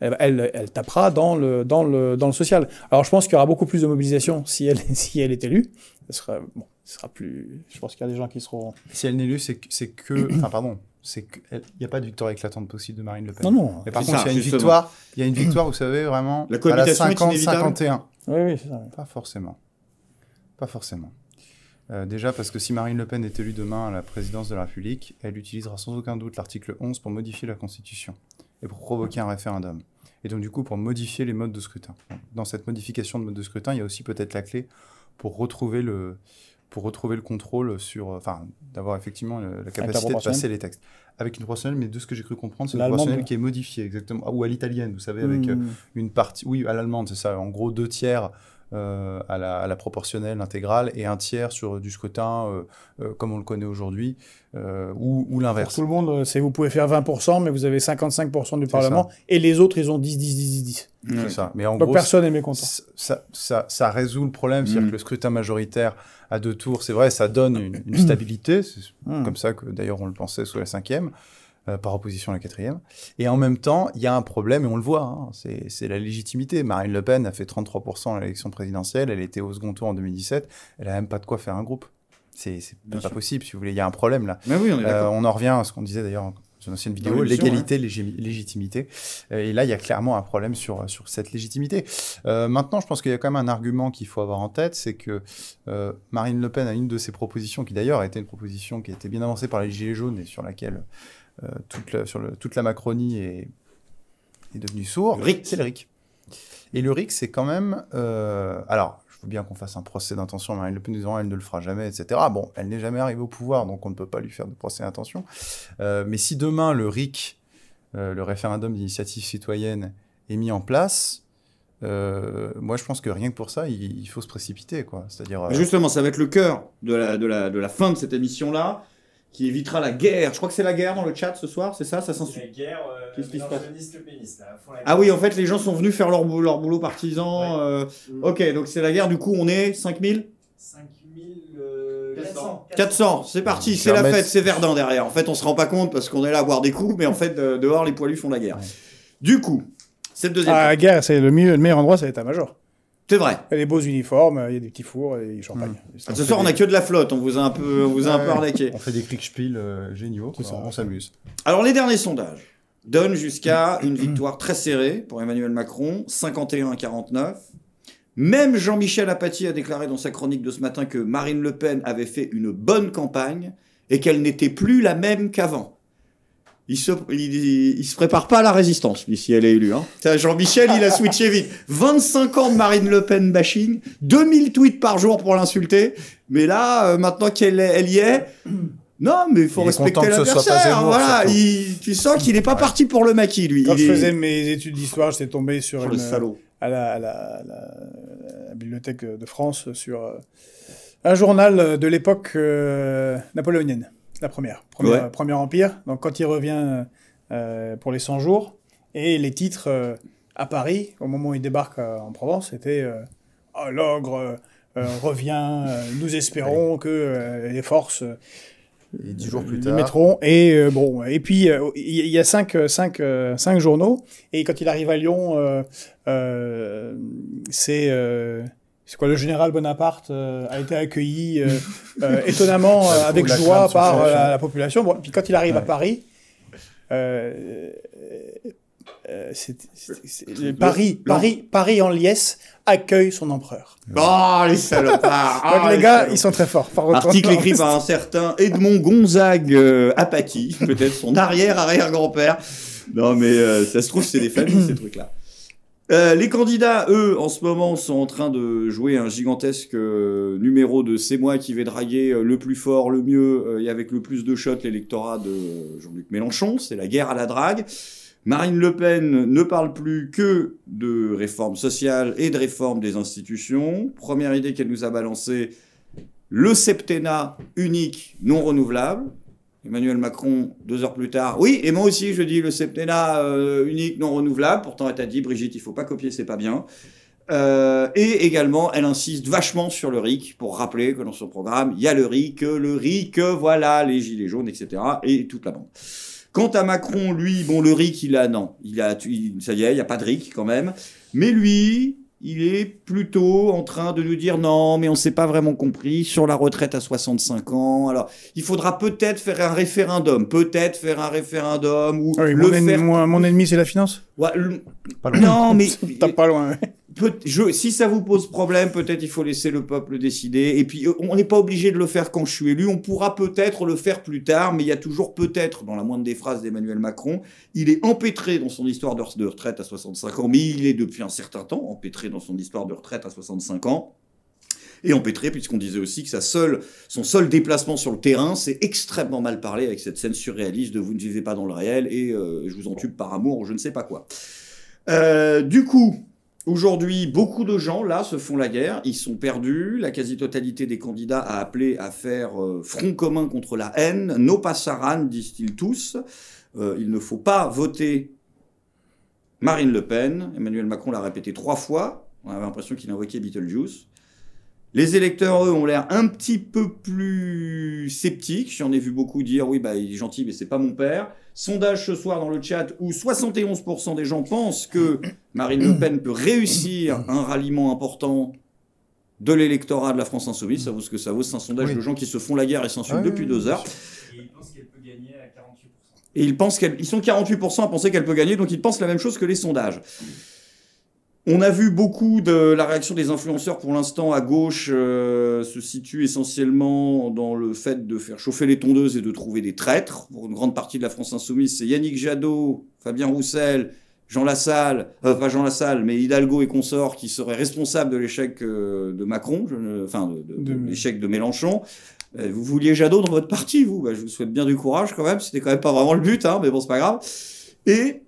elle, tapera dans le, dans, dans le social. Alors je pense qu'il y aura beaucoup plus de mobilisation si elle, si elle est élue. Ce sera, bon, sera plus. Je pense qu'il y a des gens qui seront. Si elle n'est élue, c'est que. enfin, pardon. C'est qu'il n'y a pas de victoire éclatante possible de Marine Le Pen. Non, non. Mais par contre, il y a une victoire, il y a une victoire, vous savez, vraiment. à la 51. Oui, oui, c'est ça. Pas forcément. Pas forcément. Euh, déjà parce que si Marine Le Pen est élue demain à la présidence de la République, elle utilisera sans aucun doute l'article 11 pour modifier la Constitution et pour provoquer un référendum. Et donc du coup pour modifier les modes de scrutin. Dans cette modification de mode de scrutin, il y a aussi peut-être la clé pour retrouver le, pour retrouver le contrôle sur, euh, enfin, d'avoir effectivement euh, la capacité de passer les textes. Avec une proportionnelle, mais de ce que j'ai cru comprendre, c'est une proportionnelle qui est modifiée, exactement, ah, ou à l'italienne, vous savez, avec hmm. euh, une partie, oui, à l'allemande, c'est ça, en gros deux tiers euh, à, la, proportionnelle intégrale et un tiers sur du scrutin euh, euh, comme on le connaît aujourd'hui ou, ou l'inverse. Tout le monde, c'est vous pouvez faire 20%, mais vous avez 55% du Parlement et les autres, ils ont 10, 10, 10, 10. C'est ça. Mais en Donc gros, personne n'est mécontent. Ça, ça, ça, résout le problème, c'est-à-dire mm. que le scrutin majoritaire à deux tours, c'est vrai, ça donne une, mm. stabilité, c'est mm. comme ça que d'ailleurs on le pensait sous la cinquième. Euh, par opposition à la quatrième. Et en même temps, il y a un problème, et on le voit, hein, c'est la légitimité. Marine Le Pen a fait 33% à l'élection présidentielle, elle était au second tour en 2017, elle a même pas de quoi faire un groupe. C'est pas possible, si vous voulez, il y a un problème là. Mais oui, on, est euh, on en revient à ce qu'on disait d'ailleurs dans une ancienne vidéo, l'égalité, légitimité. Euh, et là, il y a clairement un problème sur, cette légitimité. maintenant, je pense qu'il y a quand même un argument qu'il faut avoir en tête, c'est que Marine Le Pen a une de ses propositions, qui d'ailleurs a été une proposition qui a été bien avancée par les Gilets jaunes et sur laquelle euh, toute, la, Macronie est, devenue sourde. C'est le RIC. Et le RIC, c'est quand même. Euh, alors, je veux bien qu'on fasse un procès d'intention, mais Le elle ne le fera jamais, etc. Bon, elle n'est jamais arrivée au pouvoir, donc on ne peut pas lui faire de procès d'intention. Euh, mais si demain le RIC, le référendum d'initiative citoyenne, est mis en place, moi, je pense que rien que pour ça, il, faut se précipiter, quoi. C'est-à-dire. Justement, ça va être le cœur de la fin de cette émission-là qui évitera la guerre. Je crois que c'est la guerre dans le chat ce soir, c'est ça Ça s'ensuit. La guerre, euh, qu'est-ce qui se passe Ah oui, en fait, les gens sont venus faire leur, boulot, leur boulot partisan. Euh, ok, donc c'est la guerre, du coup, on est 5000 5000. 400. 400, c'est parti, c'est la fête, c'est verdant derrière. En fait, on se rend pas compte parce qu'on est là à voir des coups, mais en fait, dehors, les poilus font la guerre. Du coup, c'est le deuxième. Ah, la guerre, c'est le, le meilleur endroit, c'est l'état-major. C'est vrai. Il y a des beaux uniformes, il y a des petits fours et du champagne. Mmh. ce soir, on n'a que de la flotte, on vous a un peu, on vous a arnaqué. On fait des clics euh, géniaux, on s'amuse. Alors, les derniers sondages donnent jusqu'à mmh. une victoire très serrée pour Emmanuel Macron, 51 à 49. Même Jean-Michel Apathy a déclaré dans sa chronique de ce matin que Marine Le Pen avait fait une bonne campagne et qu'elle n'était plus la même qu'avant il se, se prépare pas à la résistance, lui, si elle est élue. Hein. Jean-Michel, il a switché vite. 25 ans de Marine Le Pen bashing, 2000 tweets par jour pour l'insulter. Mais là, euh, maintenant qu'elle elle y est, non, mais il faut respecter l'adversaire. Voilà, tu sens qu'il n'est pas parti pour le maquis, lui. Quand je faisais mes études d'histoire, suis tombé sur, le euh, à, la, à, bibliothèque de France sur euh, un journal de l'époque napoléonienne la première, euh, Premier Empire. Donc quand il revient euh, euh, pour les 100 jours, et les titres à Paris, au moment où il débarque en Provence, c'était oh, L'ogre revient, nous espérons que les forces... et dix plus tard. Mettront, et bon, et puis il y a cinq, cinq, cinq, journaux. Et quand il arrive à Lyon, c'est c'est quoi le général Bonaparte euh, a été accueilli euh, euh, étonnamment avec joie par la, population. Bon, puis quand il arrive à Paris, Paris, Paris, Paris en liesse accueille son empereur. Oh, les salopards ah, les, gars, ils sont très forts. Par Article écrit par un certain Edmond Gonzague Apathy, peut-être son arrière-arrière-grand-père. Non, mais ça se trouve, c'est des familles, ces trucs-là. Euh, les candidats, eux, en ce moment, sont en train de jouer un gigantesque euh, numéro de c'est moi qui vais draguer euh, le plus fort, le mieux et avec le plus de shots l'électorat de Jean-Luc Mélenchon. C'est la guerre à la drague. Marine Le Pen ne parle plus que de réforme sociale et de réforme des institutions. Première idée qu'elle nous a balancée, le septennat unique non renouvelable. Emmanuel Macron, deux heures plus tard, oui, et moi aussi, je dis le septennat euh, unique, non renouvelable. Pourtant, elle t'a dit, Brigitte, il faut pas copier, c'est pas bien. Euh, et également, elle insiste vachement sur le RIC pour rappeler que dans son programme, il y a le RIC, le RIC, voilà, les gilets jaunes, etc. et toute la bande. Quant à Macron, lui, bon, le RIC, il a, non, il a, ça y est, il n'y a pas de RIC quand même. Mais lui, il est plutôt en train de nous dire non, mais on ne s'est pas vraiment compris sur la retraite à 65 ans. Alors, il faudra peut-être faire un référendum, peut-être faire un référendum ou ah mon, ennemi, c'est la finance. Non, mais t'as pas loin si ça vous pose problème, peut-être il faut laisser le peuple décider. Et puis, euh, on n'est pas obligé de le faire quand je suis élu. On pourra peut-être le faire plus tard, mais il y a toujours peut-être, dans la moindre des phrases d'Emmanuel Macron, il est empêtré dans son histoire de retraite à 65 ans, mais il est depuis un certain temps empêtré dans son histoire de retraite à 65 ans et empêtré, puisqu'on disait aussi que sa seule, son seul déplacement sur le terrain, c'est extrêmement mal parlé avec cette scène surréaliste de vous ne vivez pas dans le réel et euh, je vous entube par amour ou je ne sais pas quoi. Euh, du coup, Aujourd'hui, beaucoup de gens, là, se font la guerre, ils sont perdus, la quasi-totalité des candidats a appelé à faire euh, front commun contre la haine, no passaran, disent-ils tous. Euh, il ne faut pas voter Marine Le Pen, Emmanuel Macron l'a répété trois fois, on avait l'impression qu'il invoquait Beetlejuice. Les électeurs, eux, ont l'air un petit peu plus sceptiques. J'en ai vu beaucoup dire oui, bah, il est gentil, mais c'est pas mon père. Sondage ce soir dans le chat où 71% des gens pensent que Marine Le Pen peut réussir un ralliement important de l'électorat de la France Insoumise. Ça vaut ce que ça vaut. C'est un sondage de gens qui se font la guerre et s'insultent ah depuis deux heures. Et ils pensent qu'elle peut gagner à 48%. ils sont 48% à penser qu'elle peut gagner, donc ils pensent la même chose que les sondages. On a vu beaucoup de la réaction des influenceurs pour l'instant à gauche euh, se situe essentiellement dans le fait de faire chauffer les tondeuses et de trouver des traîtres. Pour une grande partie de la France insoumise, c'est Yannick Jadot, Fabien Roussel, Jean Lassalle, euh, pas Jean Lassalle, mais Hidalgo et consorts qui seraient responsables de l'échec euh, de Macron, je, enfin de, l'échec de Mélenchon. Euh, vous vouliez Jadot dans votre parti, vous bah, Je vous souhaite bien du courage quand même. C'était quand même pas vraiment le but, hein, mais bon, c'est pas grave. Et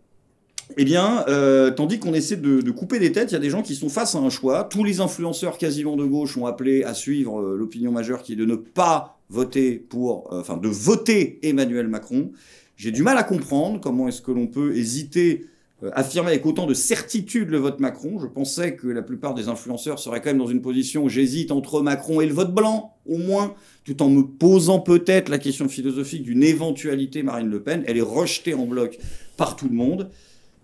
eh bien, euh, tandis qu'on essaie de, couper des têtes, il y a des gens qui sont face à un choix. Tous les influenceurs quasiment de gauche ont appelé à suivre euh, l'opinion majeure qui est de ne pas voter pour, euh, enfin, de voter Emmanuel Macron. J'ai du mal à comprendre comment est-ce que l'on peut hésiter, affirmer avec autant de certitude le vote Macron. Je pensais que la plupart des influenceurs seraient quand même dans une position où j'hésite entre Macron et le vote blanc, au moins, tout en me posant peut-être la question philosophique d'une éventualité Marine Le Pen. Elle est rejetée en bloc par tout le monde.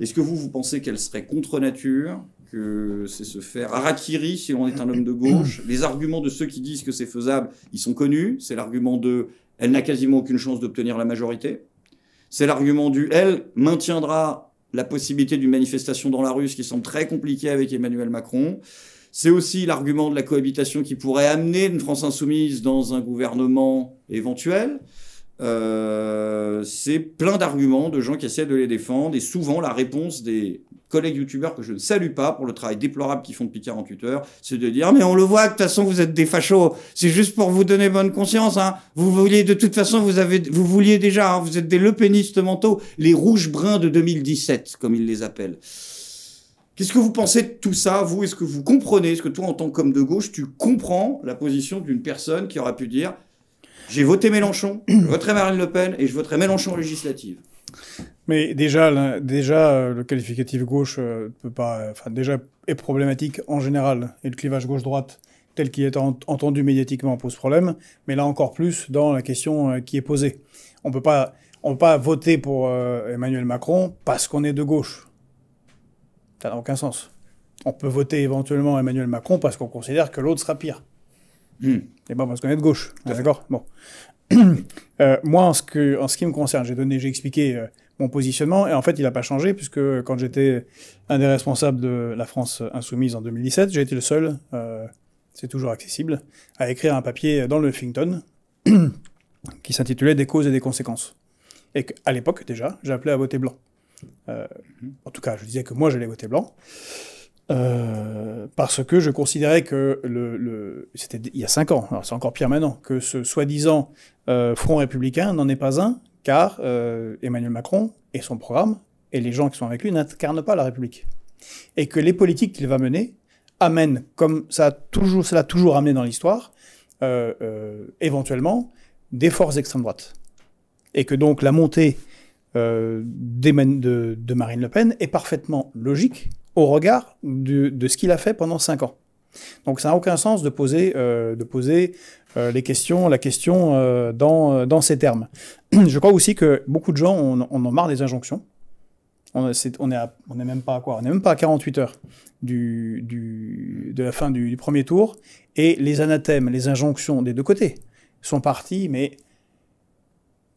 Est-ce que vous, vous pensez qu'elle serait contre nature que c'est se faire arakiri si l'on est un homme de gauche. Les arguments de ceux qui disent que c'est faisable, ils sont connus. C'est l'argument de « elle n'a quasiment aucune chance d'obtenir la majorité ». C'est l'argument du « elle maintiendra la possibilité d'une manifestation dans la rue, ce qui semble très compliqué avec Emmanuel Macron ». C'est aussi l'argument de la cohabitation qui pourrait amener une France insoumise dans un gouvernement éventuel. Euh, c'est plein d'arguments de gens qui essaient de les défendre et souvent la réponse des collègues youtubeurs que je ne salue pas pour le travail déplorable qu'ils font depuis 48 heures, c'est de dire ah, mais on le voit de toute façon vous êtes des fachos, c'est juste pour vous donner bonne conscience hein. Vous vouliez de toute façon vous avez vous vouliez déjà hein, vous êtes des lepénistes mentaux, les rouges bruns de 2017 comme ils les appellent. Qu'est-ce que vous pensez de tout ça, vous Est-ce que vous comprenez Est-ce que toi, en tant qu'homme de gauche, tu comprends la position d'une personne qui aura pu dire j'ai voté Mélenchon, je voterai Marine Le Pen et je voterai Mélenchon législative. Mais déjà, déjà euh, le qualificatif gauche euh, peut pas, euh, enfin, déjà est problématique en général. Et le clivage gauche-droite, tel qu'il est entendu médiatiquement, pose problème. Mais là encore plus dans la question qui est posée. On peut pas, on peut pas voter pour Emmanuel Macron parce qu'on est de gauche. Ça n'a aucun sens. On peut voter éventuellement Emmanuel Macron parce qu'on considère que l'autre sera pire. Hmm. Et bon, parce qu'on est de gauche, d'accord Bon. Euh, moi, en ce, que, en ce qui me concerne, j'ai donné, j'ai expliqué euh, mon positionnement, et en fait, il n'a pas changé, puisque quand j'étais un des responsables de la France Insoumise en 2017, j'ai été le seul, euh, c'est toujours accessible, à écrire un papier dans le Huffington qui s'intitulait Des causes et des conséquences. Et qu'à l'époque, déjà, j'appelais à voter blanc. en tout cas, je disais que moi, j'allais voter blanc. Euh, parce que je considérais que le, c'était il y a cinq ans, alors c'est encore pire maintenant, que ce soi-disant euh, front républicain n'en est pas un, car euh, Emmanuel Macron et son programme et les gens qui sont avec lui n'incarnent pas la République, et que les politiques qu'il va mener amènent, comme ça a toujours, cela toujours amené dans l'histoire, éventuellement des forces d'extrême droite, et que donc la montée de Marine Le Pen est parfaitement logique au regard de ce qu'il a fait pendant cinq ans. Donc ça n'a aucun sens de poser, euh, de poser euh, les questions, la question euh, dans, euh, dans, ces termes. Je crois aussi que beaucoup de gens, on, on en marre des injonctions. On n'est on, est on est même pas à quoi On n'est même pas à 48 heures du, du, de la fin du, du, premier tour. Et les anathèmes, les injonctions des deux côtés sont partis, mais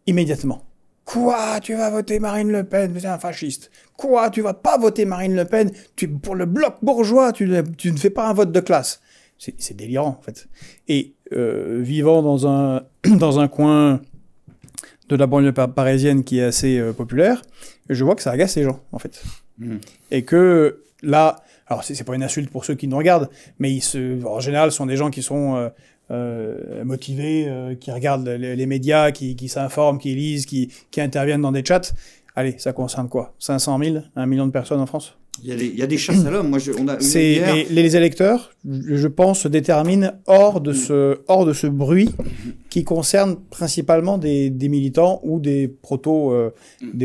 immédiatement. Quoi Tu vas voter Marine Le Pen Mais un fasciste. Quoi Tu vas pas voter Marine Le Pen Tu pour le bloc bourgeois, tu, ne fais pas un vote de classe. C'est délirant en fait. Et euh, vivant dans un, coin de la banlieue parisienne qui est assez euh, populaire, je vois que ça agace les gens en fait. Mmh. Et que là, alors c'est pas une insulte pour ceux qui nous regardent, mais ils en général, ce sont des gens qui sont euh, euh, motivés, euh, qui regardent les, médias, qui, qui s'informent, qui lisent, qui, qui interviennent dans des chats. Allez, ça concerne quoi 500 000 1 million de personnes en France il y, a des, chasses à l'homme. Moi, je, on a les, électeurs, je pense, se déterminent hors de ce, hors de ce bruit qui concerne principalement des, militants ou des proto, euh,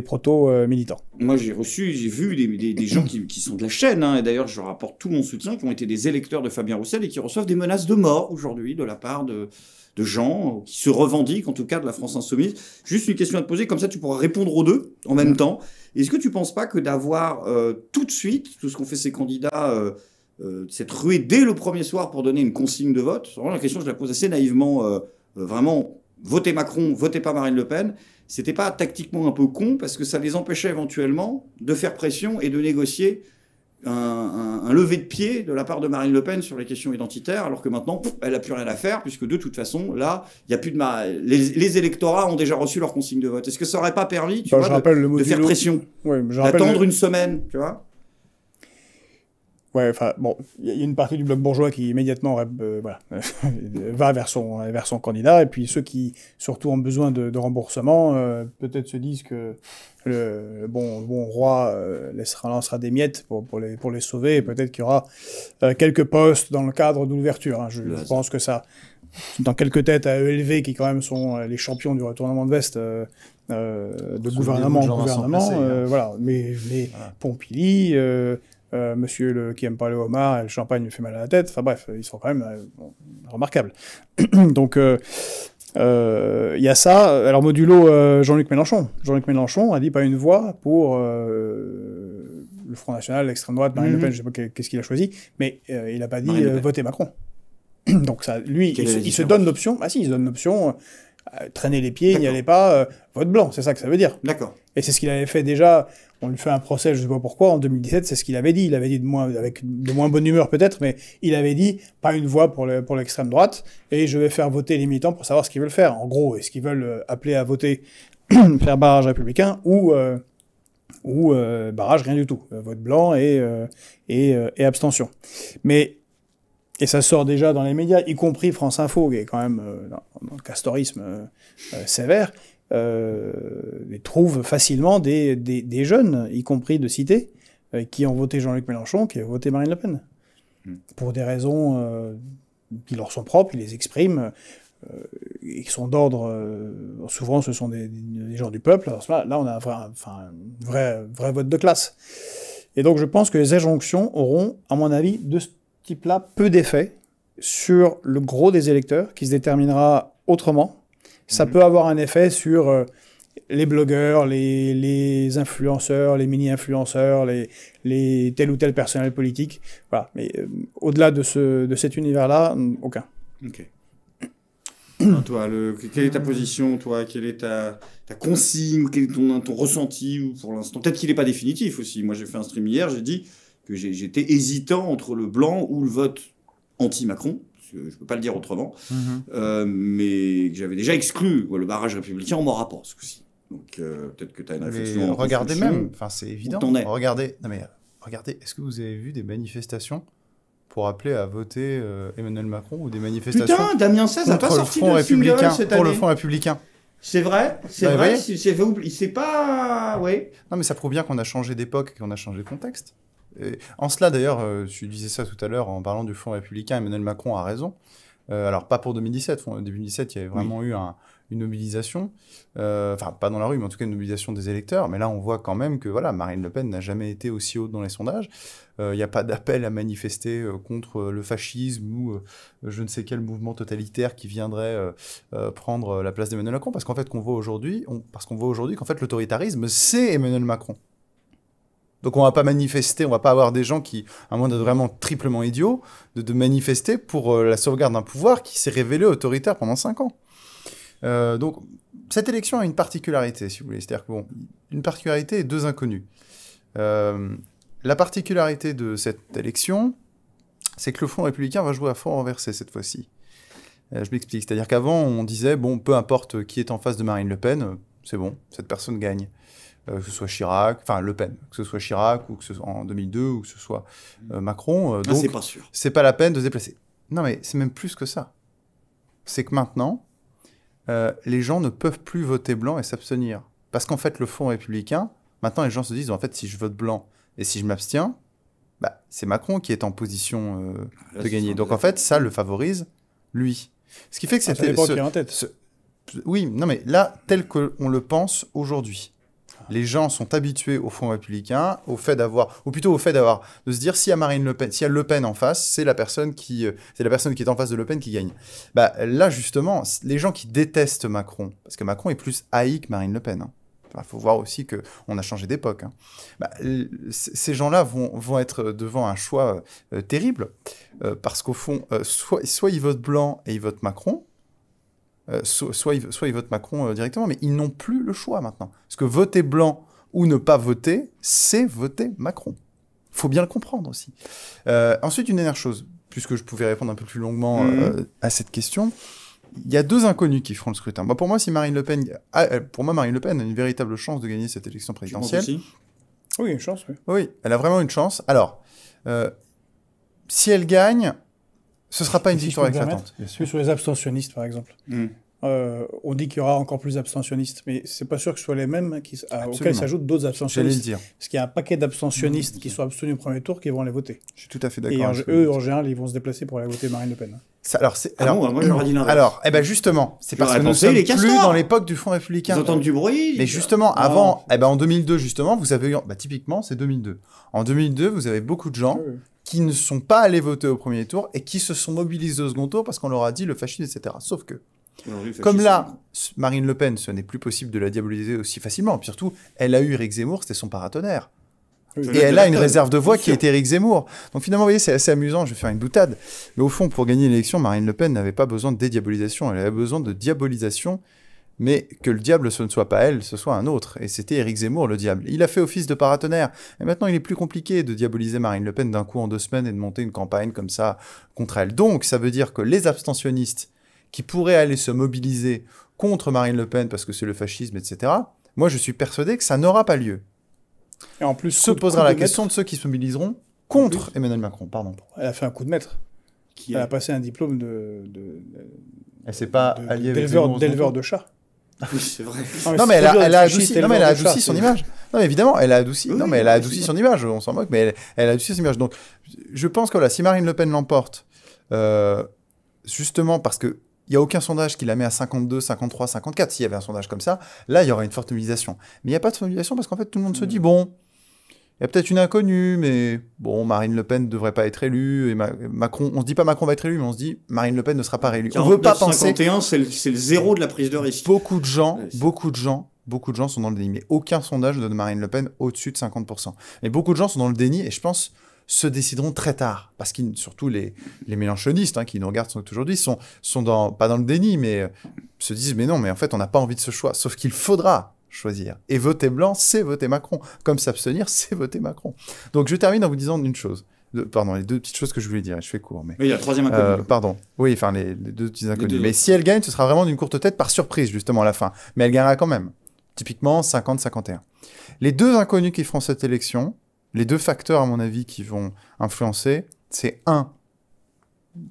proto euh, militants. Moi, j'ai reçu, j'ai vu des, gens qui, sont de la chaîne, hein. et d'ailleurs, je rapporte tout mon soutien, qui ont été des électeurs de Fabien Roussel et qui reçoivent des menaces de mort aujourd'hui de la part de, de gens qui se revendiquent, en tout cas, de la France insoumise. Juste une question à te poser, comme ça, tu pourras répondre aux deux en même temps. Est-ce que tu ne penses pas que d'avoir euh, tout de suite, tout ce qu'ont fait ces candidats, euh, cette euh, ruée dès le premier soir pour donner une consigne de vote, c'est vraiment la question, je la pose assez naïvement, euh, vraiment, voter Macron, votez pas Marine Le Pen, c'était pas tactiquement un peu con parce que ça les empêchait éventuellement de faire pression et de négocier un, lever de pied de la part de Marine Le Pen sur les questions identitaires, alors que maintenant, elle n'a plus rien à faire, puisque de toute façon, là, il n'y a plus de les, électorats ont déjà reçu leur consigne de vote. Est-ce que ça n'aurait pas permis, bah, de, faire pression, d'attendre une semaine, tu vois enfin, bon, il y a une partie du bloc bourgeois qui immédiatement euh, va vers son, vers son candidat, et puis ceux qui, surtout, ont besoin de, de remboursement, euh, peut-être se disent que le bon, bon roi euh, laissera, lancera des miettes pour, pour, les, pour les sauver, et peut-être qu'il y aura quelques postes dans le cadre d'ouverture. Hein. Je, pense que ça, dans quelques têtes à ELV, qui quand même sont les champions du retournement de veste, de gouvernement en gouvernement, voilà, mais, mais Pompili... Euh, monsieur le, qui aime pas le homard le champagne lui fait mal à la tête. Enfin bref, ils sont quand même euh, remarquables. Donc euh, il y a ça. Alors modulo Jean-Luc Mélenchon. Jean-Luc Mélenchon a dit pas une voix pour le Front National, l'extrême droite, Marine Le mhm. Pen. Je sais pas qu'est-ce qu'il a choisi, mais il n'a pas dit voter Macron. Donc ça, lui, il, il, se donne l'option. Ah si, il se donne l'option. Euh, traîner les pieds, il n'y allait pas, euh, vote blanc, c'est ça que ça veut dire. D'accord. Et c'est ce qu'il avait fait déjà, on lui fait un procès, je ne sais pas pourquoi, en 2017, c'est ce qu'il avait dit. Il avait dit de moins, avec de moins bonne humeur peut-être, mais il avait dit pas une voix pour, pour l'extrême droite, et je vais faire voter les militants pour savoir ce qu'ils veulent faire, en gros, est-ce qu'ils veulent euh, appeler à voter, faire barrage républicain, ou, ou barrage rien du tout, vote blanc et, et, et abstention. Mais et ça sort déjà dans les médias, y compris France Info, qui est quand même euh, dans, le castorisme euh, euh, sévère, et trouve facilement des, des, jeunes, y compris de cité, qui ont voté Jean-Luc Mélenchon, qui ont voté Marine Le Pen. Hmm. Pour des raisons qui leur sont propres, ils les expriment, et qui sont d'ordre. souvent, ce sont des, gens du peuple. là, on a un vrai, enfin, vrai, vrai vote de classe. Et donc, je pense que les injonctions auront, à mon avis, de type-là peu d'effet sur le gros des électeurs qui se déterminera autrement. Ça mhm. peut avoir un effet sur euh, les blogueurs, les, influenceurs, les mini-influenceurs, les, les tel ou tel personnel politique. Voilà. Mais euh, au-delà de, ce, de cet univers-là, mm, aucun. Ok. Hein, toi, quelle est ta position, toi Quelle est ta, consigne Quel est ton, ton ressenti pour l'instant Peut-être qu'il n'est pas définitif aussi. Moi, j'ai fait un stream hier, j'ai dit que j'étais hésitant entre le blanc ou le vote anti-Macron, je ne peux pas le dire autrement, mhm. euh, mais que j'avais déjà exclu le barrage républicain en mon rapport ce coup-ci. Donc euh, peut-être que tu as une réflexion. regardez même, enfin c'est évident. Regardez, non mais regardez, est-ce que vous avez vu des manifestations pour appeler à voter euh, Emmanuel Macron ou des manifestations Putain, Damien 16 n'a sorti le front républicain pour le Front républicain. C'est vrai, c'est bah, vrai, c'est pas, ouais. Non mais ça prouve bien qu'on a changé d'époque, qu'on a changé de contexte en cela, d'ailleurs, je euh, disais ça tout à l'heure en parlant du Fonds républicain, Emmanuel Macron a raison. Euh, alors, pas pour 2017, en 2017, il y avait vraiment eu une mobilisation, euh, enfin, pas dans la rue, mais en tout cas une mobilisation des électeurs. Mais là, on voit quand même que voilà, Marine Le Pen n'a jamais été aussi haute dans les sondages. Il n'y a pas d'appel à manifester contre le fascisme ou je ne sais quel mouvement totalitaire qui viendrait prendre la place d'Emmanuel Macron, parce qu'en fait, qu'on voit aujourd'hui, parce qu'on voit aujourd'hui qu'en fait, l'autoritarisme, c'est Emmanuel Macron. Donc on va pas manifester, on va pas avoir des gens qui, à moins d'être vraiment triplement idiots, de, manifester pour euh, la sauvegarde d'un pouvoir qui s'est révélé autoritaire pendant cinq ans. Euh, donc cette élection a une particularité, si vous voulez. C'est-à-dire bon, une particularité et deux inconnus. Euh, la particularité de cette élection, c'est que le Front républicain va jouer à fond renversé cette fois-ci. je m'explique. C'est-à-dire qu'avant, on disait, bon, peu importe qui est en face de Marine Le Pen, c'est bon, cette personne gagne. Euh, que ce soit Chirac, enfin Le Pen, que ce soit Chirac ou que ce soit en 2002 ou que ce soit euh, Macron. Euh, ah, donc, c'est pas la peine de se déplacer. Non, mais c'est même plus que ça. C'est que maintenant, les gens ne peuvent plus voter blanc et s'abstenir. Parce qu'en fait, le fonds républicain, maintenant les gens se disent, en fait, si je vote blanc et si je m'abstiens, bah, c'est Macron qui est en position ah, de gagner. Donc en fait, ça le favorise, lui. Ce qui fait que ah, c'était... Ah, en tête. Oui, non mais là, tel qu'on le pense aujourd'hui, les gens sont habitués au Front républicain, au fait d'avoir, ou plutôt au fait d'avoir, de se dire si y a Marine Le Pen, si y a Le Pen en face, c'est la personne qui, euh, c'est la personne qui est en face de Le Pen qui gagne. Bah, là justement, les gens qui détestent Macron, parce que Macron est plus haï que Marine Le Pen. Il hein. faut voir aussi que on a changé d'époque. Hein. Bah, ces gens-là vont, être devant un choix euh, terrible, euh, parce qu'au fond, soit, soit ils votent blanc et ils votent Macron, euh, soit, ils, votent Macron euh, directement, mais ils n'ont plus le choix maintenant. Parce que voter blanc ou ne pas voter, c'est voter Macron. Il Faut bien le comprendre aussi. Euh, ensuite, une dernière chose, puisque je pouvais répondre un peu plus longuement mhm. à cette question il y a deux inconnus qui feront le scrutin. pour moi, si Marine Le Pen, ah, pour moi, Marine Le a une véritable chance de gagner cette élection présidentielle. Oui, une chance. Oui. elle a vraiment une chance. Alors, si elle gagne, ce sera pas une victoire éclatante. Sur les abstentionnistes, par exemple. Hmm. Euh, on dit qu'il y aura encore plus d'abstentionnistes, mais c'est pas sûr que ce soit les mêmes auxquels s'ajoutent d'autres abstentionnistes. Dire. Parce qu'il y a un paquet d'abstentionnistes mmh, qui mmh. sont abstenus au premier tour qui vont aller voter. Je suis tout à fait d'accord. Et eux, en général, ils vont se déplacer pour aller voter Marine Le Pen. alors, c'est, ah alors, moi dit Alors, eh ben justement, c'est parce que nous sommes les plus dans l'époque du Front républicain. Ils entendent du bruit. Mais justement, avant, eh ben en 2002 justement, vous avez eu, bah, typiquement, c'est 2002. En 2002, vous avez beaucoup de gens qui ne sont pas allés voter au premier tour et qui se sont mobilisés au second tour parce qu'on leur a dit le fascisme, etc. Sauf que comme là, Marine Le Pen, ce n'est plus possible de la diaboliser aussi facilement. surtout, elle a eu Eric Zemmour, c'était son paratonnerre. et elle a une réserve de voix qui est Eric Zemmour. Donc finalement, vous voyez, c'est assez amusant, je vais faire une boutade. Mais au fond, pour gagner l'élection, Marine Le Pen n'avait pas besoin de dédiabolisation, elle avait besoin de diabolisation, mais que le diable, ce ne soit pas elle, ce soit un autre. Et c'était Eric Zemmour, le diable. Il a fait office de paratonnerre. Et maintenant, il est plus compliqué de diaboliser Marine Le Pen d'un coup en deux semaines et de monter une campagne comme ça contre elle. Donc, ça veut dire que les abstentionnistes qui pourraient aller se mobiliser contre Marine Le Pen parce que c'est le fascisme, etc., moi je suis persuadé que ça n'aura pas lieu. Et en plus, se posera la question de ceux qui se mobiliseront contre Emmanuel Macron. Pardon. Elle a fait un coup de maître. Qui elle a passé un diplôme de. elle s'est pas alliée d'éleveur de chats. Ah oui, c'est vrai. Non, mais, elle, a, adouci, son image. Non, mais évidemment, elle a adouci. non, mais elle a adouci son image. On s'en moque, mais elle, a adouci son image. Donc, je pense que voilà, si Marine Le Pen l'emporte, euh, justement parce que il n'y a aucun sondage qui la met à 52, 53, 54. S'il y avait un sondage comme ça, là, il y aurait une forte mobilisation. Mais il n'y a pas de mobilisation parce qu'en fait, tout le monde se dit, bon, il y a peut-être une inconnue, mais bon, Marine Le Pen ne devrait pas être élue. Et Macron, on se dit pas Macron va être élu, mais on se dit Marine Le Pen ne sera pas réélue. On veut pas 51, c'est le, zéro de la prise de risque. Beaucoup de gens, beaucoup de gens, beaucoup de gens sont dans le déni. Mais aucun sondage ne donne Marine Le Pen au-dessus de 50%. Mais beaucoup de gens sont dans le déni, et je pense se décideront très tard. Parce que surtout les, mélenchonistes mélanchonistes hein, qui nous regardent aujourd'hui sont, sont dans, pas dans le déni, mais euh, se disent mais non, mais en fait, on n'a pas envie de ce choix. Sauf qu'il faudra choisir. Et voter blanc, c'est voter Macron. Comme s'abstenir, c'est voter Macron. Donc je termine en vous disant une chose. pardon, les deux petites choses que je voulais dire, je fais court. Mais... a la troisième inconnu. Euh, pardon. Oui, enfin, les, deux petits inconnues. Mais si elle gagne, ce sera vraiment d'une courte tête par surprise, justement, à la fin. Mais elle gagnera quand même. Typiquement, 50-51. Les deux inconnus qui feront cette élection, les deux facteurs, à mon avis, qui vont influencer, c'est un,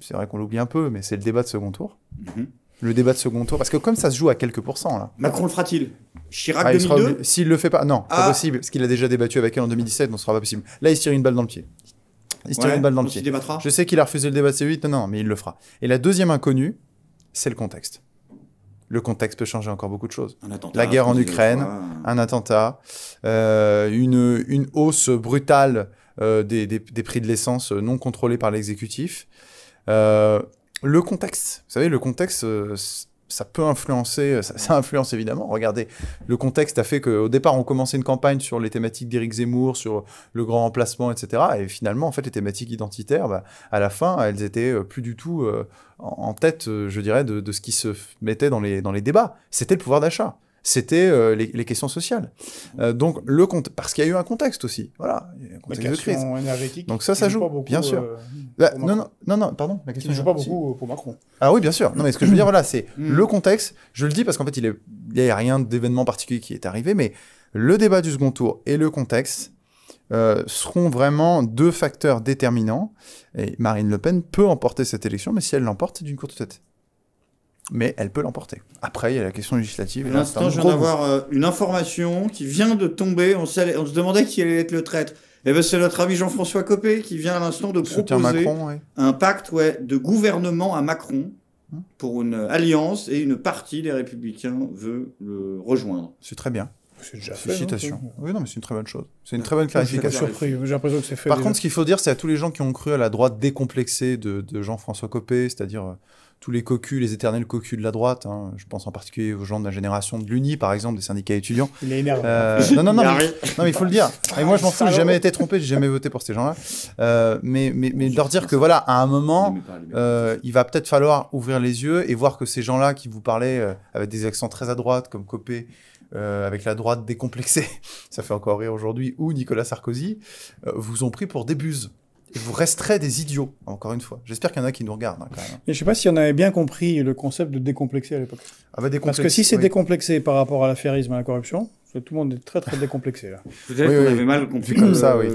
c'est vrai qu'on l'oublie un peu, mais c'est le débat de second tour. Mhm. Le débat de second tour, parce que comme ça se joue à quelques pourcents, là. Macron le fera-t-il Chirac 2002 ah, S'il le fait pas, non, pas ah. possible, parce qu'il a déjà débattu avec elle en 2017, donc ce sera pas possible. Là, il se tire une balle dans le pied. Il se tire une balle dans le pied. Débattra. Je sais qu'il a refusé le débat de C8, non, non, mais il le fera. Et la deuxième inconnue, c'est le contexte le contexte peut changer encore beaucoup de choses. la guerre en Ukraine, un attentat, euh, une, une, hausse brutale euh, des, prix de l'essence non contrôlés par l'exécutif. Euh, le contexte, vous savez, le contexte, ça peut influencer, euh, ça, influence évidemment. Regardez, le contexte a fait qu'au départ, on commençait une campagne sur les thématiques d'Éric Zemmour, sur le grand emplacement, etc. Et finalement, en fait, les thématiques identitaires, bah, à la fin, elles étaient euh, plus du tout euh, en, tête, je dirais, de, de, ce qui se mettait dans les, dans les débats. C'était le pouvoir d'achat c'était euh, les, questions sociales. Euh, donc le compte, parce qu'il y a eu un contexte aussi, voilà, un contexte de crise. énergétique. Donc ça, ça joue, bien sûr. Euh, bah, non, non, non, pardon. La question. joue pas beaucoup pour Macron. Ah oui, bien sûr. Non, mais ce que je veux dire, voilà, c'est mm. le contexte. Je le dis parce qu'en fait, il n'y a rien d'événement particulier qui est arrivé, mais le débat du second tour et le contexte. seront vraiment deux facteurs déterminants. Et Marine Le Pen peut emporter cette élection, mais si elle l'emporte, d'une courte tête mais elle peut l'emporter. Après, il y a la question législative. À l'instant, je viens d'avoir euh, une information qui vient de tomber. On, se demandait qui allait être le traître. Et eh ben, c'est notre ami Jean-François Copé qui vient à l'instant de proposer un pacte ouais, de gouvernement à Macron hein pour une alliance et une partie des Républicains veut le rejoindre. C'est très bien. C'est déjà fait. Félicitations. Hein, oui, non, mais c'est une très bonne chose. C'est une très bonne clarification. J'ai l'impression que c'est fait. Par contre, ce qu'il faut dire, c'est à tous les gens qui ont cru à la droite décomplexée de, de Jean-François Copé, c'est-à-dire euh, tous les cocus, les éternels cocus de la droite. Hein. Je pense en particulier aux gens de la génération de l'UNI, par exemple, des syndicats étudiants. Il est énervé. Euh, non, non, non, mais, non, il faut le dire. Et moi, je m'en fous, j'ai jamais été trompé, j'ai jamais voté pour ces gens-là. Euh, mais, mais, mais leur dire que voilà, à un moment, euh, il va peut-être falloir ouvrir les yeux et voir que ces gens-là qui vous parlaient avec des accents très à droite, comme Copé, avec la droite décomplexée, ça fait encore rire aujourd'hui, ou Nicolas Sarkozy, vous ont pris pour des buses vous resterez des idiots, encore une fois. J'espère qu'il y en a qui nous regardent. Hein, quand même. Mais je sais pas si on avait bien compris le concept de décomplexer à l'époque. Ah, bah, parce que si c'est décomplexé par rapport à l'affairisme et à la corruption, tout le monde est très très décomplexé là. Peut-être qu'on avait mal compris comme ça, oui.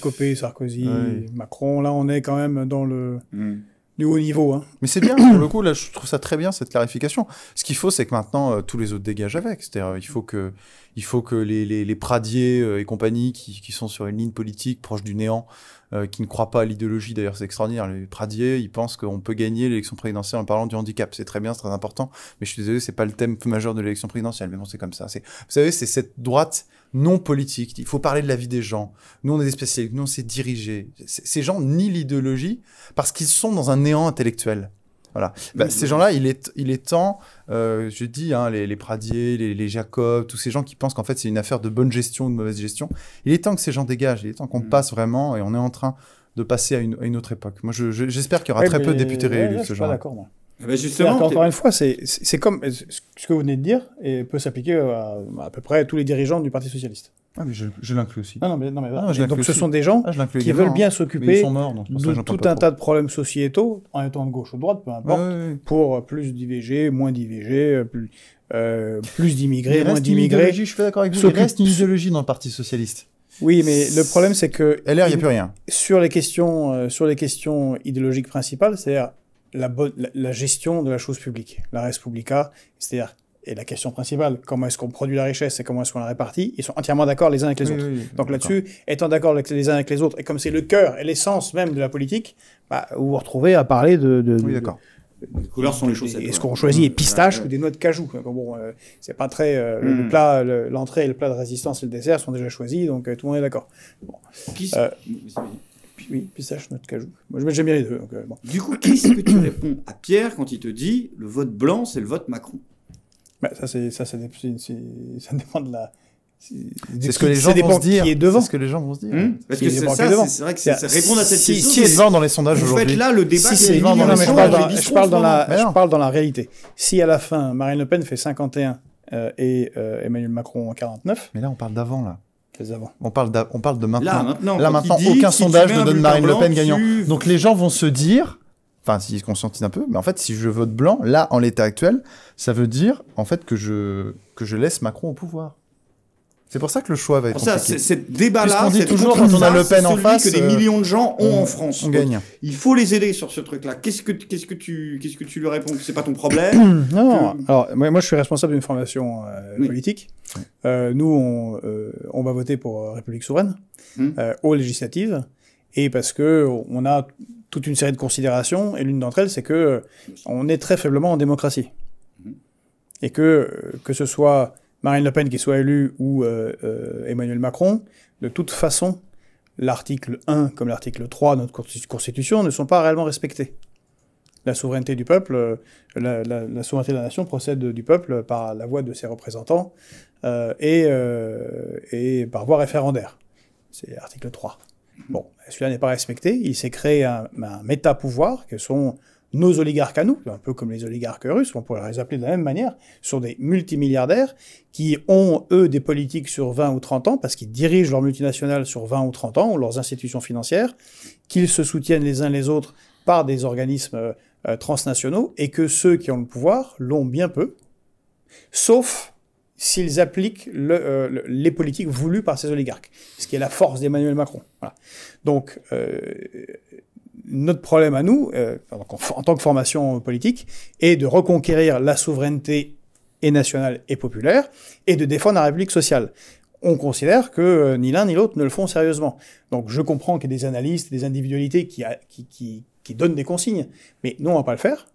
Copé, Sarkozy, Macron, là on est quand même dans le... Hmm. du haut niveau. Hein. Mais c'est bien, pour le coup, là, je trouve ça très bien, cette clarification. Ce qu'il faut, c'est que maintenant, euh, tous les autres dégagent avec. C'est-à-dire, il faut que, il faut que les, les, Pradiers euh, et compagnie qui, qui, sont sur une ligne politique proche du néant euh, qui ne croient pas à l'idéologie. D'ailleurs, c'est extraordinaire. Les Pradier, ils pensent qu'on peut gagner l'élection présidentielle en parlant du handicap. C'est très bien, c'est très important. Mais je suis désolé, c'est pas le thème majeur de l'élection présidentielle. Mais bon, c'est comme ça. Vous savez, c'est cette droite non politique. Il faut parler de la vie des gens. Nous, on est des spécialistes. Nous, on sait diriger. Ces gens nient l'idéologie parce qu'ils sont dans un néant intellectuel. Voilà. Bah, ces gens-là, il est, il est temps, euh, je dis, hein, les, les, Pradier, les, les, Jacob, tous ces gens qui pensent qu'en fait c'est une affaire de bonne gestion ou de mauvaise gestion, il est temps que ces gens dégagent, il est temps qu'on mm. passe vraiment et on est en train de passer à une, autre époque. Moi, j'espère qu'il y aura très peu de députés réélus ce genre. Je suis pas d'accord, moi. Eh ben, justement, encore, une fois, c'est comme ce que vous venez de dire et peut s'appliquer à, à peu près à tous les dirigeants du Parti socialiste. Ah, mais je, l'inclus aussi. Ah, non, mais, ah, donc ce sont des gens ah, qui veulent bien s'occuper de tout un tas de problèmes sociétaux, en étant de gauche ou de droite, peu importe, pour plus d'IVG, moins d'IVG, euh, plus, d'immigrés, moins d'immigrés. Je suis d'accord avec vous, il reste une idéologie dans le Parti Socialiste. Oui, mais le problème, c'est que... LR, il n'y a plus rien. Sur les questions, euh, sur les questions idéologiques principales, c'est-à-dire la, la, gestion de la chose publique, la res publica, c'est-à-dire et la question principale, comment est-ce qu'on produit la richesse et comment est-ce qu'on la répartit, ils sont entièrement d'accord les uns avec les autres. Donc là-dessus, étant d'accord les uns avec les autres, et comme c'est le cœur et l'essence même de la politique, bah, vous vous retrouvez à parler de... oui, d'accord. Les couleurs sont les choses. est ce qu'on choisit les pistaches ou des noix de cajou. Bon, euh, c'est pas très. Euh, le hmm. plat, l'entrée et le plat de résistance et le dessert sont déjà choisis, donc euh, tout le monde est d'accord. Bon. oui, pistache, noix de cajou. Moi, j'aime bien les deux. Du coup, qu'est-ce que tu réponds à Pierre quand il te dit le vote blanc, c'est le vote Macron mais bah, ça, c'est, ça, ça, ça dépend de la, c'est ce que les gens vont se dire. Hum, qui C'est ce que les gens vont se dire. Parce que c'est ça, c'est vrai que c'est répondre à cette question. Si est devant dans les sondages aujourd'hui En fait, là, le débat, si, c'est devant dans les sondages. Je parle dans la, je parle dans la réalité. Si à la fin, Marine Le Pen fait 51 et euh, euh, Emmanuel Macron 49. Mais là, on parle d'avant, là. On parle, on parle de maintenant. Là, maintenant, là, maintenant aucun sondage ne donne Marine Le Pen gagnant. Donc les gens vont se dire, enfin s'ils se conscientisent un peu, mais en fait si je vote blanc, là en l'état actuel, ça veut dire en fait que je, que je laisse Macron au pouvoir. C'est pour ça que le choix va être compliqué. C'est débat c'est toujours quand on a Le Pen en face, que des euh, millions de gens ont en France. On gagne. il faut les aider sur ce truc-là. Qu'est-ce que qu'est-ce que tu qu'est-ce que tu lui réponds C'est pas ton problème. non. Alors moi, je suis responsable d'une formation euh, politique. Euh, nous, on, va voter pour République souveraine hum. aux législatives et parce que on a toute une série de considérations, et l'une d'entre elles, c'est que euh, on est très faiblement en démocratie. Mm-hmm. Et que, euh, que ce soit Marine Le Pen qui soit élue ou euh, Emmanuel Macron, de toute façon, l'article 1 comme l'article 3 de notre Constitution ne sont pas réellement respectés. La souveraineté du peuple, la, souveraineté de la nation procède du peuple par la voix de ses représentants et, et par voie référendaire. C'est l'article 3. Bon, celui n'est pas respecté. Il s'est créé un, méta-pouvoir que sont nos oligarques à nous, un peu comme les oligarques russes, on pourrait les appeler de la même manière, sont des multimilliardaires qui ont, eux, des politiques sur 20 ou 30 ans, parce qu'ils dirigent leurs multinationales sur 20 ou 30 ans, ou leurs institutions financières, qu'ils se soutiennent les uns les autres par des organismes euh, euh, transnationaux, et que ceux qui ont le pouvoir l'ont bien peu, sauf s'ils appliquent euh, les politiques voulues par ces oligarques, ce qui est la force d'Emmanuel Macron. Donc, euh, notre problème à nous, euh, en, tant que formation politique, est de reconquérir la souveraineté et nationale et populaire, et de défendre la République sociale. On considère que ni l'un ni l'autre ne le font sérieusement. Donc je comprends qu'il y ait des analystes, des individualités qui, donnent des consignes, mais nous, on va pas le faire,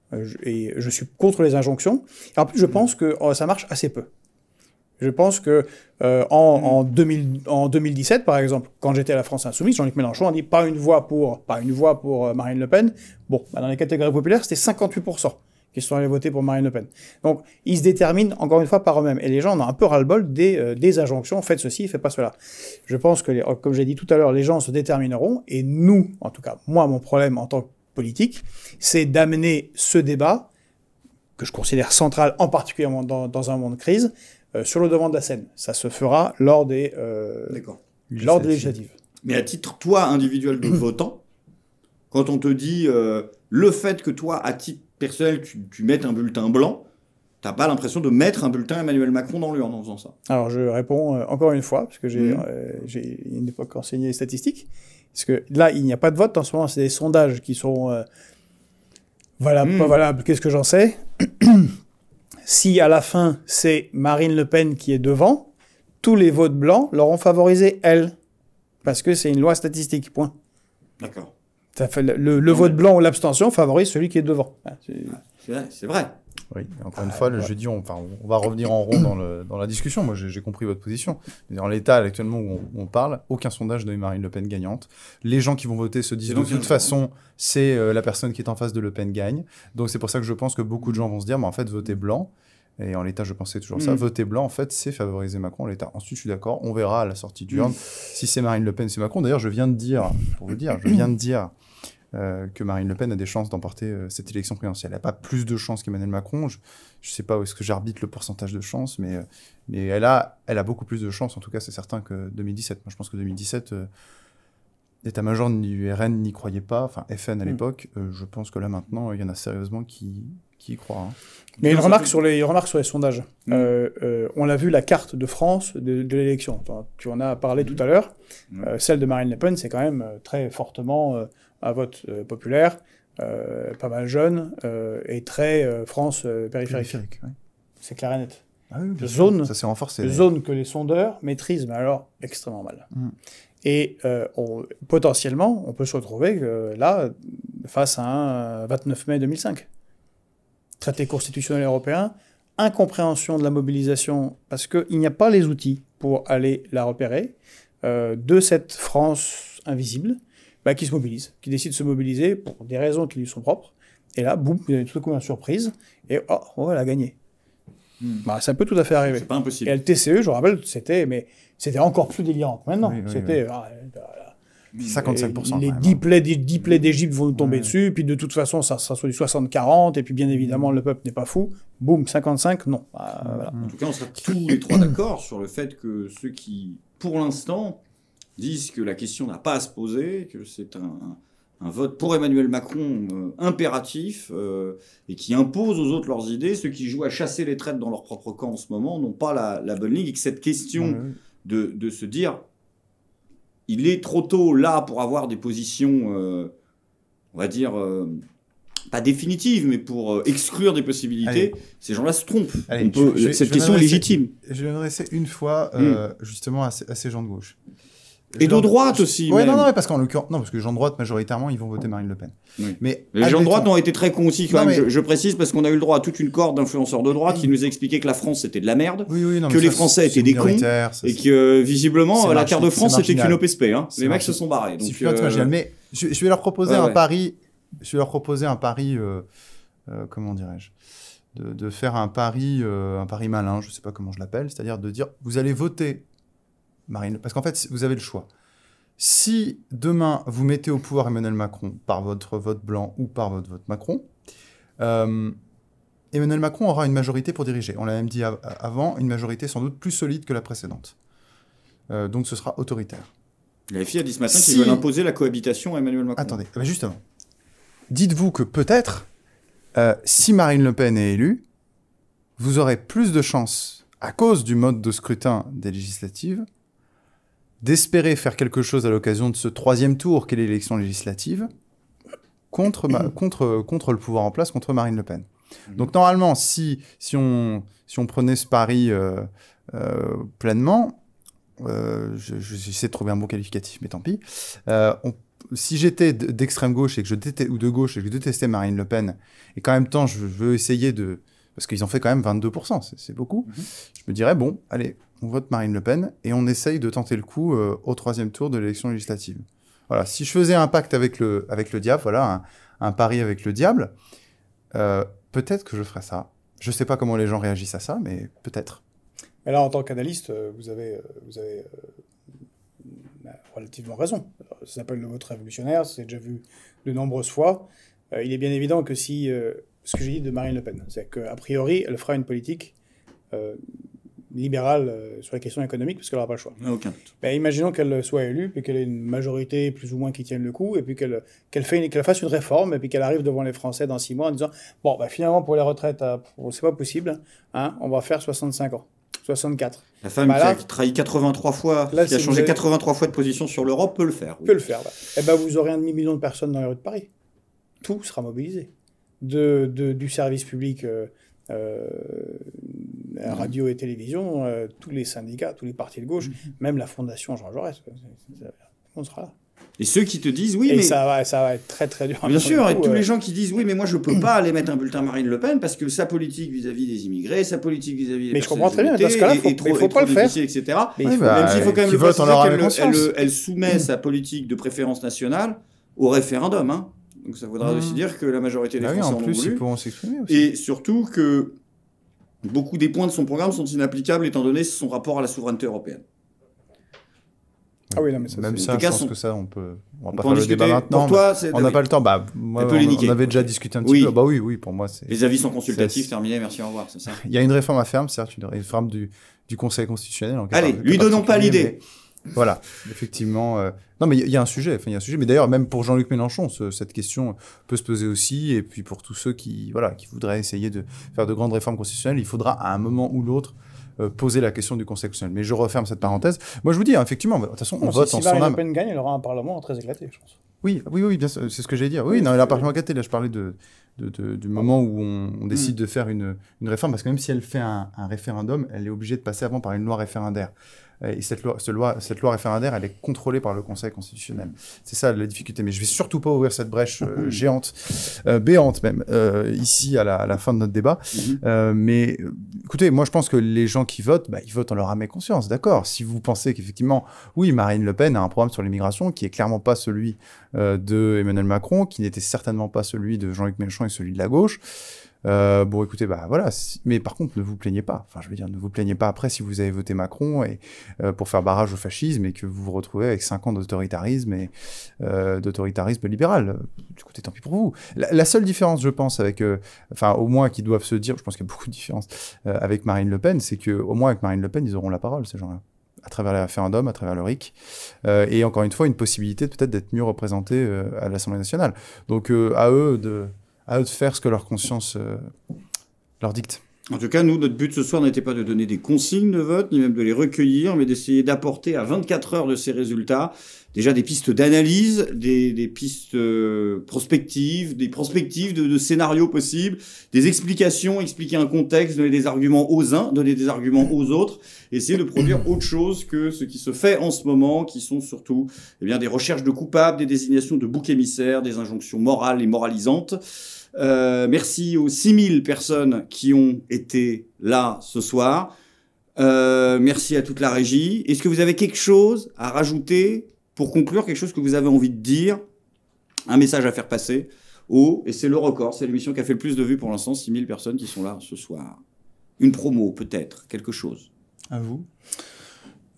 et je suis contre les injonctions. en plus, je mmh. pense que oh, ça marche assez peu. Je pense que euh, en, mm. en, 2017, par exemple, quand j'étais à la France Insoumise, Jean-Luc Mélenchon a dit pas une voix pour, pas une voix pour euh, Marine Le Pen. Bon, bah, dans les catégories populaires, c'était 58% qui sont allés voter pour Marine Le Pen. Donc, ils se déterminent encore une fois par eux-mêmes. Et les gens en ont un peu ras-le-bol euh, des, injonctions, faites ceci, faites pas cela. Je pense que, oh, comme j'ai dit tout à l'heure, les gens se détermineront. Et nous, en tout cas, moi, mon problème en tant que politique, c'est d'amener ce débat, que je considère central, en particulier dans, dans un monde de crise, euh, sur le devant de la scène. Ça se fera lors des, euh, lors législatives. Mais à titre, toi, individuel de votant, quand on te dit euh, le fait que toi, à titre personnel, tu, mets mettes un bulletin blanc, T'as pas l'impression de mettre un bulletin Emmanuel Macron dans l'urne en faisant ça Alors je réponds encore une fois, parce que j'ai une époque enseigné les statistiques, parce que là, il n'y a pas de vote en ce moment, c'est des sondages qui sont voilà pas hmm. valables, qu'est-ce que j'en sais si à la fin c'est Marine Le Pen qui est devant, tous les votes blancs l'auront favorisé elle. Parce que c'est une loi statistique, point. D'accord. le, le vote blanc ou l'abstention favorise celui qui est devant. Ah, c'est vrai. Oui, encore une ah, fois, je dis, on, on va revenir en rond dans, la discussion. Moi, j'ai compris votre position. en l'état, actuellement, où on, parle, aucun sondage de Marine Le Pen gagnante. Les gens qui vont voter se disent, de toute façon, c'est euh, la personne qui est en face de Le Pen gagne. Donc, c'est pour ça que je pense que beaucoup de gens vont se dire, mais en fait, voter blanc, et en l'état, je pensais toujours ça. Hmm. Voter blanc, en fait, c'est favoriser Macron. En l'état, ensuite, je suis d'accord. On verra à la sortie du urne hmm. si c'est Marine Le Pen, c'est Macron. D'ailleurs, je viens de dire, pour vous dire, je viens de dire euh, que Marine Le Pen a des chances d'emporter euh, cette élection présidentielle. Elle n'a pas plus de chances qu'Emmanuel Macron. Je ne sais pas où est-ce que j'arbitre le pourcentage de chances, mais, euh, mais elle, a, elle a beaucoup plus de chances, en tout cas, c'est certain, que 2017. je pense que 2017, l'état-major du RN n'y croyait pas, enfin FN à mm. l'époque. je pense que là, maintenant, il y en a sérieusement qui, qui y croient. Hein. Mais une remarque, sur les, remarques sur les sondages. Mm. on l'a vu, la carte de France de, l'élection. tu en as parlé mm. tout à l'heure. celle de Marine Le Pen, c'est quand même très fortement un vote euh, populaire, euh, pas mal jeune, euh, et très France périphérique. C'est clair et net. Ah zone, ça s'est renforcé. Zone que les sondeurs maîtrisent, mais alors extrêmement mal. Mm. Et potentiellement, on peut se retrouver là face à un 29 mai 2005. Traité constitutionnel européen, incompréhension de la mobilisation parce qu'il n'y a pas les outils pour aller la repérer de cette France invisible bah, qui se mobilise qui décident de se mobiliser pour des raisons qui lui sont propres. Et là, boum, vous avez tout à coup une surprise, et oh, on va la gagner. Hmm. Bah, ça peut tout à fait arriver. C'est pas impossible. Et le TCE, je vous rappelle, c'était, mais c'était encore plus délirant maintenant. c'était. 55%. Ah, euh, bah, les, 10 hein. plaies, d'Égypte vont nous tomber dessus, puis de toute façon, ça, ça soit du 60-40, et puis bien évidemment, hmm. le peuple n'est pas fou. Boum, 55, non. Bah, hmm. En tout cas, on sera tous les trois d'accord sur le fait que ceux qui, pour l'instant, disent que la question n'a pas à se poser, que c'est un, un, vote pour Emmanuel Macron euh, impératif euh, et qui impose aux autres leurs idées. Ceux qui jouent à chasser les traites dans leur propre camp en ce moment n'ont pas la, bonne ligne et que cette question de, de, se dire il est trop tôt là pour avoir des positions, euh, on va dire pas définitives, mais pour exclure des possibilités, ces gens-là se trompent. cette question est légitime. Je vais une fois hmm. justement à, ces gens de gauche. Et de droite aussi. Oui, non, non, parce qu'en non, parce que les gens de droite majoritairement, ils vont voter Marine Le Pen. Mais les gens de droite ont été très concis quand même. Je, précise parce qu'on a eu le droit à toute une corde d'influenceurs de droite qui nous expliquaient que la France c'était de la merde, que les Français étaient des cons et que euh, visiblement la carte de France c'était qu'une OPSP. Hein. Les mecs se sont barrés. Euh, mais je, vais leur proposer un pari. Je vais leur proposer un pari. Euh, comment dirais-je de, faire un pari, un pari malin, je sais pas comment je l'appelle, c'est-à-dire de dire vous allez voter Marine Parce qu'en fait, vous avez le choix. Si demain, vous mettez au pouvoir Emmanuel Macron par votre vote blanc ou par votre vote Macron, euh, Emmanuel Macron aura une majorité pour diriger. On l'a même dit avant, une majorité sans doute plus solide que la précédente. Euh, donc ce sera autoritaire. La FI a dit ce matin qu'il veut veulent imposer la cohabitation à Emmanuel Macron. Attendez, eh ben, justement. Dites-vous que peut-être, euh, si Marine Le Pen est élue, vous aurez plus de chances, à cause du mode de scrutin des législatives, d'espérer faire quelque chose à l'occasion de ce troisième tour qu'est l'élection législative contre, contre, contre le pouvoir en place, contre Marine Le Pen. Mhm. Donc normalement, si, si, on, si on prenait ce pari euh, euh, pleinement, euh, je, je, de trouver un bon qualificatif, mais tant pis, si j'étais d'extrême gauche et que je ou de gauche et que je détestais Marine Le Pen, et qu'en même temps je, veux essayer de... Parce qu'ils ont fait quand même 22%, c'est, beaucoup. Mhm. Je me dirais, bon, allez, on vote Marine Le Pen et on essaye de tenter le coup euh, au troisième tour de l'élection législative. Voilà, si je faisais un pacte avec le, avec le diable, voilà, un, pari avec le diable, euh, peut-être que je ferais ça. Je ne sais pas comment les gens réagissent à ça, mais peut-être. Mais là, en tant qu'analyste, euh, vous avez, bah, relativement raison. Ça s'appelle le vote révolutionnaire, c'est déjà vu de nombreuses fois. il est bien évident que si, ce que j'ai dit de Marine Le Pen, c'est qu'a priori, elle fera une politique libérale euh, sur les questions économiques, parce qu'elle n'aura pas le choix. Ah, aucun ben, imaginons qu'elle euh, soit élue, puis qu'elle ait une majorité plus ou moins qui tienne le coup, et puis euh, qu'elle fasse une réforme, et puis qu'elle arrive devant les Français dans six mois en disant Bon, ben, finalement, pour les retraites, c'est pas possible, hein, hein on va faire 65 ans. 64. La femme ben, qui, a, trahi 83 fois, qui a changé 83 fois de position sur l'Europe, peut le faire. Peut le faire. Et eh ben, vous aurez un demi-million de personnes dans les rues de Paris. Tout sera mobilisé. De, du service public euh, mhm. radio et télévision, euh, tous les syndicats, tous les partis de gauche, mhm. même la Fondation Jean Jaurès. On sera là. Et ceux qui te disent oui, mais ça va, ça va être très très dur. Bien sûr, et tous les euh, gens qui disent oui, mais moi je peux pas aller mettre un bulletin Marine Le Pen parce que sa politique vis-à-vis des immigrés, sa politique vis-à-vis des mais je comprends très bien. Dans là faut, faut pas le faire, même bah, s'il faut quand même le elle, soumet sa politique de préférence nationale au référendum. Hein. Donc ça voudra mmh. aussi dire que la majorité des bah Français en, s'exprimer Et surtout que Beaucoup des points de son programme sont inapplicables étant donné son rapport à la souveraineté européenne. Ah oui, non, mais ça, même ça, je pense que ça, on peut. On va pas faire le discuter. débat maintenant. on n'a pas le temps. Bah, moi, on, avait déjà discuté un petit peu. Bah oui, oui, pour moi, c'est. Les avis sont consultatifs. Terminé. Merci. Au revoir. C'est ça. Il y a une réforme à faire, certes, une réforme du, Conseil constitutionnel. Allez, lui donnons pas l'idée. Voilà, effectivement. Euh, non, mais il y, a un sujet. Enfin, il y a un sujet. Mais d'ailleurs, même pour Jean-Luc Mélenchon, cette question peut se poser aussi. Et puis pour tous ceux qui, voilà, qui voudraient essayer de faire de grandes réformes constitutionnelles, il faudra à un moment ou l'autre euh, poser la question du Conseil constitutionnel. Mais je referme cette parenthèse. Moi, je vous dis, hein, effectivement, de toute façon, on vote si en son âme. Si gagne, il aura un Parlement très éclaté, je pense. Oui, oui, oui, c'est ce que j'ai dit. Oui, non, il Parlement éclaté. Là, je parlais de, du moment où on, décide hmm. de faire une, réforme, parce que même si elle fait un référendum, elle est obligée de passer avant par une loi référendaire. Et cette loi, cette loi, cette loi référendaire, elle est contrôlée par le Conseil constitutionnel. C'est ça la difficulté. Mais je vais surtout pas ouvrir cette brèche euh, géante, euh, béante même, euh, ici à la, à la, fin de notre débat. Mm-hmm. mais écoutez, moi je pense que les gens qui votent, bah, ils votent en leur âme et conscience, d'accord. Si vous pensez qu'effectivement, oui, Marine Le Pen a un programme sur l'immigration qui est clairement pas celui de Emmanuel Macron, qui n'était certainement pas celui de Jean-Luc Mélenchon et celui de la gauche. Euh, bon, écoutez, bah voilà. Mais par contre, ne vous plaignez pas. Enfin, je veux dire, ne vous plaignez pas après si vous avez voté Macron et euh, pour faire barrage au fascisme et que vous vous retrouvez avec 5 ans d'autoritarisme et euh, d'autoritarisme libéral. Du côté, tant pis pour vous. La, seule différence, je pense, avec, enfin, au moins qu'ils doivent se dire, je pense qu'il y a beaucoup de différences avec Marine Le Pen, c'est que au moins avec Marine Le Pen, ils auront la parole ces gens-là à travers les référendums, à travers le RIC, et encore une fois, une possibilité peut-être d'être mieux représentés à l'Assemblée nationale. Donc à eux de, à eux de faire ce que leur conscience euh, leur dicte. En tout cas, nous, notre but ce soir n'était pas de donner des consignes de vote, ni même de les recueillir, mais d'essayer d'apporter à 24 heures de ces résultats déjà des pistes d'analyse, des, pistes euh, prospectives, des prospectives de, scénarios possibles, des explications, expliquer un contexte, donner des arguments aux uns, donner des arguments aux autres, essayer de produire autre chose que ce qui se fait en ce moment, qui sont surtout eh bien, des recherches de coupables, des désignations de boucs émissaires, des injonctions morales et moralisantes. Euh, merci aux 6000 personnes qui ont été là ce soir. Euh, merci à toute la régie. Est-ce que vous avez quelque chose à rajouter pour conclure, quelque chose que vous avez envie de dire, un message à faire passer Oh, et c'est le record, c'est l'émission qui a fait le plus de vues pour l'instant, 6000 personnes qui sont là ce soir. Une promo peut-être, quelque chose. À vous.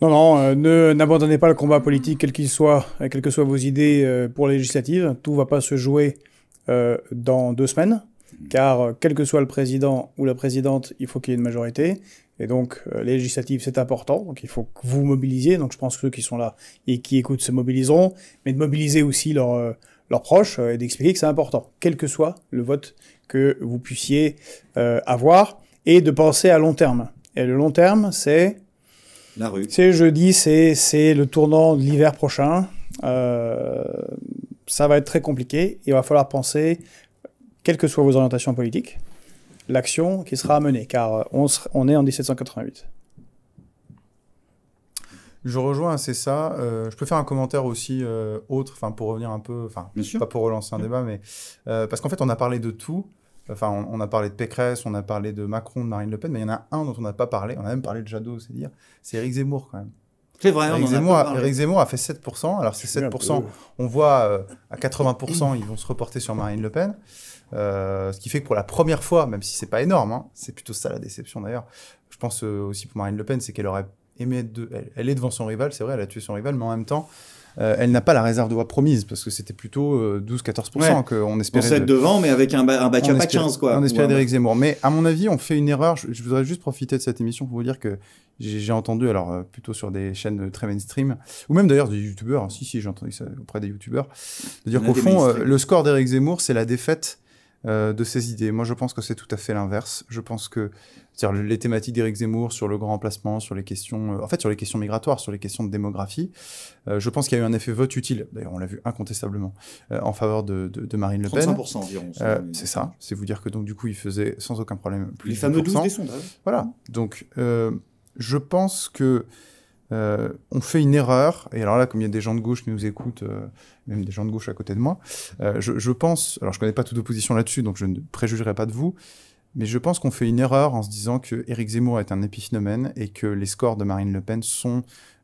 Non, non, euh, ne n'abandonnez pas le combat politique, quel qu'il soit, quelles que soient vos idées pour la législative. Tout ne va pas se jouer euh, dans deux semaines, hmm. car euh, quel que soit le président ou la présidente, il faut qu'il y ait une majorité. Et donc, euh, c'est important. Donc, il faut que vous mobilisiez. Donc, je pense que ceux qui sont là et qui écoutent se mobiliseront, mais de mobiliser aussi leurs euh, leurs proches et d'expliquer que c'est important, quel que soit le vote que vous puissiez avoir, et de penser à long terme. Et le long terme, c'est la rue. C'est jeudi, c'est le tournant de l'hiver prochain. Euh, ça va être très compliqué. Il va falloir penser, quelles que soient vos orientations politiques, l'action qui sera menée, car euh, on, on est en 1788. Je rejoins, c'est ça. Euh, je peux faire un commentaire aussi euh, autre, enfin pour revenir un peu, enfin pas pour relancer un débat, mais parce qu'en fait on a parlé de tout. Enfin, on, a parlé de Pécresse, on a parlé de Macron, de Marine Le Pen, mais il y en a un dont on n'a pas parlé. On a même parlé de Jadot, c'est dire. C'est Éric Zemmour quand même. Eric, Zemmour, a, fait 7%. Alors, c'est 7%. On voit euh, à 80%, ils vont se reporter sur Marine Le Pen. Euh, ce qui fait que pour la première fois, même si c'est pas énorme, hein, c'est plutôt ça la déception d'ailleurs. Je pense euh, aussi pour Marine Le Pen, c'est qu'elle aurait aimé être de... elle, est devant son rival, c'est vrai, elle a tué son rival, mais en même temps, euh, elle n'a pas la réserve de voix promise parce que c'était plutôt 12-14% euh, qu'on espérait. On s'est devant, mais avec un, un backup à 15, quoi. On espérait d'Éric Zemmour. Mais à mon avis, on fait une erreur. Je, voudrais juste profiter de cette émission pour vous dire que j'ai entendu, alors euh, plutôt sur des chaînes très mainstream, ou même d'ailleurs des youtubeurs, hein. si, si, j'ai entendu ça auprès des youtubeurs, de dire qu'au fond, le score d'Éric Zemmour, c'est la défaite de ses idées. Moi, je pense que c'est tout à fait l'inverse. Je pense que c'est-à-dire les thématiques d'Éric Zemmour sur le grand emplacement, sur les questions, euh, en fait, sur les questions migratoires, sur les questions de démographie. Euh, je pense qu'il y a eu un effet vote utile. D'ailleurs, on l'a vu incontestablement euh, en faveur de, Marine Le Pen. 35% environ. c'est ça. C'est vous dire que donc du coup, il faisait sans aucun problème plus les fameux 12 sondages. Voilà. Donc, je pense que on fait une erreur, et alors là, comme il y a des gens de gauche qui nous écoutent, même des gens de gauche à côté de moi, je, pense, alors je connais pas toute opposition là-dessus, donc je ne préjugerai pas de vous, mais je pense qu'on fait une erreur en se disant que Eric Zemmour est un épiphénomène et que les scores de Marine Le Pen sont,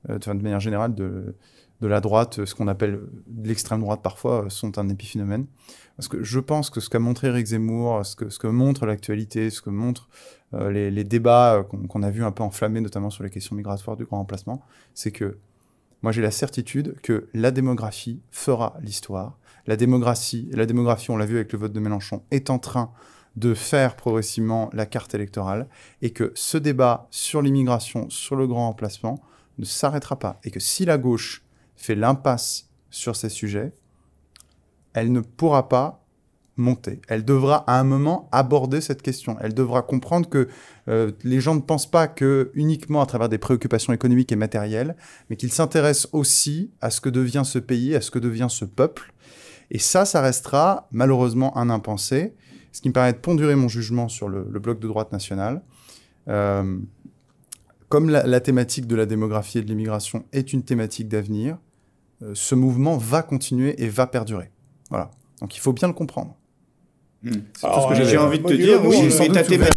euh, de, manière générale, de, la droite, ce qu'on appelle l'extrême droite parfois, euh, sont un épiphénomène. Parce que je pense que ce qu'a montré Eric Zemmour, ce que, ce montre l'actualité, ce que montrent euh, les, débats qu'on a vus un peu enflammés, notamment sur les questions migratoires du grand remplacement, c'est que moi j'ai la certitude que la démographie fera l'histoire. La démographie, la démographie, on l'a vu avec le vote de Mélenchon, est en train de faire progressivement la carte électorale et que ce débat sur l'immigration, sur le grand remplacement, ne s'arrêtera pas. Et que si la gauche fait l'impasse sur ces sujets, elle ne pourra pas monter. Elle devra à un moment aborder cette question. Elle devra comprendre que euh, les gens ne pensent pas que uniquement à travers des préoccupations économiques et matérielles, mais qu'ils s'intéressent aussi à ce que devient ce pays, à ce que devient ce peuple. Et ça, ça restera malheureusement un impensé ce qui me permet de pondurer mon jugement sur le, bloc de droite nationale. Euh, comme la, thématique de la démographie et de l'immigration est une thématique d'avenir, euh, ce mouvement va continuer et va perdurer. Voilà. Donc il faut bien le comprendre. Hmm. C'est tout ce que j'ai envie de te dire. Est-ce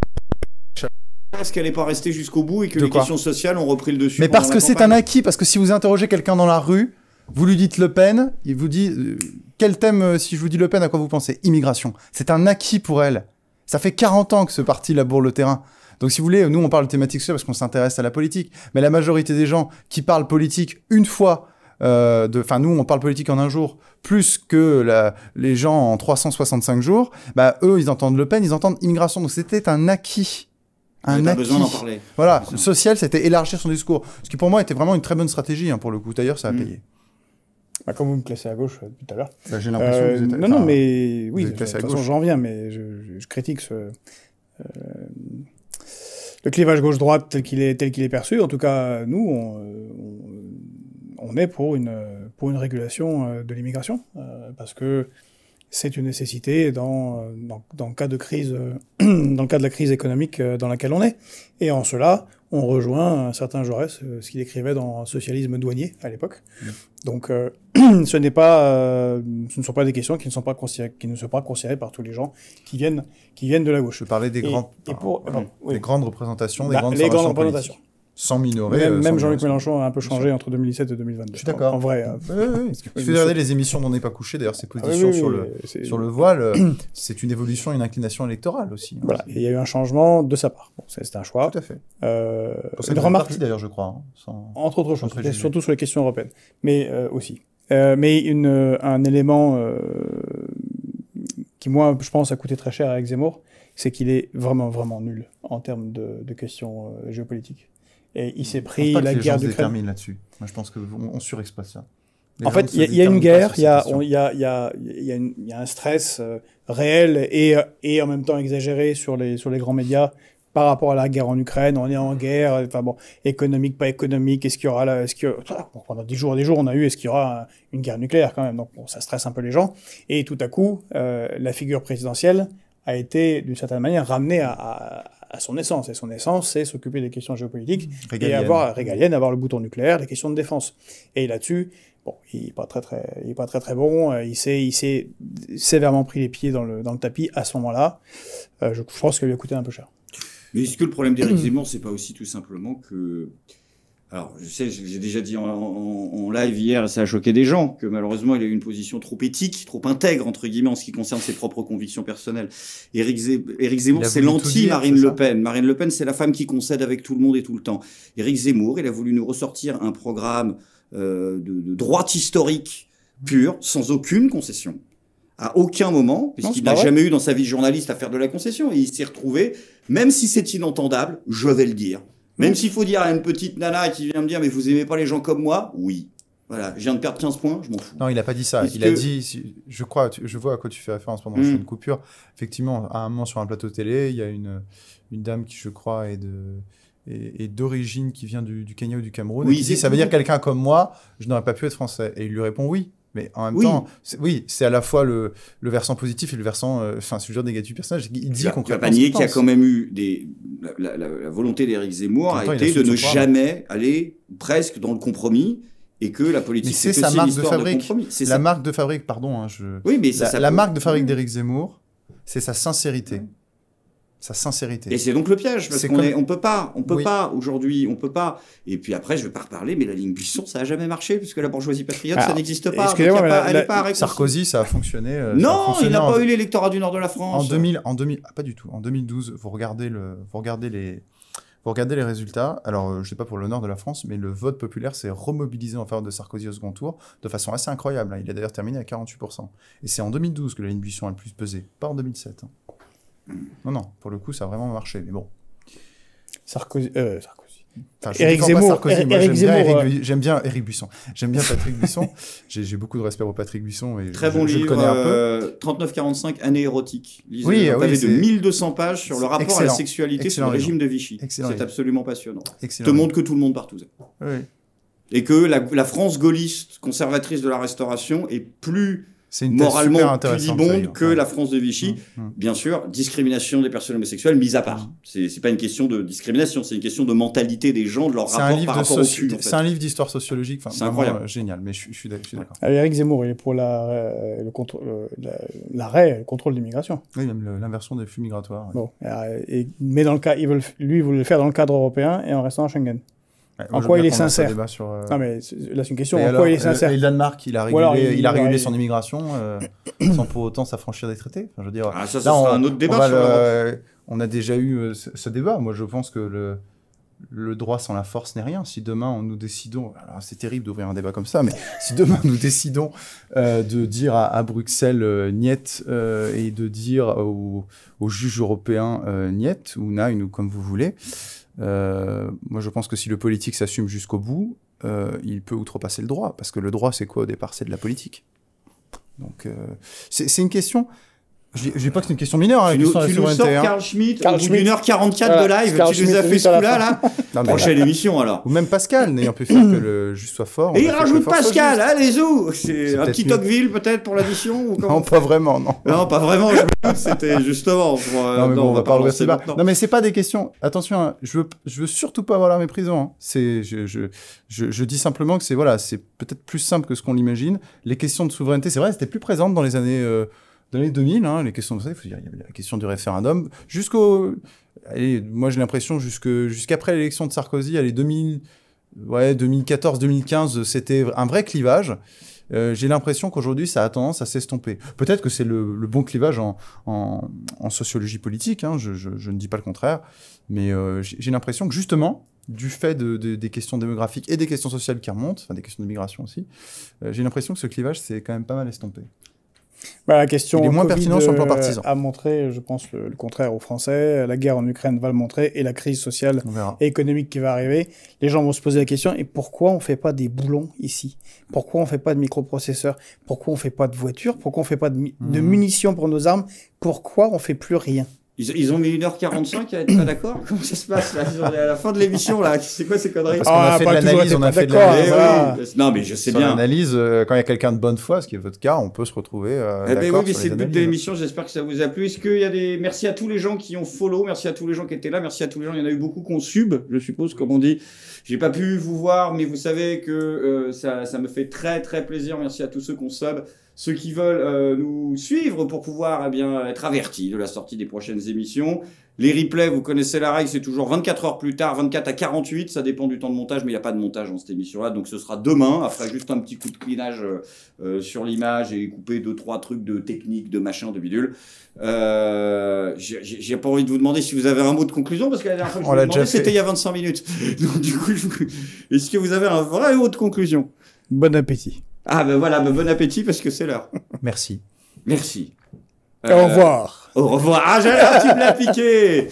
parce qu'elle n'est pas restée jusqu'au bout et que les questions sociales ont repris le dessus. Mais parce que c'est un acquis, parce que si vous interrogez quelqu'un dans la rue, vous lui dites Le Pen, il vous dit euh, quel thème euh, si je vous dis Le Pen à quoi vous pensez Immigration. C'est un acquis pour elle. Ça fait 40 ans que ce parti laboure le terrain. Donc si vous voulez, nous on parle de thématique sociale parce qu'on s'intéresse à la politique, mais la majorité des gens qui parlent politique une fois euh, enfin nous on parle politique en un jour plus que les gens en 365 jours, bah eux ils entendent Le Pen, ils entendent immigration, donc c'était un acquis. Un acquis. besoin d'en parler. Voilà, social, c'était élargir son discours, ce qui pour moi était vraiment une très bonne stratégie hein, pour le coup. D'ailleurs, ça a mm. payé. Bah, comme vous me classez à gauche euh, tout à l'heure. Bah, j'ai l'impression que vous euh, êtes. Non, non, mais oui, j'en viens, mais je, critique ce. Euh, le clivage gauche-droite tel qu'il est, est perçu, en tout cas, nous, on, on, est pour une, pour une régulation de l'immigration, parce que c'est une nécessité dans, dans, le cas de crise, dans le cas de la crise économique dans laquelle on est. Et en cela, on rejoint un certain Jaurès, euh, ce qu'il écrivait dans Socialisme douanier à l'époque. Mm. Donc, euh, ce n'est pas, euh, ce ne sont pas des questions qui ne sont pas considérées, qui ne sont pas considérées par tous les gens qui viennent, qui viennent de la gauche. Je parlais des, des grandes représentations, des bah, grandes, les grandes représentations sans minorer. Même, euh, Jean-Luc Mélenchon a un peu changé entre 2017 et 2022. Je suis d'accord. En, vrai. Oui, euh, oui, les émissions dont on n'est pas couché, d'ailleurs, ses positions ah sur, le, sur le voile, euh, c'est une évolution, une inclination électorale aussi. Hein. Voilà, il y a eu un changement de sa part. Bon, c'est un choix. Tout à fait. Euh, une remarque. d'ailleurs, je crois. Hein, entre autres choses, surtout sur les questions européennes, mais aussi. mais une, un élément qui, moi, je pense, a coûté très cher avec Zemmour, c'est qu'il est vraiment, vraiment nul en termes de questions géopolitiques. Et il s'est pris la guerre d'Ukraine. termine là-dessus. Moi, je pense qu'on on ça. en fait, il y, a une guerre, il y, a un stress euh, réel et, en même temps exagéré sur les, sur les grands médias par rapport à la guerre en Ukraine. On est en guerre, enfin bon, économique, pas économique. Est-ce qu'il y aura là, est-ce que pendant des jours, des jours, on a eu, est-ce qu'il y aura une guerre nucléaire quand même Donc ça stresse un peu les gens. Et tout à coup, euh, la figure présidentielle a été d'une certaine manière ramenée à, à son essence. Et son essence, c'est s'occuper des questions géopolitiques et avoir régalienne, avoir le bouton nucléaire, les questions de défense. Et là-dessus, bon, il est pas très très, il est pas très très bon. Euh, il s'est, il s'est sévèrement pris les pieds dans le dans le tapis à ce moment-là. Euh, je pense que lui a coûté un peu cher. Mais est-ce que le problème d'Éric Zemmour, c'est pas aussi tout simplement que alors, je sais, j'ai déjà dit en, live hier, ça a choqué des gens, que malheureusement, il a eu une position trop éthique, trop intègre, entre guillemets, en ce qui concerne ses propres convictions personnelles. Éric, Zemmour, c'est l'anti-Marine Le Pen. Marine Le Pen, c'est la femme qui concède avec tout le monde et tout le temps. Éric Zemmour, il a voulu nous ressortir un programme euh, de, de droite historique pur, sans aucune concession à aucun moment, puisqu'il n'a jamais eu dans sa vie journaliste à faire de la concession, et il s'est retrouvé, même si c'est inentendable, je vais le dire, même s'il faut dire à une petite nana qui vient me dire mais vous aimez pas les gens comme moi, oui. Voilà, je viens de perdre 15 points, je m'en fous. Non, il a pas dit ça. Il a dit, je crois, je vois à quoi tu fais référence pendant que hmm. une coupure. Effectivement, à un moment sur un plateau télé, il y a une, une dame qui, je crois, est de et, d'origine qui vient du, Kenya ou du Cameroun. Oui, ça veut dire quelqu'un comme moi, je n'aurais pas pu être français. Et il lui répond oui. Mais en même temps, oui, c'est à la fois le, le, versant positif et le versant, euh, enfin, sujet négatif du personnage. Il dit qu'on peut pas nier qu'il a quand même eu des. La, volonté d'Éric Zemmour a été de ne jamais aller presque dans le compromis et que la politique c'est sa marque de fabrique. la marque de fabrique, pardon. Hein, je... Oui, mais la, la marque de fabrique d'Éric Zemmour, c'est sa sincérité sa sincérité. Et c'est donc le piège, parce qu'on on peut pas, on peut pas aujourd'hui, on peut pas. Et puis après, je vais pas reparler, mais la ligne Buisson, ça a jamais marché, puisque la bourgeoisie patriote, ça n'existe pas. Sarkozy, ça a fonctionné. Euh, non, il n'a pas eu l'électorat du nord de la France. En 2000, en 2000, ah, pas du tout. En 2012, vous regardez le, regardez les, vous regardez les résultats, alors euh, je sais pas pour le nord de la France, mais le vote populaire s'est remobilisé en faveur de Sarkozy au second tour de façon assez incroyable. Hein. Il a d'ailleurs terminé à 48%. Et c'est en 2012 que la ligne Buisson a le plus pesé, pas en 2007. Non, non, pour le coup, ça a vraiment marché. Mais bon. Sarkozy. Euh, Éric Zemmour. J'aime bien Eric Buisson. J'aime bien Patrick Buisson. J'ai beaucoup de respect pour Patrick Buisson. Et Très bon je, livre. trente euh, 39-45, année érotique. Lisez oui, Vous avez de 1200 pages sur le rapport à la sexualité sur le régime de Vichy. C'est absolument passionnant. Excellent. Te montre que tout le monde partout. Oui. Et que la France gaulliste, conservatrice de la Restauration, est plus — C'est une moralement pudibonde que la France de Vichy. Mm, mm, mm. Bien sûr, discrimination des personnes homosexuelles mise à part. ce C'est pas une question de discrimination, c'est une question de mentalité des gens, de leur rapport par rapport C'est un livre d'histoire sociologique, enfin, c'est incroyable. Euh, génial, mais je, suis d'accord. Euh, Éric Zemmour, il est pour euh, l'arrêt, le, contrôle des migrations. — Oui, même l'inversion des flux migratoires. Bon, mais dans le cas, ils veulent, lui, il le faire dans le cadre européen et en restant à Schengen en quoi il est sincère Non euh, mais là c'est une question. en quoi il est sincère Le, Danemark, il a régulé, son immigration euh, sans pour autant s'affranchir des traités. je veux dire, ah, ça, ça un autre débat. On, a déjà eu euh, ce, débat. Moi, je pense que le, le droit sans la force n'est rien. Si demain on nous décidons, c'est terrible d'ouvrir un débat comme ça, mais si demain nous décidons de dire à, Bruxelles Niet » et de dire aux, juges européens Niet ou nine ou comme vous voulez. Euh, moi, je pense que si le politique s'assume jusqu'au bout, euh, il peut outrepasser le droit, parce que le droit, c'est quoi au départ C'est de la politique. Donc, euh, c'est une question. Je, ne dis pas que c'est une question mineure, tu, nous, sors Carl Schmitt, heure 44 de live, tu nous as fait ce coup-là, là, Prochaine émission, alors. Ou même Pascal, n'ayant pu faire que le juste soit fort. Et il rajoute Pascal, allez hein, y C'est un petit Tocqueville, peut-être, pour l'addition ou Non, pas vraiment, non. Non, pas vraiment, c'était justement... Euh, non, mais bon, on va pas relancer Non, mais c'est pas des questions... Attention, hein, je veux, veux surtout pas avoir la méprisant. Hein. je, dis simplement que c'est, voilà, c'est peut-être plus simple que ce qu'on l'imagine. Les questions de souveraineté, c'est vrai, c'était plus présente dans les années... Euh, dans les 2000, hein, les questions, il y avait la question du référendum, jusqu'au, moi j'ai l'impression jusque, jusqu'après l'élection de Sarkozy, allez, 2000, ouais, 2014-2015, c'était un vrai clivage. Euh, j'ai l'impression qu'aujourd'hui, ça a tendance à s'estomper. Peut-être que c'est le, bon clivage en, sociologie politique, hein, je, ne dis pas le contraire, mais euh, j'ai l'impression que justement, du fait de, des questions démographiques et des questions sociales qui remontent, enfin des questions de migration aussi, euh, j'ai l'impression que ce clivage s'est quand même pas mal estompé. Bah, la question est moins pertinent sur le plan euh, partisan. A montré, je pense, le, contraire aux Français. La guerre en Ukraine va le montrer et la crise sociale et économique qui va arriver. Les gens vont se poser la question et pourquoi on ne fait pas des boulons ici Pourquoi on ne fait pas de microprocesseurs Pourquoi on ne fait pas de voitures Pourquoi on ne fait pas de, de mmh. munitions pour nos armes Pourquoi on ne fait plus rien ils, ont mis 1h45 à être pas d'accord Comment ça se passe là à la fin de l'émission là C'est quoi ces conneries Parce qu'on ah, a fait de l'analyse, on a fait de l'analyse. Hein, eh non mais je sais bien. L'analyse, euh, quand il y a quelqu'un de bonne foi, ce qui est votre cas, on peut se retrouver. Euh, eh ben oui, mais c'est le but de l'émission. J'espère que ça vous a plu. Est-ce qu'il y a des Merci à tous les gens qui ont follow, merci à tous les gens qui étaient là, merci à tous les gens. Il y en a eu beaucoup qu'on sub, je suppose, comme on dit. J'ai pas pu vous voir, mais vous savez que euh, ça, ça me fait très très plaisir. Merci à tous ceux qu'on sub ceux qui veulent euh, nous suivre pour pouvoir eh bien, être avertis de la sortie des prochaines émissions. Les replays, vous connaissez la règle, c'est toujours 24 heures plus tard, 24 à 48, ça dépend du temps de montage, mais il n'y a pas de montage dans cette émission-là, donc ce sera demain, après juste un petit coup de clinage euh, euh, sur l'image et couper deux, trois trucs de technique, de machin, de bidule. Euh, J'ai pas envie de vous demander si vous avez un mot de conclusion, parce que la dernière fois que je vous demandé, c'était il y a 25 minutes. donc du coup, est-ce que vous avez un vrai mot de conclusion Bon appétit. Ah ben voilà, ben bon appétit parce que c'est l'heure. Merci. Merci. au revoir. Euh, au revoir. Ah, j'avais un petit piqué.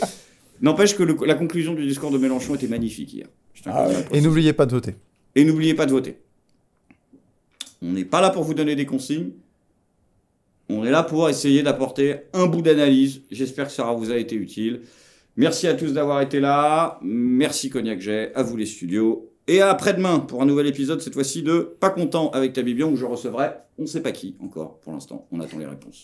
N'empêche que la conclusion du discours de Mélenchon était magnifique hier. Ah et n'oubliez pas de voter. Et n'oubliez pas de voter. On n'est pas là pour vous donner des consignes. On est là pour essayer d'apporter un bout d'analyse. J'espère que ça vous a été utile. Merci à tous d'avoir été là. Merci Cognac J, à vous les studios. Et après-demain, pour un nouvel épisode, cette fois-ci de Pas content avec ta Bibion, où je recevrai on sait pas qui encore pour l'instant. On attend les réponses.